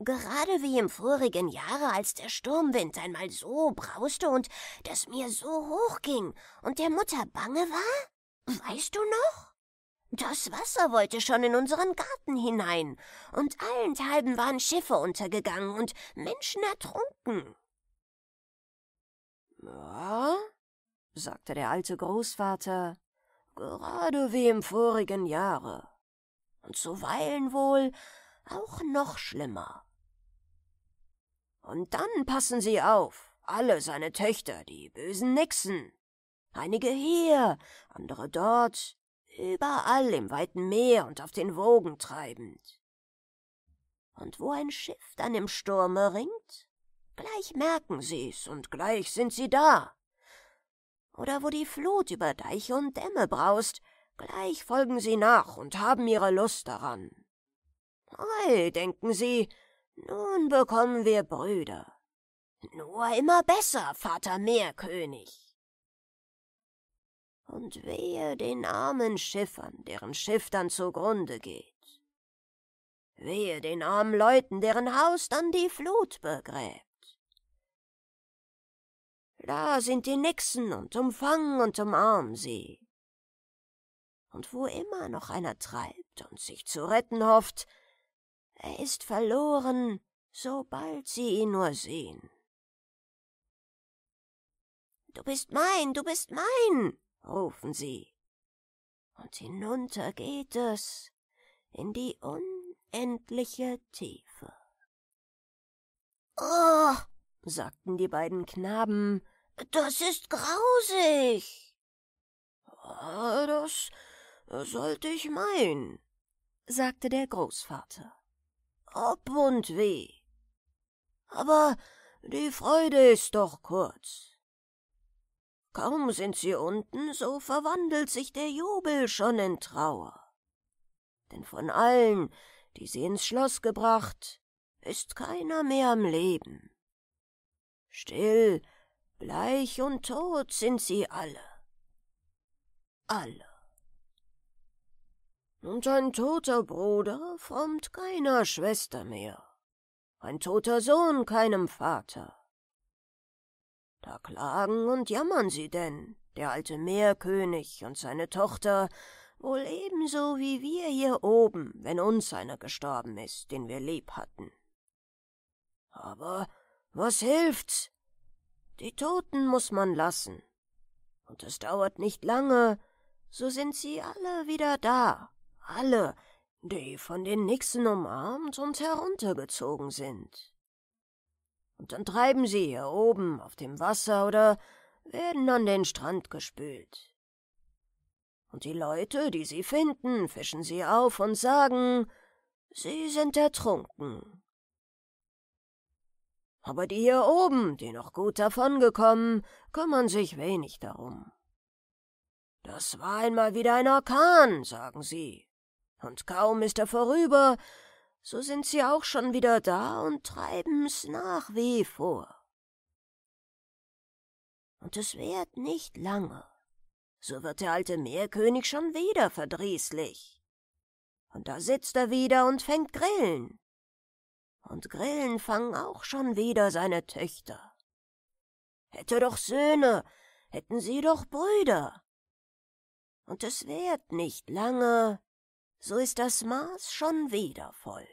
gerade wie im vorigen Jahre, als der Sturmwind einmal so brauste und das Meer so hoch ging und der Mutter bange war? Weißt du noch? Das Wasser wollte schon in unseren Garten hinein, und allenthalben waren Schiffe untergegangen und Menschen ertrunken. Ja, sagte der alte Großvater, gerade wie im vorigen Jahre. Und zuweilen wohl auch noch schlimmer. Und dann passen Sie auf, alle seine Töchter, die bösen Nixen. Einige hier, andere dort, überall im weiten Meer und auf den Wogen treibend. Und wo ein Schiff dann im Sturme ringt, gleich merken sie's und gleich sind sie da. Oder wo die Flut über Deiche und Dämme braust, gleich folgen sie nach und haben ihre Lust daran. Ei, denken sie, nun bekommen wir Brüder. Nur immer besser, Vater Meerkönig und wehe den armen Schiffern, deren Schiff dann zugrunde geht. Wehe den armen Leuten, deren Haus dann die Flut begräbt. Da sind die Nixen und umfangen und umarmen sie. Und wo immer noch einer treibt und sich zu retten hofft, er ist verloren, sobald sie ihn nur sehen. Du bist mein, du bist mein, rufen sie. Und hinunter geht es in die unendliche Tiefe. Oh, sagten die beiden Knaben, das ist grausig. Ah, das sollte ich meinen, sagte der Großvater. Ob und weh. Aber die Freude ist doch kurz. Kaum sind sie unten, so verwandelt sich der Jubel schon in Trauer. Denn von allen, die sie ins Schloss gebracht, ist keiner mehr am Leben. Still, bleich und tot sind sie alle. Alle. Und ein toter Bruder frommt keiner Schwester mehr, ein toter Sohn keinem Vater, da klagen und jammern sie denn, der alte Meerkönig und seine Tochter, wohl ebenso wie wir hier oben, wenn uns einer gestorben ist, den wir lieb hatten. Aber was hilft's? Die Toten muß man lassen. Und es dauert nicht lange, so sind sie alle wieder da, alle, die von den Nixen umarmt und heruntergezogen sind und dann treiben sie hier oben auf dem Wasser oder werden an den Strand gespült. Und die Leute, die sie finden, fischen sie auf und sagen, sie sind ertrunken. Aber die hier oben, die noch gut davongekommen, kümmern sich wenig darum. Das war einmal wieder ein Orkan, sagen sie. Und kaum ist er vorüber, so sind sie auch schon wieder da und treiben's nach wie vor. Und es währt nicht lange, so wird der alte Meerkönig schon wieder verdrießlich. Und da sitzt er wieder und fängt Grillen. Und Grillen fangen auch schon wieder seine Töchter. Hätte doch Söhne, hätten sie doch Brüder. Und es währt nicht lange, so ist das Maß schon wieder voll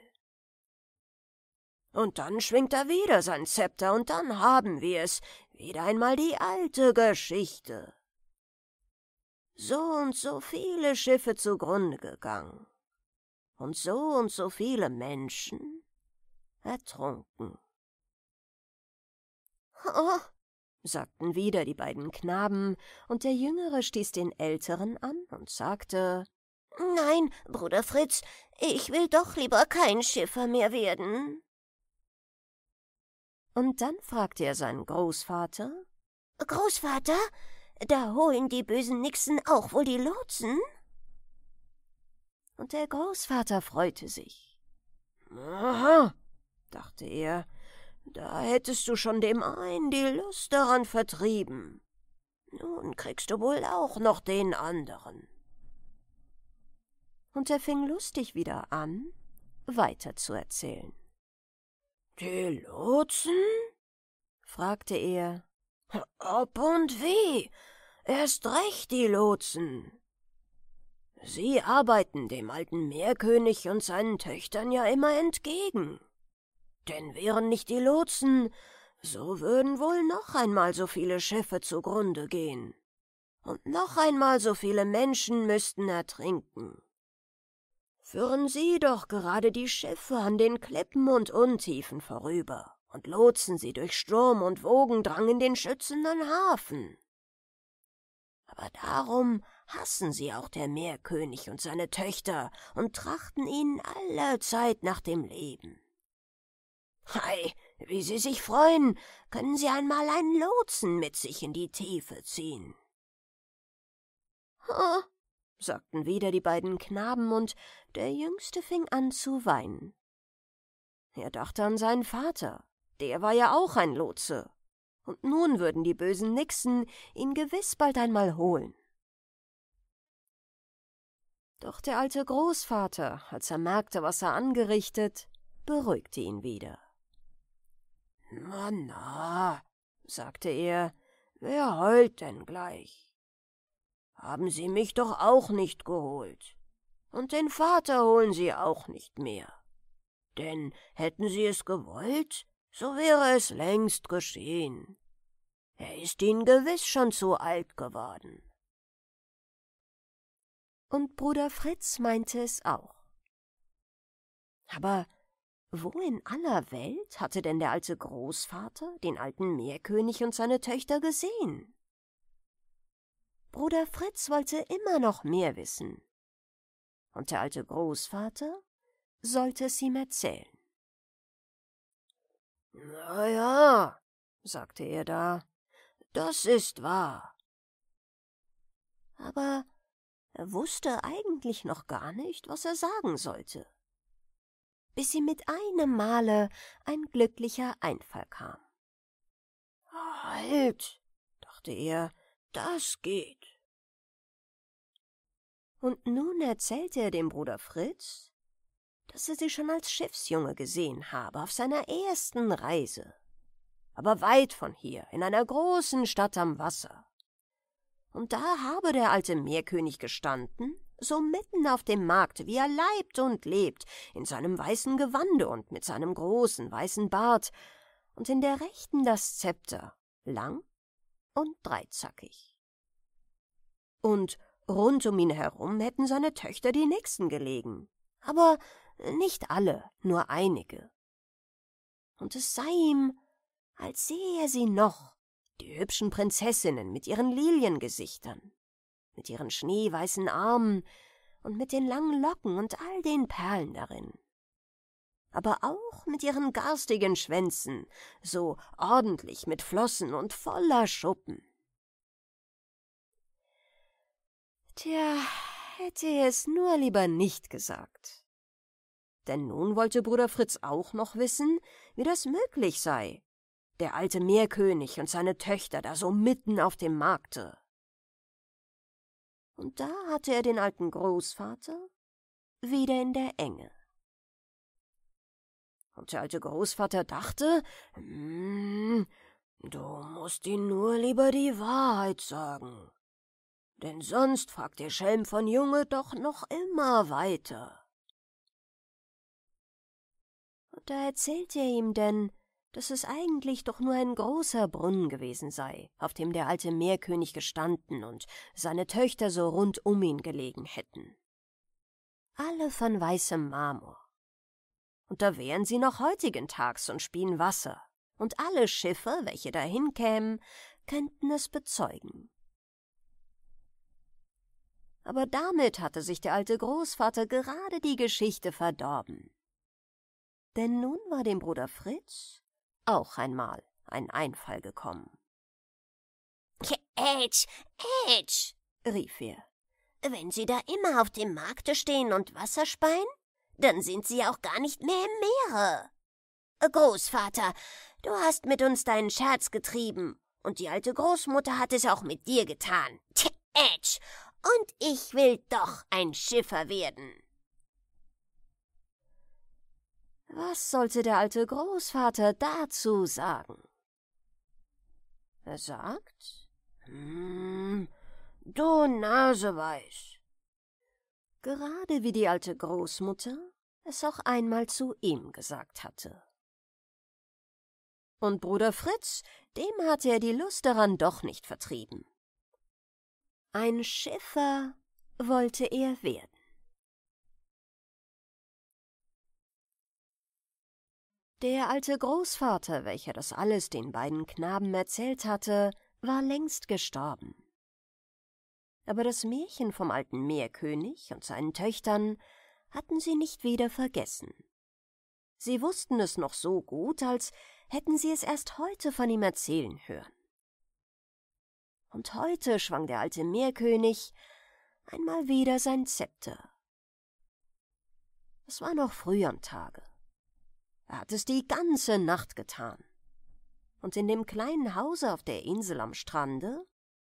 und dann schwingt er wieder sein Zepter, und dann haben wir es, wieder einmal die alte Geschichte. So und so viele Schiffe zugrunde gegangen, und so und so viele Menschen ertrunken. Oh, sagten wieder die beiden Knaben, und der Jüngere stieß den Älteren an und sagte, Nein, Bruder Fritz, ich will doch lieber kein Schiffer mehr werden. Und dann fragte er seinen Großvater. Großvater, da holen die bösen Nixen auch wohl die Lotsen? Und der Großvater freute sich. Aha, dachte er, da hättest du schon dem einen die Lust daran vertrieben. Nun kriegst du wohl auch noch den anderen. Und er fing lustig wieder an, weiter zu erzählen. Die Lotsen? fragte er. Ob und wie? Erst recht die Lotsen. Sie arbeiten dem alten Meerkönig und seinen Töchtern ja immer entgegen. Denn wären nicht die Lotsen, so würden wohl noch einmal so viele Schiffe zugrunde gehen. Und noch einmal so viele Menschen müssten ertrinken. Führen Sie doch gerade die Schiffe an den Klippen und Untiefen vorüber und lotsen sie durch Sturm und Wogendrang in den schützenden Hafen. Aber darum hassen sie auch der Meerkönig und seine Töchter und trachten ihnen allerzeit nach dem Leben. Hei, wie sie sich freuen, können sie einmal einen Lotsen mit sich in die Tiefe ziehen. Ha, sagten wieder die beiden Knaben, und der Jüngste fing an zu weinen. Er dachte an seinen Vater, der war ja auch ein Lotse, und nun würden die bösen Nixen ihn gewiss bald einmal holen. Doch der alte Großvater, als er merkte, was er angerichtet, beruhigte ihn wieder. Na, na, sagte er, wer heult denn gleich? haben Sie mich doch auch nicht geholt. Und den Vater holen Sie auch nicht mehr. Denn hätten Sie es gewollt, so wäre es längst geschehen. Er ist Ihnen gewiss schon zu alt geworden. Und Bruder Fritz meinte es auch. Aber wo in aller Welt hatte denn der alte Großvater den alten Meerkönig und seine Töchter gesehen? Bruder Fritz wollte immer noch mehr wissen. Und der alte Großvater sollte es ihm erzählen. Na ja, sagte er da, das ist wahr. Aber er wusste eigentlich noch gar nicht, was er sagen sollte, bis ihm mit einem Male ein glücklicher Einfall kam. Halt, dachte er, das geht. Und nun erzählte er dem Bruder Fritz, dass er sie schon als Schiffsjunge gesehen habe auf seiner ersten Reise, aber weit von hier, in einer großen Stadt am Wasser. Und da habe der alte Meerkönig gestanden, so mitten auf dem Markt, wie er leibt und lebt, in seinem weißen Gewande und mit seinem großen weißen Bart, und in der rechten das Zepter, lang und dreizackig. Und rund um ihn herum hätten seine Töchter die nächsten gelegen, aber nicht alle, nur einige. Und es sei ihm, als sehe er sie noch, die hübschen Prinzessinnen mit ihren Liliengesichtern, mit ihren schneeweißen Armen und mit den langen Locken und all den Perlen darin aber auch mit ihren garstigen Schwänzen, so ordentlich mit Flossen und voller Schuppen. Tja, hätte er es nur lieber nicht gesagt. Denn nun wollte Bruder Fritz auch noch wissen, wie das möglich sei, der alte Meerkönig und seine Töchter da so mitten auf dem Markte. Und da hatte er den alten Großvater wieder in der Enge. Und der alte Großvater dachte, hm, du musst ihm nur lieber die Wahrheit sagen. Denn sonst fragt der Schelm von Junge doch noch immer weiter. Und da erzählt er ihm denn, dass es eigentlich doch nur ein großer Brunnen gewesen sei, auf dem der alte Meerkönig gestanden und seine Töchter so rund um ihn gelegen hätten. Alle von weißem Marmor und da wären sie noch heutigen Tags und spien Wasser, und alle Schiffe, welche dahin kämen, könnten es bezeugen. Aber damit hatte sich der alte Großvater gerade die Geschichte verdorben. Denn nun war dem Bruder Fritz auch einmal ein Einfall gekommen. Ätsch, ätsch, rief er. Wenn Sie da immer auf dem Markte stehen und Wasser speien, dann sind sie auch gar nicht mehr im Meere. Äh, Großvater, du hast mit uns deinen Scherz getrieben, und die alte Großmutter hat es auch mit dir getan. Tch, und ich will doch ein Schiffer werden. Was sollte der alte Großvater dazu sagen? Er sagt, hm, du Naseweiß, gerade wie die alte Großmutter es auch einmal zu ihm gesagt hatte. Und Bruder Fritz, dem hatte er die Lust daran doch nicht vertrieben. Ein Schiffer wollte er werden. Der alte Großvater, welcher das alles den beiden Knaben erzählt hatte, war längst gestorben aber das Märchen vom alten Meerkönig und seinen Töchtern hatten sie nicht wieder vergessen. Sie wussten es noch so gut, als hätten sie es erst heute von ihm erzählen hören. Und heute schwang der alte Meerkönig einmal wieder sein Zepter. Es war noch früh am Tage. Er hat es die ganze Nacht getan. Und in dem kleinen Hause auf der Insel am Strande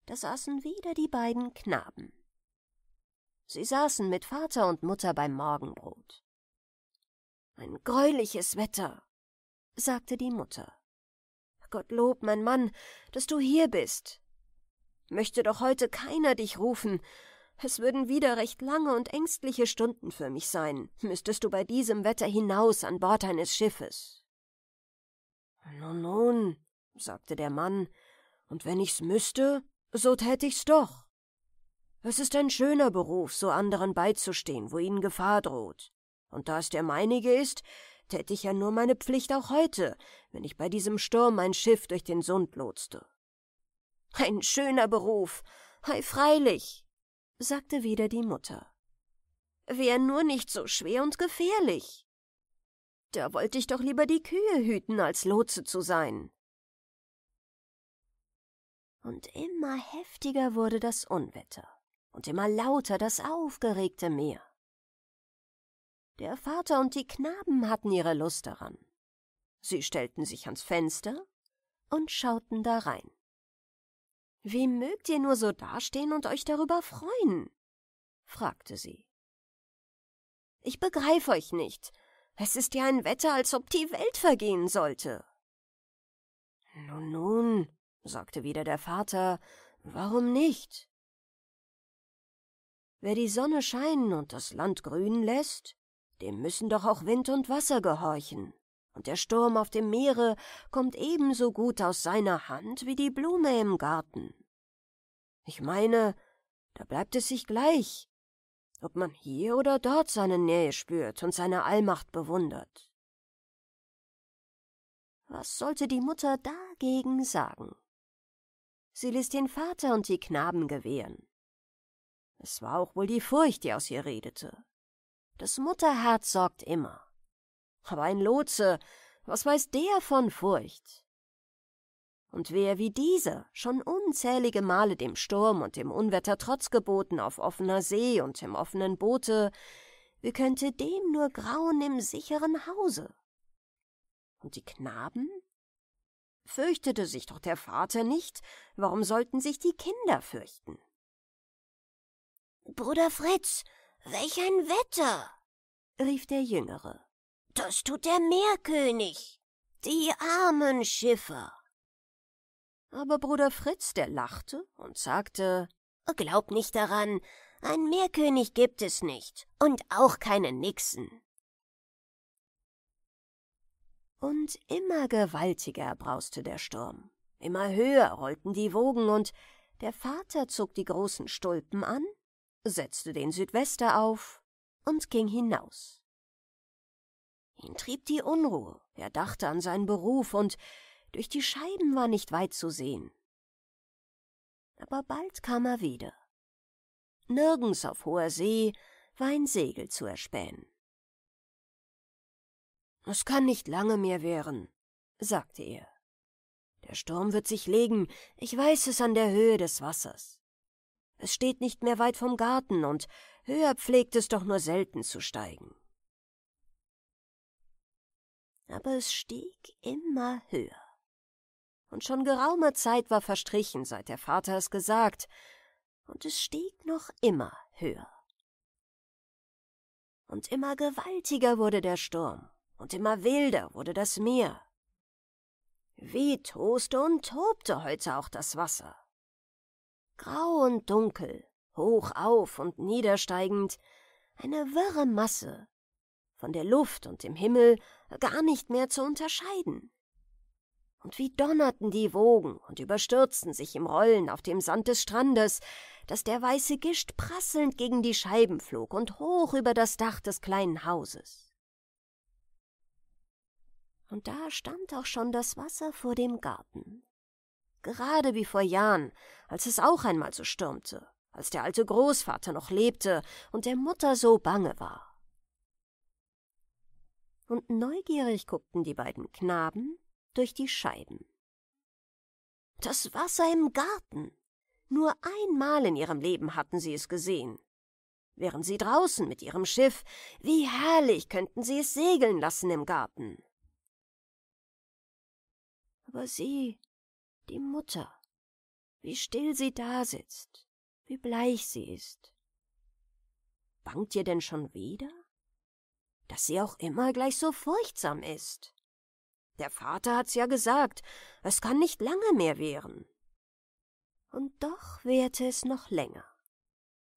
da saßen wieder die beiden Knaben. Sie saßen mit Vater und Mutter beim Morgenbrot. Ein greuliches Wetter, sagte die Mutter. Gottlob, mein Mann, dass du hier bist. Möchte doch heute keiner dich rufen. Es würden wieder recht lange und ängstliche Stunden für mich sein, müsstest du bei diesem Wetter hinaus an Bord eines Schiffes. Nun, nun, sagte der Mann, und wenn ich's müsste? so tät ich's doch. Es ist ein schöner Beruf, so anderen beizustehen, wo ihnen Gefahr droht. Und da es der meinige ist, tät ich ja nur meine Pflicht auch heute, wenn ich bei diesem Sturm mein Schiff durch den Sund lotste. Ein schöner Beruf, hei freilich, sagte wieder die Mutter. Wär nur nicht so schwer und gefährlich. Da wollte ich doch lieber die Kühe hüten, als Lotse zu sein. Und immer heftiger wurde das Unwetter und immer lauter das aufgeregte Meer. Der Vater und die Knaben hatten ihre Lust daran. Sie stellten sich ans Fenster und schauten da rein. Wie mögt ihr nur so dastehen und euch darüber freuen? fragte sie. Ich begreife euch nicht. Es ist ja ein Wetter, als ob die Welt vergehen sollte. Nun, nun, sagte wieder der Vater, warum nicht? Wer die Sonne scheinen und das Land grünen lässt, dem müssen doch auch Wind und Wasser gehorchen, und der Sturm auf dem Meere kommt ebenso gut aus seiner Hand wie die Blume im Garten. Ich meine, da bleibt es sich gleich, ob man hier oder dort seine Nähe spürt und seine Allmacht bewundert. Was sollte die Mutter dagegen sagen? Sie ließ den Vater und die Knaben gewähren. Es war auch wohl die Furcht, die aus ihr redete. Das Mutterherz sorgt immer. Aber ein Lotse, was weiß der von Furcht? Und wer wie dieser schon unzählige Male dem Sturm und dem Unwetter Trotz geboten auf offener See und im offenen Boote, wie könnte dem nur grauen im sicheren Hause? Und die Knaben? Fürchtete sich doch der Vater nicht, warum sollten sich die Kinder fürchten? Bruder Fritz, welch ein Wetter! rief der Jüngere. Das tut der Meerkönig. Die armen Schiffer. Aber Bruder Fritz, der lachte und sagte Glaub nicht daran, ein Meerkönig gibt es nicht, und auch keine Nixen. Und immer gewaltiger brauste der Sturm. Immer höher rollten die Wogen und der Vater zog die großen Stulpen an, setzte den Südwester auf und ging hinaus. Ihn trieb die Unruhe, er dachte an seinen Beruf und durch die Scheiben war nicht weit zu sehen. Aber bald kam er wieder. Nirgends auf hoher See war ein Segel zu erspähen. Es kann nicht lange mehr währen, sagte er. Der Sturm wird sich legen, ich weiß es an der Höhe des Wassers. Es steht nicht mehr weit vom Garten, und höher pflegt es doch nur selten zu steigen. Aber es stieg immer höher. Und schon geraume Zeit war verstrichen, seit der Vater es gesagt, und es stieg noch immer höher. Und immer gewaltiger wurde der Sturm und immer wilder wurde das Meer. Wie toste und tobte heute auch das Wasser. Grau und dunkel, hoch auf und niedersteigend, eine wirre Masse, von der Luft und dem Himmel gar nicht mehr zu unterscheiden. Und wie donnerten die Wogen und überstürzten sich im Rollen auf dem Sand des Strandes, dass der weiße Gischt prasselnd gegen die Scheiben flog und hoch über das Dach des kleinen Hauses und da stand auch schon das Wasser vor dem Garten. Gerade wie vor Jahren, als es auch einmal so stürmte, als der alte Großvater noch lebte und der Mutter so bange war. Und neugierig guckten die beiden Knaben durch die Scheiben. Das Wasser im Garten. Nur einmal in ihrem Leben hatten sie es gesehen. Wären sie draußen mit ihrem Schiff, wie herrlich könnten sie es segeln lassen im Garten. Aber sie, die Mutter, wie still sie dasitzt, wie bleich sie ist. Bangt ihr denn schon wieder? Dass sie auch immer gleich so furchtsam ist. Der Vater hat's ja gesagt, es kann nicht lange mehr währen. Und doch währte es noch länger.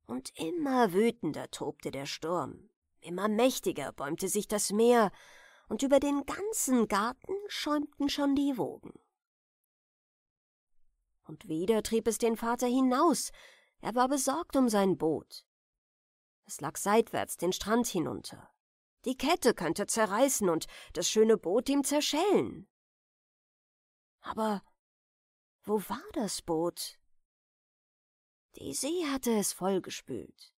Und immer wütender tobte der Sturm, immer mächtiger bäumte sich das Meer, und über den ganzen Garten schäumten schon die Wogen. Und wieder trieb es den Vater hinaus, er war besorgt um sein Boot. Es lag seitwärts den Strand hinunter. Die Kette könnte zerreißen und das schöne Boot ihm zerschellen. Aber wo war das Boot? Die See hatte es vollgespült.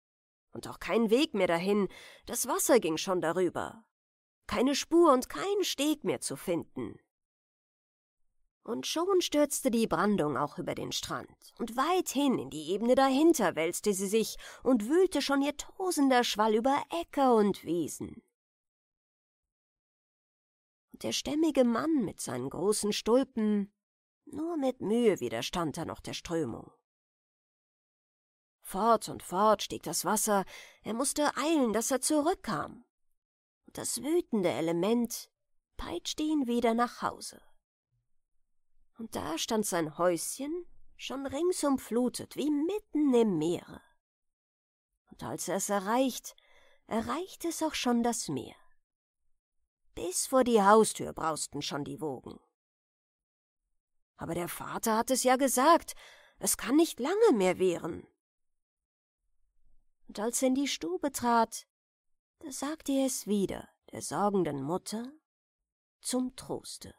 Und auch kein Weg mehr dahin, das Wasser ging schon darüber keine Spur und keinen Steg mehr zu finden. Und schon stürzte die Brandung auch über den Strand, und weithin in die Ebene dahinter wälzte sie sich und wühlte schon ihr tosender Schwall über Äcker und Wiesen. Und der stämmige Mann mit seinen großen Stulpen, nur mit Mühe widerstand er noch der Strömung. Fort und fort stieg das Wasser, er musste eilen, dass er zurückkam und Das wütende Element peitschte ihn wieder nach Hause. Und da stand sein Häuschen, schon ringsum flutet, wie mitten im Meere. Und als er es erreicht, erreicht es auch schon das Meer. Bis vor die Haustür brausten schon die Wogen. Aber der Vater hat es ja gesagt, es kann nicht lange mehr wehren. Und als er in die Stube trat, da sagte er es wieder, der sorgenden Mutter, zum Troste.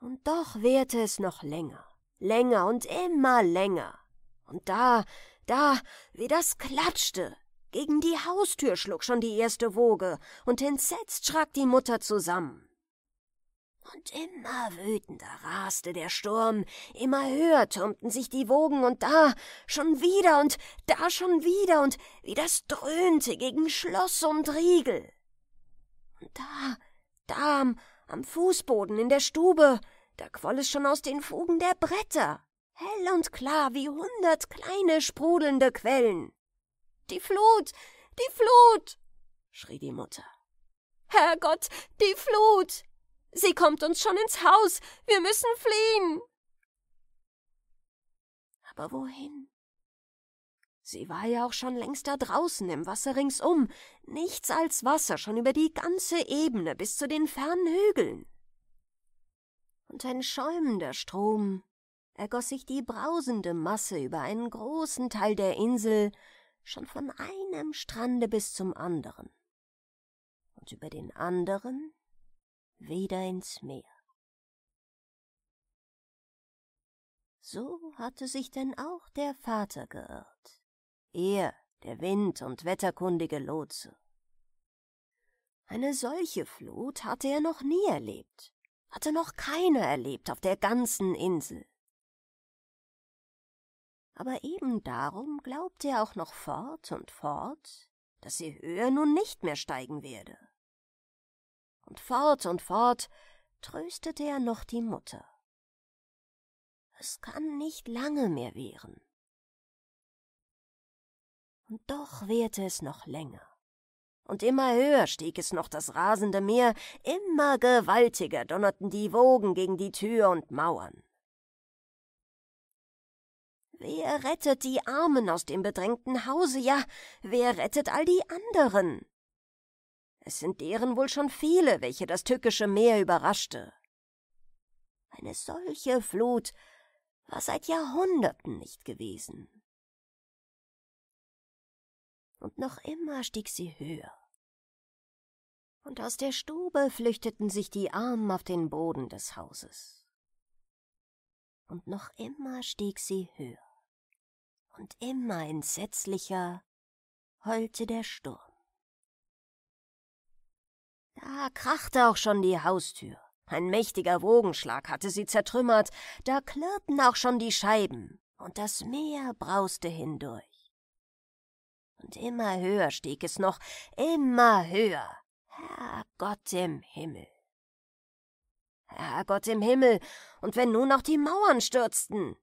Und doch währte es noch länger, länger und immer länger. Und da, da, wie das klatschte, gegen die Haustür schlug schon die erste Woge, und entsetzt schrak die Mutter zusammen. Und immer wütender raste der Sturm, immer höher türmten sich die Wogen und da schon wieder und da schon wieder und wie das dröhnte gegen Schloss und Riegel. Und da, da am, am Fußboden in der Stube, da quoll es schon aus den Fugen der Bretter, hell und klar wie hundert kleine sprudelnde Quellen. Die Flut, die Flut, schrie die Mutter. Herrgott, die Flut! Sie kommt uns schon ins Haus. Wir müssen fliehen. Aber wohin? Sie war ja auch schon längst da draußen im Wasser ringsum, nichts als Wasser, schon über die ganze Ebene bis zu den fernen Hügeln. Und ein schäumender Strom ergoss sich die brausende Masse über einen großen Teil der Insel, schon von einem Strande bis zum anderen. Und über den anderen wieder ins Meer. So hatte sich denn auch der Vater geirrt, er, der Wind- und wetterkundige Lotse. Eine solche Flut hatte er noch nie erlebt, hatte noch keiner erlebt auf der ganzen Insel. Aber eben darum glaubte er auch noch fort und fort, dass sie höher nun nicht mehr steigen werde und fort und fort, tröstete er noch die Mutter. Es kann nicht lange mehr währen. Und doch währte es noch länger. Und immer höher stieg es noch das rasende Meer, immer gewaltiger donnerten die Wogen gegen die Tür und Mauern. Wer rettet die Armen aus dem bedrängten Hause, ja, wer rettet all die anderen? Es sind deren wohl schon viele, welche das tückische Meer überraschte. Eine solche Flut war seit Jahrhunderten nicht gewesen. Und noch immer stieg sie höher. Und aus der Stube flüchteten sich die Armen auf den Boden des Hauses. Und noch immer stieg sie höher. Und immer entsetzlicher heulte der Sturm. Da krachte auch schon die Haustür. Ein mächtiger Wogenschlag hatte sie zertrümmert, da klirrten auch schon die Scheiben, und das Meer brauste hindurch. Und immer höher stieg es noch, immer höher. Herrgott im Himmel. Herrgott im Himmel, und wenn nun auch die Mauern stürzten.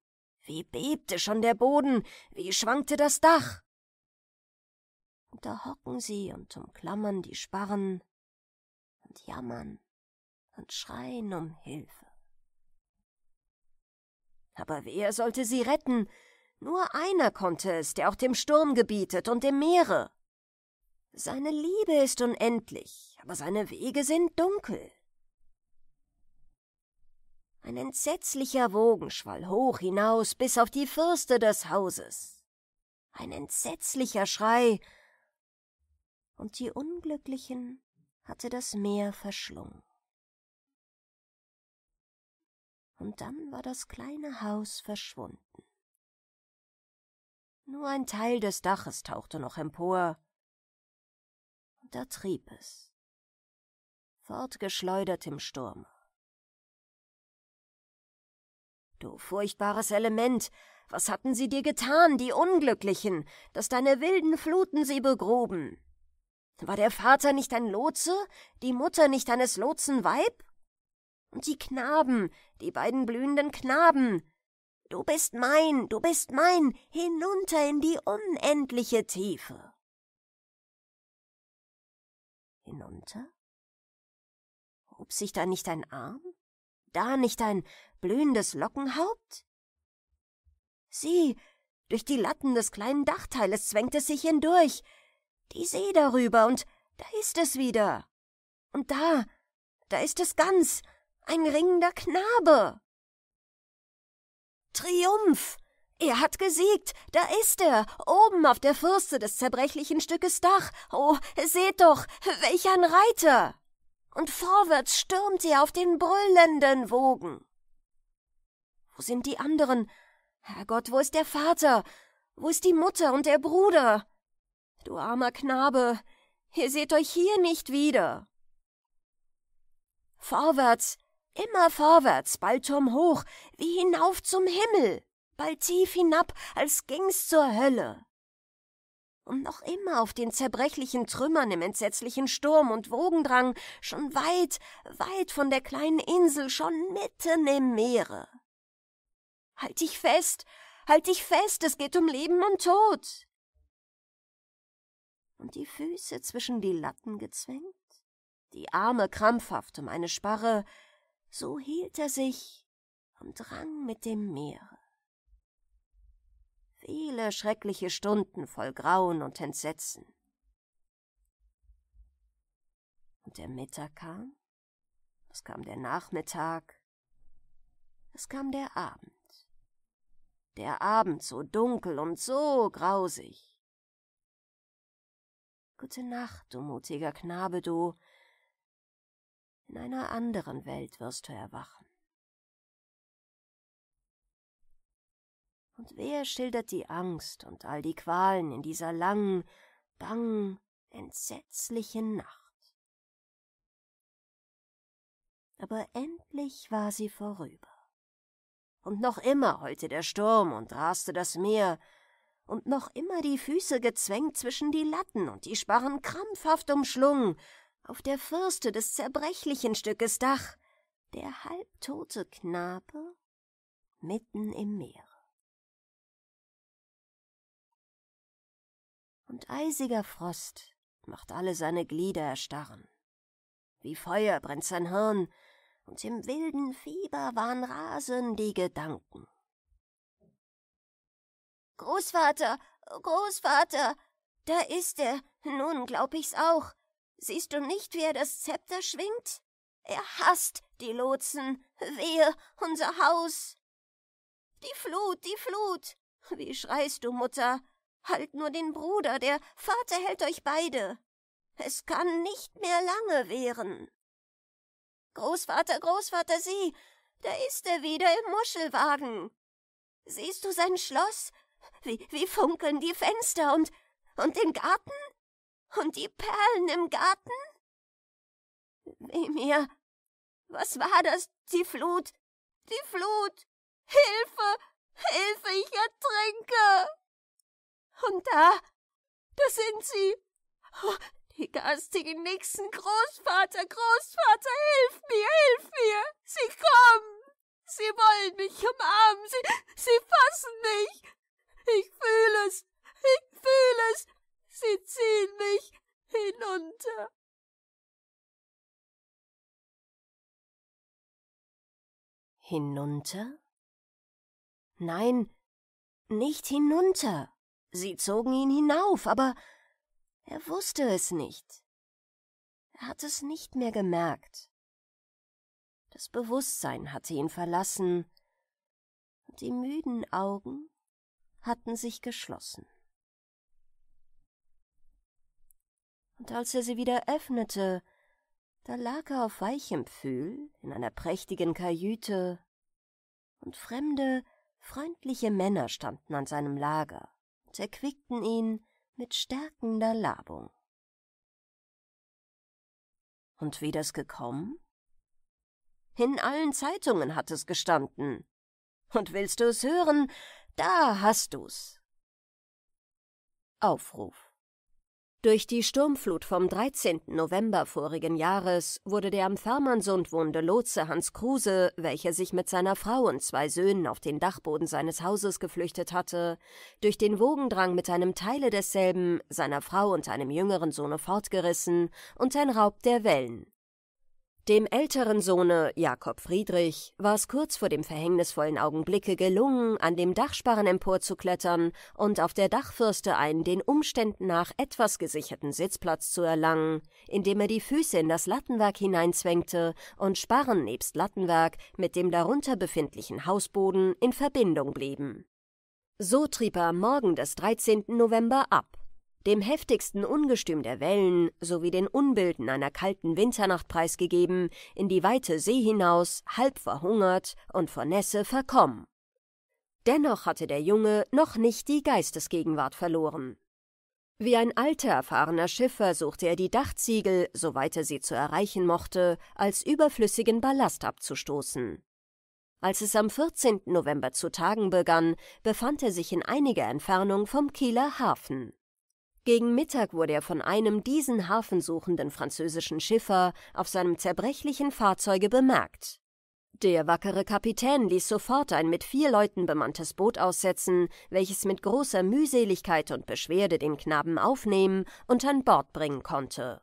Wie bebte schon der Boden, wie schwankte das Dach. Und da hocken sie und umklammern die Sparren, und jammern und schreien um Hilfe. Aber wer sollte sie retten? Nur einer konnte es, der auch dem Sturm gebietet und dem Meere. Seine Liebe ist unendlich, aber seine Wege sind dunkel. Ein entsetzlicher Wogenschwall hoch hinaus bis auf die Fürste des Hauses. Ein entsetzlicher Schrei, und die Unglücklichen hatte das Meer verschlungen. Und dann war das kleine Haus verschwunden. Nur ein Teil des Daches tauchte noch empor, und da trieb es, fortgeschleudert im Sturm. Du furchtbares Element, was hatten sie dir getan, die Unglücklichen, dass deine wilden Fluten sie begruben? War der Vater nicht ein Lotse, die Mutter nicht eines Lotsen Weib? Und die Knaben, die beiden blühenden Knaben. Du bist mein, du bist mein, hinunter in die unendliche Tiefe. Hinunter? Hob sich da nicht ein Arm? Da nicht ein blühendes Lockenhaupt? Sieh, durch die Latten des kleinen Dachteiles zwängt es sich hindurch, die See darüber, und da ist es wieder. Und da, da ist es ganz, ein ringender Knabe. Triumph! Er hat gesiegt, da ist er, oben auf der Fürste des zerbrechlichen Stückes Dach. Oh, seht doch, welch ein Reiter! Und vorwärts stürmt er auf den brüllenden Wogen. Wo sind die anderen? Herrgott, wo ist der Vater? Wo ist die Mutter und der Bruder? Du armer Knabe, ihr seht euch hier nicht wieder. Vorwärts, immer vorwärts, bald turmhoch, wie hinauf zum Himmel, bald tief hinab, als ging's zur Hölle. Und noch immer auf den zerbrechlichen Trümmern im entsetzlichen Sturm und Wogendrang, schon weit, weit von der kleinen Insel, schon mitten im Meere. Halt dich fest, halt dich fest, es geht um Leben und Tod und die Füße zwischen die Latten gezwängt, die Arme krampfhaft um eine Sparre, so hielt er sich am Drang mit dem Meere. Viele schreckliche Stunden voll Grauen und Entsetzen. Und der Mittag kam, es kam der Nachmittag, es kam der Abend. Der Abend so dunkel und so grausig. Gute Nacht, du mutiger Knabe, du. In einer anderen Welt wirst du erwachen. Und wer schildert die Angst und all die Qualen in dieser langen, bangen, entsetzlichen Nacht? Aber endlich war sie vorüber. Und noch immer heulte der Sturm und raste das Meer, und noch immer die Füße gezwängt zwischen die Latten und die Sparren krampfhaft umschlungen, auf der Fürste des zerbrechlichen Stückes Dach, der halbtote Knabe mitten im Meere. Und eisiger Frost macht alle seine Glieder erstarren. Wie Feuer brennt sein Hirn, und im wilden Fieber waren rasend die Gedanken. Großvater, oh Großvater, da ist er. Nun glaub ich's auch. Siehst du nicht, wie er das Zepter schwingt? Er hasst die Lotsen. Wehe, unser Haus. Die Flut, die Flut. Wie schreist du, Mutter? Halt nur den Bruder, der Vater hält euch beide. Es kann nicht mehr lange währen. Großvater, Großvater, sieh, da ist er wieder im Muschelwagen. Siehst du sein Schloss? Wie, wie funkeln die Fenster und, und den Garten? Und die Perlen im Garten? Weh mir! Was war das? Die Flut! Die Flut! Hilfe! Hilfe, ich ertrinke! Und da, da sind sie! Oh, die garstigen Nixen! Großvater, Großvater, hilf mir, hilf mir! Sie kommen! Sie wollen mich umarmen, sie, sie fassen mich! Ich fühle es. Ich fühle es. Sie ziehen mich hinunter. Hinunter? Nein, nicht hinunter. Sie zogen ihn hinauf, aber er wusste es nicht. Er hat es nicht mehr gemerkt. Das Bewusstsein hatte ihn verlassen, und die müden Augen hatten sich geschlossen. Und als er sie wieder öffnete, da lag er auf weichem Pfühl in einer prächtigen Kajüte, und fremde, freundliche Männer standen an seinem Lager und erquickten ihn mit stärkender Labung. Und wie das gekommen? In allen Zeitungen hat es gestanden. Und willst du es hören, da hast du's. Aufruf Durch die Sturmflut vom 13. November vorigen Jahres wurde der am fährmannsund wohnende Lotse Hans Kruse, welcher sich mit seiner Frau und zwei Söhnen auf den Dachboden seines Hauses geflüchtet hatte, durch den Wogendrang mit einem Teile desselben, seiner Frau und einem jüngeren Sohne fortgerissen und ein Raub der Wellen. Dem älteren Sohne Jakob Friedrich war es kurz vor dem verhängnisvollen Augenblicke gelungen, an dem Dachsparren emporzuklettern und auf der Dachfürste einen den Umständen nach etwas gesicherten Sitzplatz zu erlangen, indem er die Füße in das Lattenwerk hineinzwängte und Sparren nebst Lattenwerk mit dem darunter befindlichen Hausboden in Verbindung blieben. So trieb er am Morgen des 13. November ab dem heftigsten Ungestüm der Wellen sowie den Unbilden einer kalten Winternacht preisgegeben, in die weite See hinaus, halb verhungert und von Nässe verkommen. Dennoch hatte der Junge noch nicht die Geistesgegenwart verloren. Wie ein alter, erfahrener Schiffer suchte er die Dachziegel, soweit er sie zu erreichen mochte, als überflüssigen Ballast abzustoßen. Als es am 14. November zu tagen begann, befand er sich in einiger Entfernung vom Kieler Hafen. Gegen Mittag wurde er von einem diesen hafensuchenden französischen Schiffer auf seinem zerbrechlichen Fahrzeuge bemerkt. Der wackere Kapitän ließ sofort ein mit vier Leuten bemanntes Boot aussetzen, welches mit großer Mühseligkeit und Beschwerde den Knaben aufnehmen und an Bord bringen konnte.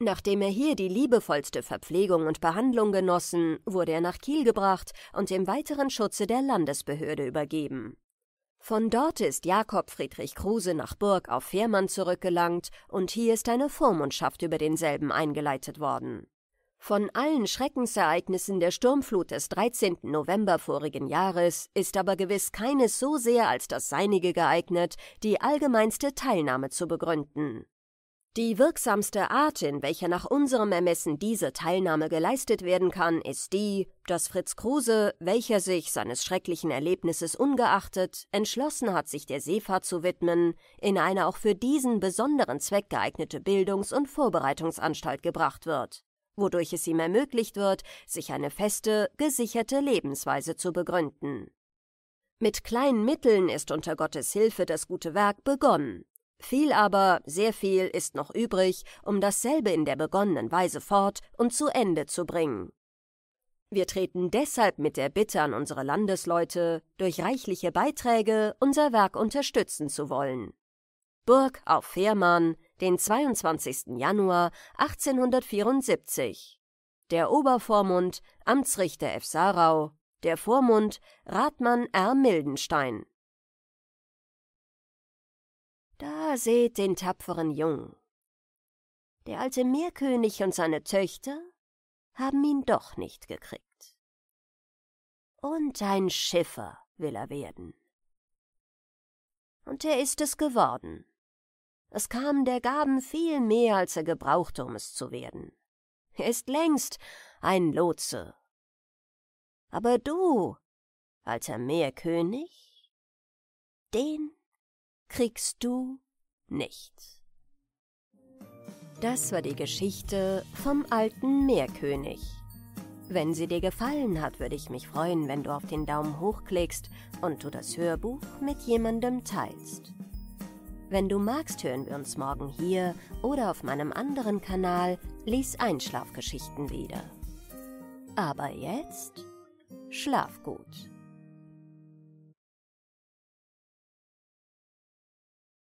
Nachdem er hier die liebevollste Verpflegung und Behandlung genossen, wurde er nach Kiel gebracht und dem weiteren Schutze der Landesbehörde übergeben. Von dort ist Jakob Friedrich Kruse nach Burg auf Fehrmann zurückgelangt und hier ist eine Vormundschaft über denselben eingeleitet worden. Von allen Schreckensereignissen der Sturmflut des 13. November vorigen Jahres ist aber gewiss keines so sehr als das seinige geeignet, die allgemeinste Teilnahme zu begründen. Die wirksamste Art, in welcher nach unserem Ermessen diese Teilnahme geleistet werden kann, ist die, dass Fritz Kruse, welcher sich seines schrecklichen Erlebnisses ungeachtet entschlossen hat, sich der Seefahrt zu widmen, in eine auch für diesen besonderen Zweck geeignete Bildungs- und Vorbereitungsanstalt gebracht wird, wodurch es ihm ermöglicht wird, sich eine feste, gesicherte Lebensweise zu begründen. Mit kleinen Mitteln ist unter Gottes Hilfe das gute Werk begonnen, viel aber, sehr viel ist noch übrig, um dasselbe in der begonnenen Weise fort und zu Ende zu bringen. Wir treten deshalb mit der Bitte an unsere Landesleute, durch reichliche Beiträge unser Werk unterstützen zu wollen. Burg auf Fehrmann, den 22. Januar 1874. Der Obervormund, Amtsrichter F. Sarau, der Vormund, Ratmann R. Mildenstein. Da seht den tapferen Jungen. Der alte Meerkönig und seine Töchter haben ihn doch nicht gekriegt. Und ein Schiffer will er werden. Und er ist es geworden. Es kam der Gaben viel mehr, als er gebrauchte, um es zu werden. Er ist längst ein Lotse. Aber du, alter Meerkönig, den kriegst du nicht. Das war die Geschichte vom alten Meerkönig. Wenn sie dir gefallen hat, würde ich mich freuen, wenn du auf den Daumen hoch klickst und du das Hörbuch mit jemandem teilst. Wenn du magst, hören wir uns morgen hier oder auf meinem anderen Kanal Lies Einschlafgeschichten wieder. Aber jetzt schlaf gut.